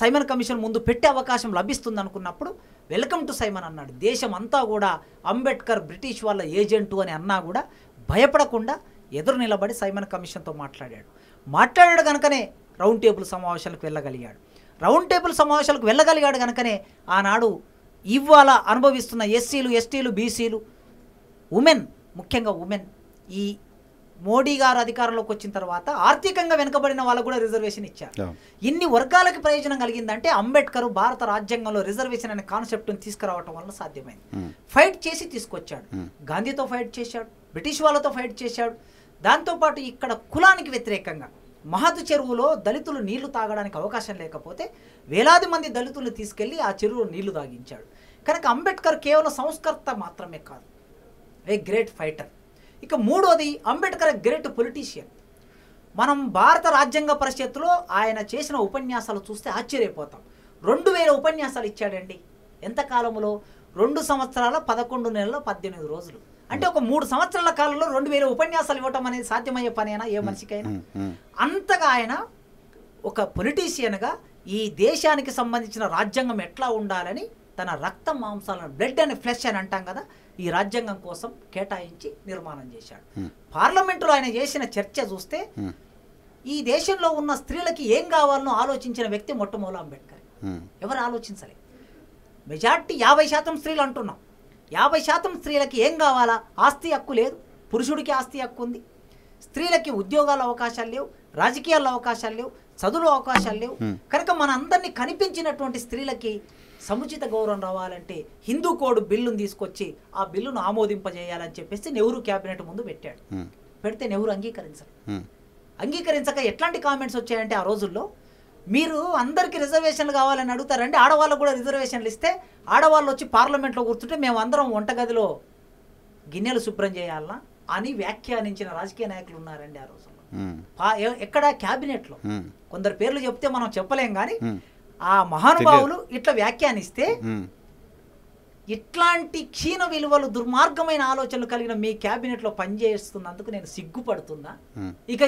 సైమన్ కమిషన్ ముందు పెట్టే అవకాశం లభిస్తుంది అనుకున్నప్పుడు వెల్కమ్ టు సైమన్ అన్నాడు దేశం అంతా కూడా అంబేద్కర్ బ్రిటిష్ వాళ్ళ ఏజెంటు అని అన్నా కూడా భయపడకుండా ఎదురు నిలబడి సైమన్ కమిషన్తో మాట్లాడాడు మాట్లాడాడు కనుకనే రౌండ్ టేబుల్ సమావేశాలకు వెళ్ళగలిగాడు రౌండ్ టేబుల్ సమావేశాలకు వెళ్ళగలిగాడు కనుకనే ఆనాడు ఇవాళ అనుభవిస్తున్న ఎస్సీలు ఎస్టీలు బీసీలు ఉమెన్ ముఖ్యంగా ఉమెన్ ఈ మోడీ గారు అధికారంలోకి వచ్చిన తర్వాత ఆర్థికంగా వెనుకబడిన వాళ్ళకు కూడా రిజర్వేషన్ ఇచ్చారు ఇన్ని వర్గాలకు ప్రయోజనం కలిగిందంటే అంబేద్కర్ భారత రాజ్యాంగంలో రిజర్వేషన్ అనే కాన్సెప్ట్ని తీసుకురావటం వల్ల సాధ్యమైంది ఫైట్ చేసి తీసుకొచ్చాడు గాంధీతో ఫైట్ చేశాడు బ్రిటిష్ వాళ్ళతో ఫైట్ చేశాడు దాంతోపాటు ఇక్కడ కులానికి వ్యతిరేకంగా మహతు చెరువులో దళితులు నీళ్లు తాగడానికి అవకాశం లేకపోతే వేలాది మంది దళితులు తీసుకెళ్లి ఆ చెరువులో నీళ్లు తాగించాడు కనుక అంబేద్కర్ కేవలం సంస్కర్త మాత్రమే కాదు ఏ గ్రేట్ ఫైటర్ ఇక మూడోది అంబేద్కర్ గ్రేట్ పొలిటీషియన్ మనం భారత రాజ్యాంగ పరిషత్తులో ఆయన చేసిన ఉపన్యాసాలు చూస్తే ఆశ్చర్యపోతాం రెండు వేల ఉపన్యాసాలు ఇచ్చాడండి ఎంత కాలంలో రెండు సంవత్సరాల పదకొండు నెలల పద్దెనిమిది రోజులు అంటే ఒక మూడు సంవత్సరాల కాలంలో రెండు వేల ఉపన్యాసాలు ఇవ్వటం అనేది సాధ్యమయ్యే పనైనా ఏ మనిషికైనా అంతగా ఆయన ఒక పొలిటీషియన్గా ఈ దేశానికి సంబంధించిన రాజ్యాంగం ఎట్లా ఉండాలని తన రక్త మాంసాలను బ్లడ్ అండ్ ఫ్లెష్ అని అంటాం కదా ఈ రాజ్యాంగం కోసం కేటాయించి నిర్మాణం చేశాడు hmm. పార్లమెంటులో ఆయన చేసిన చర్చ చూస్తే hmm. ఈ దేశంలో ఉన్న స్త్రీలకి ఏం కావాలనో ఆలోచించిన వ్యక్తి మొట్టమొదలు అంబేద్కర్ hmm. ఎవరు ఆలోచించలే మెజార్టీ యాభై శాతం స్త్రీలు అంటున్నాం యాభై శాతం స్త్రీలకి ఏం కావాలా ఆస్తి హక్కు లేదు పురుషుడికి ఆస్తి హక్కు ఉంది స్త్రీలకి ఉద్యోగాల అవకాశాలు లేవు రాజకీయాల్లో అవకాశాలు లేవు చదువు అవకాశాలు లేవు కనుక మన అందరినీ కనిపించినటువంటి స్త్రీలకి సముచిత గౌరవం రావాలంటే హిందూ కోడ్ బిల్లును తీసుకొచ్చి ఆ బిల్లును ఆమోదింపజేయాలని చెప్పేసి నెహ్రూ క్యాబినెట్ ముందు పెట్టాడు పెడితే నెహ్రూ అంగీకరించరు అంగీకరించక ఎట్లాంటి కామెంట్స్ వచ్చాయంటే ఆ రోజుల్లో మీరు అందరికీ రిజర్వేషన్లు కావాలని అడుగుతారంటే ఆడవాళ్ళకు కూడా రిజర్వేషన్లు ఇస్తే ఆడవాళ్ళు వచ్చి పార్లమెంట్లో కూర్చుంటే మేము అందరం వంటగదిలో గిన్నెలు శుభ్రం చేయాలనా అని వ్యాఖ్యానించిన రాజకీయ నాయకులు ఉన్నారండి ఆ రోజుల్లో ఎక్కడ క్యాబినెట్లో కొందరు పేర్లు చెప్తే మనం చెప్పలేం కానీ ఆ మహానుభావులు ఇట్లా వ్యాఖ్యానిస్తే ఇట్లాంటి క్షీణ విలువలు దుర్మార్గమైన ఆలోచనలు కలిగిన మీ క్యాబినెట్ లో పనిచేస్తున్నందుకు నేను సిగ్గుపడుతున్నా ఇక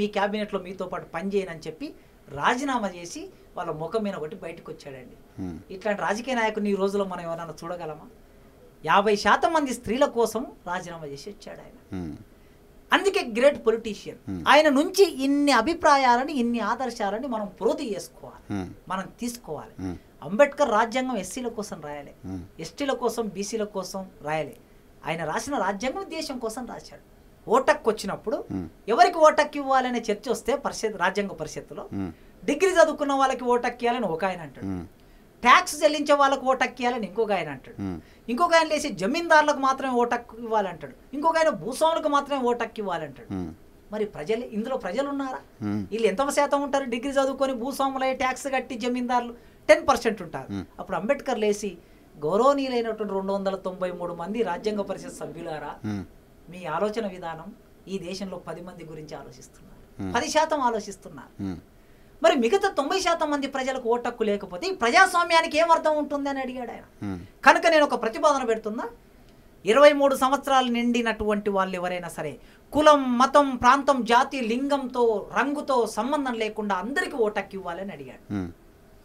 మీ క్యాబినెట్ లో మీతో పాటు పనిచేయనని చెప్పి రాజీనామా చేసి వాళ్ళ ముఖం మీద ఒకటి బయటకు వచ్చాడండి ఇట్లాంటి రాజకీయ నాయకుని ఈ రోజులో మనం ఎవరైనా చూడగలమా యాభై శాతం మంది స్త్రీల కోసం రాజీనామా చేసి వచ్చాడు ఆయన అందుకే గ్రేట్ పొలిటీషియన్ hmm. ఆయన నుంచి ఇన్ని అభిప్రాయాలని ఇన్ని ఆదర్శాలని మనం పూర్తి చేసుకోవాలి hmm. మనం తీసుకోవాలి hmm. అంబేద్కర్ రాజ్యాంగం ఎస్సీల కోసం రాయలే ఎస్టీల కోసం బీసీల కోసం రాయలే ఆయన రాసిన రాజ్యాంగం దేశం కోసం రాశాడు ఓటక్ వచ్చినప్పుడు ఎవరికి ఓటక్కి ఇవ్వాలనే చర్చ వస్తే పరిషత్ రాజ్యాంగ పరిషత్తులో డిగ్రీ చదువుకున్న వాళ్ళకి ఓటక్కి ఇవ్వాలని ఒక ఆయన అంటాడు ట్యాక్స్ చెల్లించే వాళ్ళకు ఓటక్కియాలని ఇంకొక ఆయన అంటాడు ఇంకొక ఆయన లేచి జమీందారులకు మాత్రమే హక్కు ఇవ్వాలంటాడు ఇంకొక ఆయన భూస్వాములకు మాత్రమే హక్కు ఇవ్వాలంటాడు మరి ప్రజలు ఇందులో ప్రజలు ఉన్నారా వీళ్ళు ఎంత శాతం ఉంటారు డిగ్రీ చదువుకొని భూస్వాములై ట్యాక్స్ కట్టి జమీందారులు టెన్ పర్సెంట్ ఉంటారు అప్పుడు అంబేద్కర్ లేచి గౌరవనీయులైనటువంటి రెండు వందల తొంభై మూడు మంది రాజ్యాంగ పరిషత్ సభ్యులారా మీ ఆలోచన విధానం ఈ దేశంలో పది మంది గురించి ఆలోచిస్తున్నారు పది శాతం ఆలోచిస్తున్నారు మరి మిగతా తొంభై శాతం మంది ప్రజలకు ఓటక్కు లేకపోతే ఈ ప్రజాస్వామ్యానికి ఏం అర్థం ఉంటుందని అడిగాడు ఆయన కనుక నేను ఒక ప్రతిపాదన పెడుతున్నా ఇరవై మూడు సంవత్సరాలు నిండినటువంటి వాళ్ళు ఎవరైనా సరే కులం మతం ప్రాంతం జాతి లింగంతో రంగుతో సంబంధం లేకుండా అందరికీ ఓటక్కి ఇవ్వాలని అడిగాడు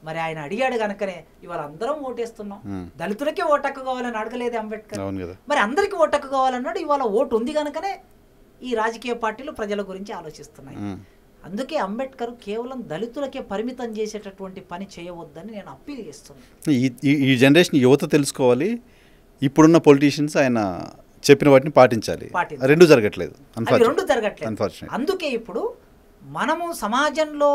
మరి ఆయన అడిగాడు కనుకనే ఇవాళ అందరం ఓటేస్తున్నాం దళితులకే ఓటక్కు కావాలని అడగలేదు అంబేద్కర్ మరి అందరికీ ఓటక్కు కావాలన్నాడు ఇవాళ ఓటు ఉంది కనుకనే ఈ రాజకీయ పార్టీలు ప్రజల గురించి ఆలోచిస్తున్నాయి అందుకే అంబేద్కర్ కేవలం దళితులకే పరిమితం చేసేటటువంటి పని చేయవద్దని నేను అప్పీల్ చేస్తున్నాను ఈ జనరేషన్ యువత తెలుసుకోవాలి ఇప్పుడున్న పొలిటీషియన్స్ ఆయన చెప్పిన వాటిని పాటించాలి రెండు జరగట్లేదు రెండు జరగట్లేదు అందుకే ఇప్పుడు మనము సమాజంలో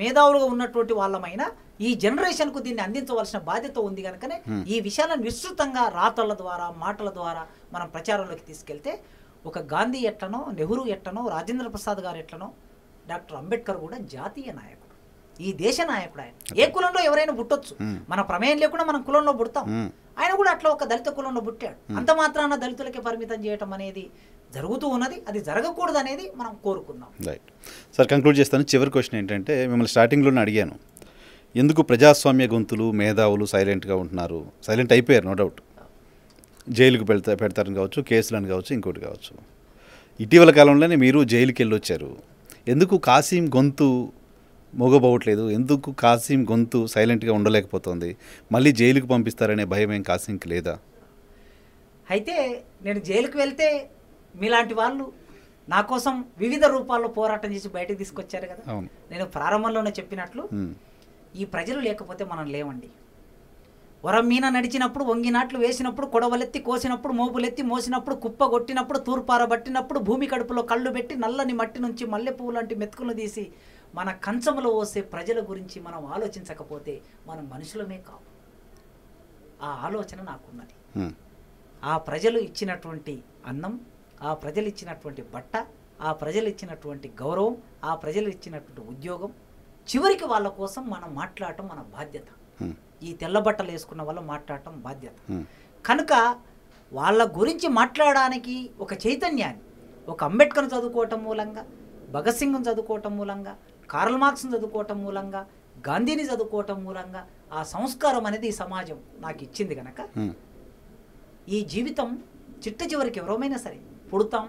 మేధావులుగా ఉన్నటువంటి వాళ్ళమైన ఈ జనరేషన్కు దీన్ని అందించవలసిన బాధ్యత ఉంది కనుకనే ఈ విషయాలను విస్తృతంగా రాతల ద్వారా మాటల ద్వారా మనం ప్రచారంలోకి తీసుకెళ్తే ఒక గాంధీ ఎట్లనో నెహ్రూ ఎట్లనో రాజేంద్ర ప్రసాద్ గారు ఎట్లనో డాక్టర్ అంబేద్కర్ కూడా జాతీయ నాయకుడు ఈ దేశ నాయకుడు ఆయన ఏ కులంలో ఎవరైనా పుట్టొచ్చు మన ప్రమేయం లేకుండా మనం కులంలో పుడతాం ఆయన కూడా అట్లా ఒక దళిత కులంలో పుట్టాడు అంత మాత్రాన దళితులకే పరిమితం చేయటం అనేది జరుగుతూ ఉన్నది అది జరగకూడదు అనేది మనం కోరుకున్నాం రైట్ సార్ కంక్లూడ్ చేస్తాను చివరి క్వశ్చన్ ఏంటంటే మిమ్మల్ని స్టార్టింగ్లోనే అడిగాను ఎందుకు ప్రజాస్వామ్య గొంతులు మేధావులు సైలెంట్గా ఉంటున్నారు సైలెంట్ అయిపోయారు నో డౌట్ జైలుకు పెడతా పెడతారని కావచ్చు కేసులను కావచ్చు ఇంకోటి కావచ్చు ఇటీవల కాలంలోనే మీరు జైలుకి వెళ్ళొచ్చారు ఎందుకు కాసిం గొంతు మోగబోవట్లేదు ఎందుకు కాసిం గొంతు సైలెంట్గా ఉండలేకపోతుంది మళ్ళీ జైలుకు పంపిస్తారనే భయం ఏం కాసింకి లేదా అయితే నేను జైలుకు వెళ్తే మీలాంటి వాళ్ళు నా కోసం వివిధ రూపాల్లో పోరాటం చేసి బయటకు తీసుకొచ్చారు కదా నేను ప్రారంభంలోనే చెప్పినట్లు ఈ ప్రజలు లేకపోతే మనం లేవండి వరం మీన నడిచినప్పుడు వంగినాట్లు వేసినప్పుడు కొడవలెత్తి కోసినప్పుడు మోపులెత్తి మోసినప్పుడు కుప్ప కొట్టినప్పుడు తూర్పారబట్టినప్పుడు భూమి కడుపులో కళ్ళు పెట్టి నల్లని మట్టి నుంచి మల్లె లాంటి మెతుకులు తీసి మన కంచంలో పోసే ప్రజల గురించి మనం ఆలోచించకపోతే మనం మనుషులమే కావు ఆ ఆలోచన నాకున్నది ఆ ప్రజలు ఇచ్చినటువంటి అన్నం ఆ ప్రజలు ఇచ్చినటువంటి బట్ట ఆ ప్రజలు ఇచ్చినటువంటి గౌరవం ఆ ప్రజలు ఇచ్చినటువంటి ఉద్యోగం చివరికి వాళ్ళ కోసం మనం మాట్లాడటం మన బాధ్యత ఈ తెల్ల బట్టలు వేసుకున్న వాళ్ళు మాట్లాడటం బాధ్యత కనుక వాళ్ళ గురించి మాట్లాడడానికి ఒక చైతన్యాన్ని ఒక అంబేద్కర్ చదువుకోవటం మూలంగా భగత్ సింగ్ను చదువుకోవటం మూలంగా కార్ల్ మార్క్స్ను చదువుకోవటం మూలంగా గాంధీని చదువుకోవటం మూలంగా ఆ సంస్కారం అనేది ఈ సమాజం నాకు ఇచ్చింది కనుక ఈ జీవితం చిట్ట చివరికి ఎవరమైనా సరే పుడతాం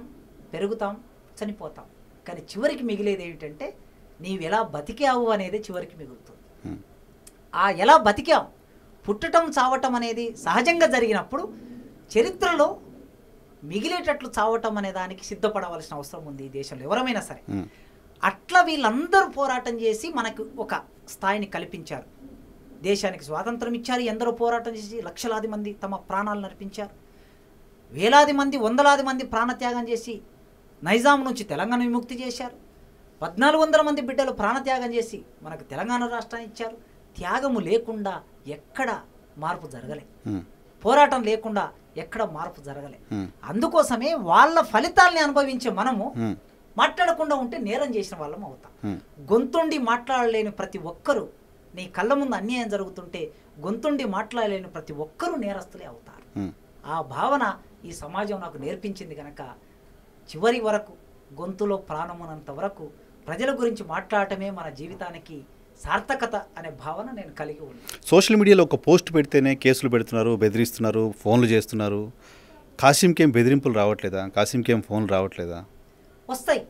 పెరుగుతాం చనిపోతాం కానీ చివరికి మిగిలేది ఏమిటంటే నీవు ఎలా బతికావు అనేది చివరికి మిగులుతుంది ఆ ఎలా బతికాం పుట్టడం చావటం అనేది సహజంగా జరిగినప్పుడు చరిత్రలో మిగిలేటట్లు చావటం అనే దానికి సిద్ధపడవలసిన అవసరం ఉంది ఈ దేశంలో ఎవరమైనా సరే అట్లా వీళ్ళందరూ పోరాటం చేసి మనకు ఒక స్థాయిని కల్పించారు దేశానికి స్వాతంత్రం ఇచ్చారు ఎందరో పోరాటం చేసి లక్షలాది మంది తమ ప్రాణాలు నడిపించారు వేలాది మంది వందలాది మంది ప్రాణత్యాగం చేసి నైజాం నుంచి తెలంగాణ విముక్తి చేశారు పద్నాలుగు వందల మంది బిడ్డలు ప్రాణత్యాగం చేసి మనకు తెలంగాణ రాష్ట్రాన్ని ఇచ్చారు త్యాగము లేకుండా ఎక్కడ మార్పు జరగలే పోరాటం లేకుండా ఎక్కడ మార్పు జరగలే అందుకోసమే వాళ్ళ ఫలితాల్ని అనుభవించే మనము మాట్లాడకుండా ఉంటే నేరం చేసిన వాళ్ళం అవుతాం గొంతుండి మాట్లాడలేని ప్రతి ఒక్కరూ నీ కళ్ళ ముందు అన్యాయం జరుగుతుంటే గొంతుండి మాట్లాడలేని ప్రతి ఒక్కరూ నేరస్తులే అవుతారు ఆ భావన ఈ సమాజం నాకు నేర్పించింది కనుక చివరి వరకు గొంతులో ప్రాణమునంత వరకు ప్రజల గురించి మాట్లాడటమే మన జీవితానికి సార్థకత అనే భావన నేను కలిగి ఉన్నాను సోషల్ మీడియాలో ఒక పోస్ట్ పెడితేనే కేసులు పెడుతున్నారు బెదిరిస్తున్నారు ఫోన్లు చేస్తున్నారు కాసింకి ఏం బెదిరింపులు రావట్లేదా కాసింకి ఏం ఫోన్లు రావట్లేదా వస్తాయి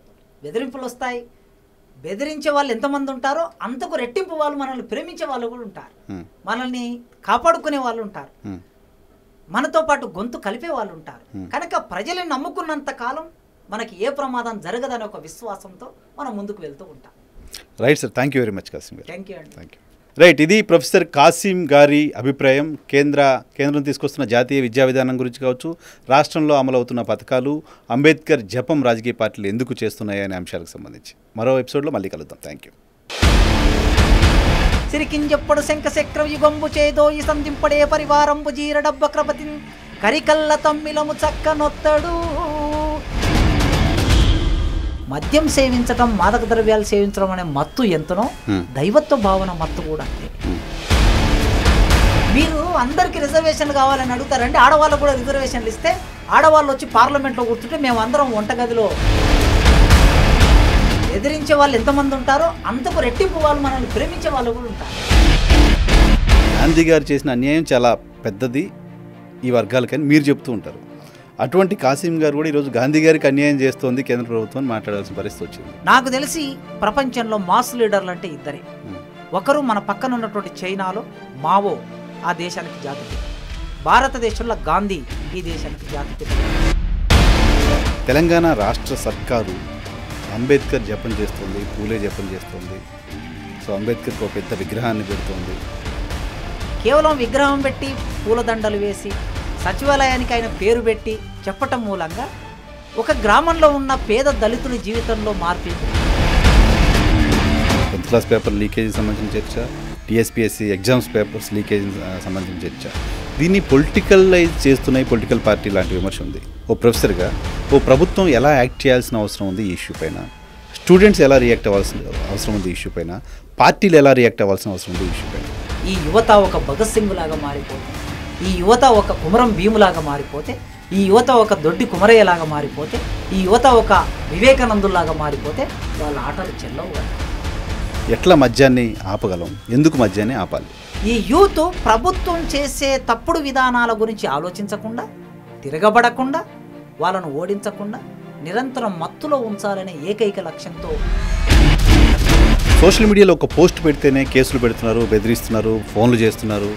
బెదిరింపులు వస్తాయి బెదిరించే వాళ్ళు ఎంతమంది ఉంటారో అంతకు రెట్టింపు వాళ్ళు మనల్ని ప్రేమించే వాళ్ళు కూడా ఉంటారు మనల్ని కాపాడుకునే వాళ్ళు ఉంటారు మనతో పాటు గొంతు కలిపే వాళ్ళు ఉంటారు కనుక ప్రజలను నమ్ముకున్నంత కాలం మనకి ఏ ప్రమాదం జరగదనే ఒక విశ్వాసంతో మనం ముందుకు వెళ్తూ ఉంటాం right sir thank you very much Kasim garu thank you right ఇది ప్రొఫెసర్ కాసిం గారి అభిప్రాయం కేంద్ర కేంద్రం తీసుకొస్తున్న జాతీయ విద్యా విధానం గురించి కావచ్చు రాష్ట్రంలో అమలవుతున్న పథకాలు అంబేద్కర్ జపం రాజకీయ పార్టీలు ఎందుకు చేస్తున్నాయనే అంశాలకు సంబంధించి మరో ఎపిసోడ్లో మళ్ళీ కలుద్దాం థ్యాంక్ యూ సిరికింజప్పుడు శంఖ చక్ర యుగంబు చేదో ఈ సంధింపడే పరివారంబు జీర డబ్బ క్రపతిన్ కరికల్ల తమ్మిలము చక్క నొత్తడు మద్యం సేవించడం మాదక ద్రవ్యాలు సేవించడం అనే మత్తు ఎంతనో దైవత్వ భావన మత్తు కూడా అంతే మీరు అందరికీ రిజర్వేషన్లు కావాలని అడుగుతారండి ఆడవాళ్ళు కూడా రిజర్వేషన్లు ఇస్తే ఆడవాళ్ళు వచ్చి పార్లమెంట్లో కూర్చుంటే మేము అందరం వంటగదిలో ఎదిరించే వాళ్ళు ఎంతమంది ఉంటారో అంతకు రెట్టింపు వాళ్ళు మనల్ని ప్రేమించే వాళ్ళు కూడా ఉంటారు గాంధీ గారు చేసిన అన్యాయం చాలా పెద్దది ఈ వర్గాలకని మీరు చెప్తూ ఉంటారు అటువంటి కాసిం గారు కూడా ఈరోజు గాంధీ గారికి అన్యాయం చేస్తోంది కేంద్ర ప్రభుత్వం మాట్లాడాల్సిన పరిస్థితి వచ్చింది నాకు తెలిసి ప్రపంచంలో మాస్ లీడర్లు అంటే ఇద్దరే ఒకరు మన పక్కన ఉన్నటువంటి చైనాలో మావో ఆ దేశానికి జాతి భారతదేశంలో గాంధీ ఈ దేశానికి జాతి తెలంగాణ రాష్ట్ర సర్కారు అంబేద్కర్ జపం చేస్తుంది పూలే జపం చేస్తుంది సో అంబేద్కర్కి ఒక పెద్ద విగ్రహాన్ని పెడుతుంది కేవలం విగ్రహం పెట్టి పూలదండలు వేసి సచివాలయానికి ఆయన పేరు పెట్టి చెప్పటం మూలంగా ఒక గ్రామంలో ఉన్న పేద దళితుల జీవితంలో మార్పు టెన్త్ క్లాస్ పేపర్ లీకేజీ సంబంధించిన చర్చ టీఎస్పీఎస్సీ ఎగ్జామ్స్ పేపర్స్ లీకేజీ సంబంధించిన చర్చ దీన్ని పొలిటికలైజ్ చేస్తున్నాయి పొలిటికల్ పార్టీ లాంటి విమర్శ ఉంది ఓ ప్రొఫెసర్గా ఓ ప్రభుత్వం ఎలా యాక్ట్ చేయాల్సిన అవసరం ఉంది ఈ ఇష్యూ పైన స్టూడెంట్స్ ఎలా రియాక్ట్ అవ్వాల్సిన అవసరం ఉంది ఇష్యూ పైన పార్టీలు ఎలా రియాక్ట్ అవ్వాల్సిన అవసరం ఉంది ఇష్యూ పైన ఈ యువత ఒక భగత్ సింగ్ లాగా మారిపోతుంది ఈ యువత ఒక కుమరం భీములాగా మారిపోతే ఈ యువత ఒక దొడ్డి కుమరయ్యలాగా మారిపోతే ఈ యువత ఒక వివేకానందుల్లాగా మారిపోతే వాళ్ళ ఆటలు చెల్లవు ఎట్లా మద్యాన్ని ఆపగలం ఎందుకు మద్యాన్ని ఆపాలి ఈ యూత్ ప్రభుత్వం చేసే తప్పుడు విధానాల గురించి ఆలోచించకుండా తిరగబడకుండా వాళ్ళను ఓడించకుండా నిరంతరం మత్తులో ఉంచాలనే ఏకైక లక్ష్యంతో సోషల్ మీడియాలో ఒక పోస్ట్ పెడితేనే కేసులు పెడుతున్నారు బెదిరిస్తున్నారు ఫోన్లు చేస్తున్నారు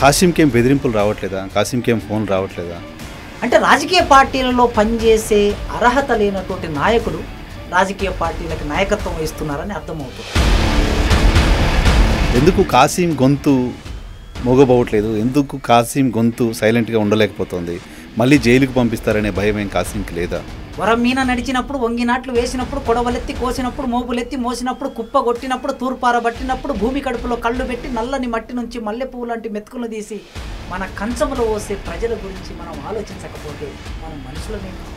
కాసింకేం బెదిరింపులు రావట్లేదా కాసింకేం ఫోన్ రావట్లేదా అంటే రాజకీయ పార్టీలలో పనిచేసే అర్హత లేనటువంటి నాయకులు రాజకీయ పార్టీలకు నాయకత్వం వహిస్తున్నారని అర్థమవుతుంది ఎందుకు కాసీం గొంతు మోగబోవట్లేదు ఎందుకు కాసీం గొంతు సైలెంట్గా ఉండలేకపోతుంది మళ్ళీ జైలుకు పంపిస్తారనే భయం ఏం కాసింకి లేదా వరం మీన నడిచినప్పుడు వంగినాట్లు వేసినప్పుడు కొడవలెత్తి కోసినప్పుడు మోపులెత్తి మోసినప్పుడు కుప్ప కొట్టినప్పుడు తూర్పారబట్టినప్పుడు భూమి కడుపులో కళ్ళు పెట్టి నల్లని మట్టి నుంచి మల్లెపువ్వు లాంటి మెతుకులు తీసి మన కంచంలో వస్తే ప్రజల గురించి మనం ఆలోచించకపోతే మనం మనుషులమేమో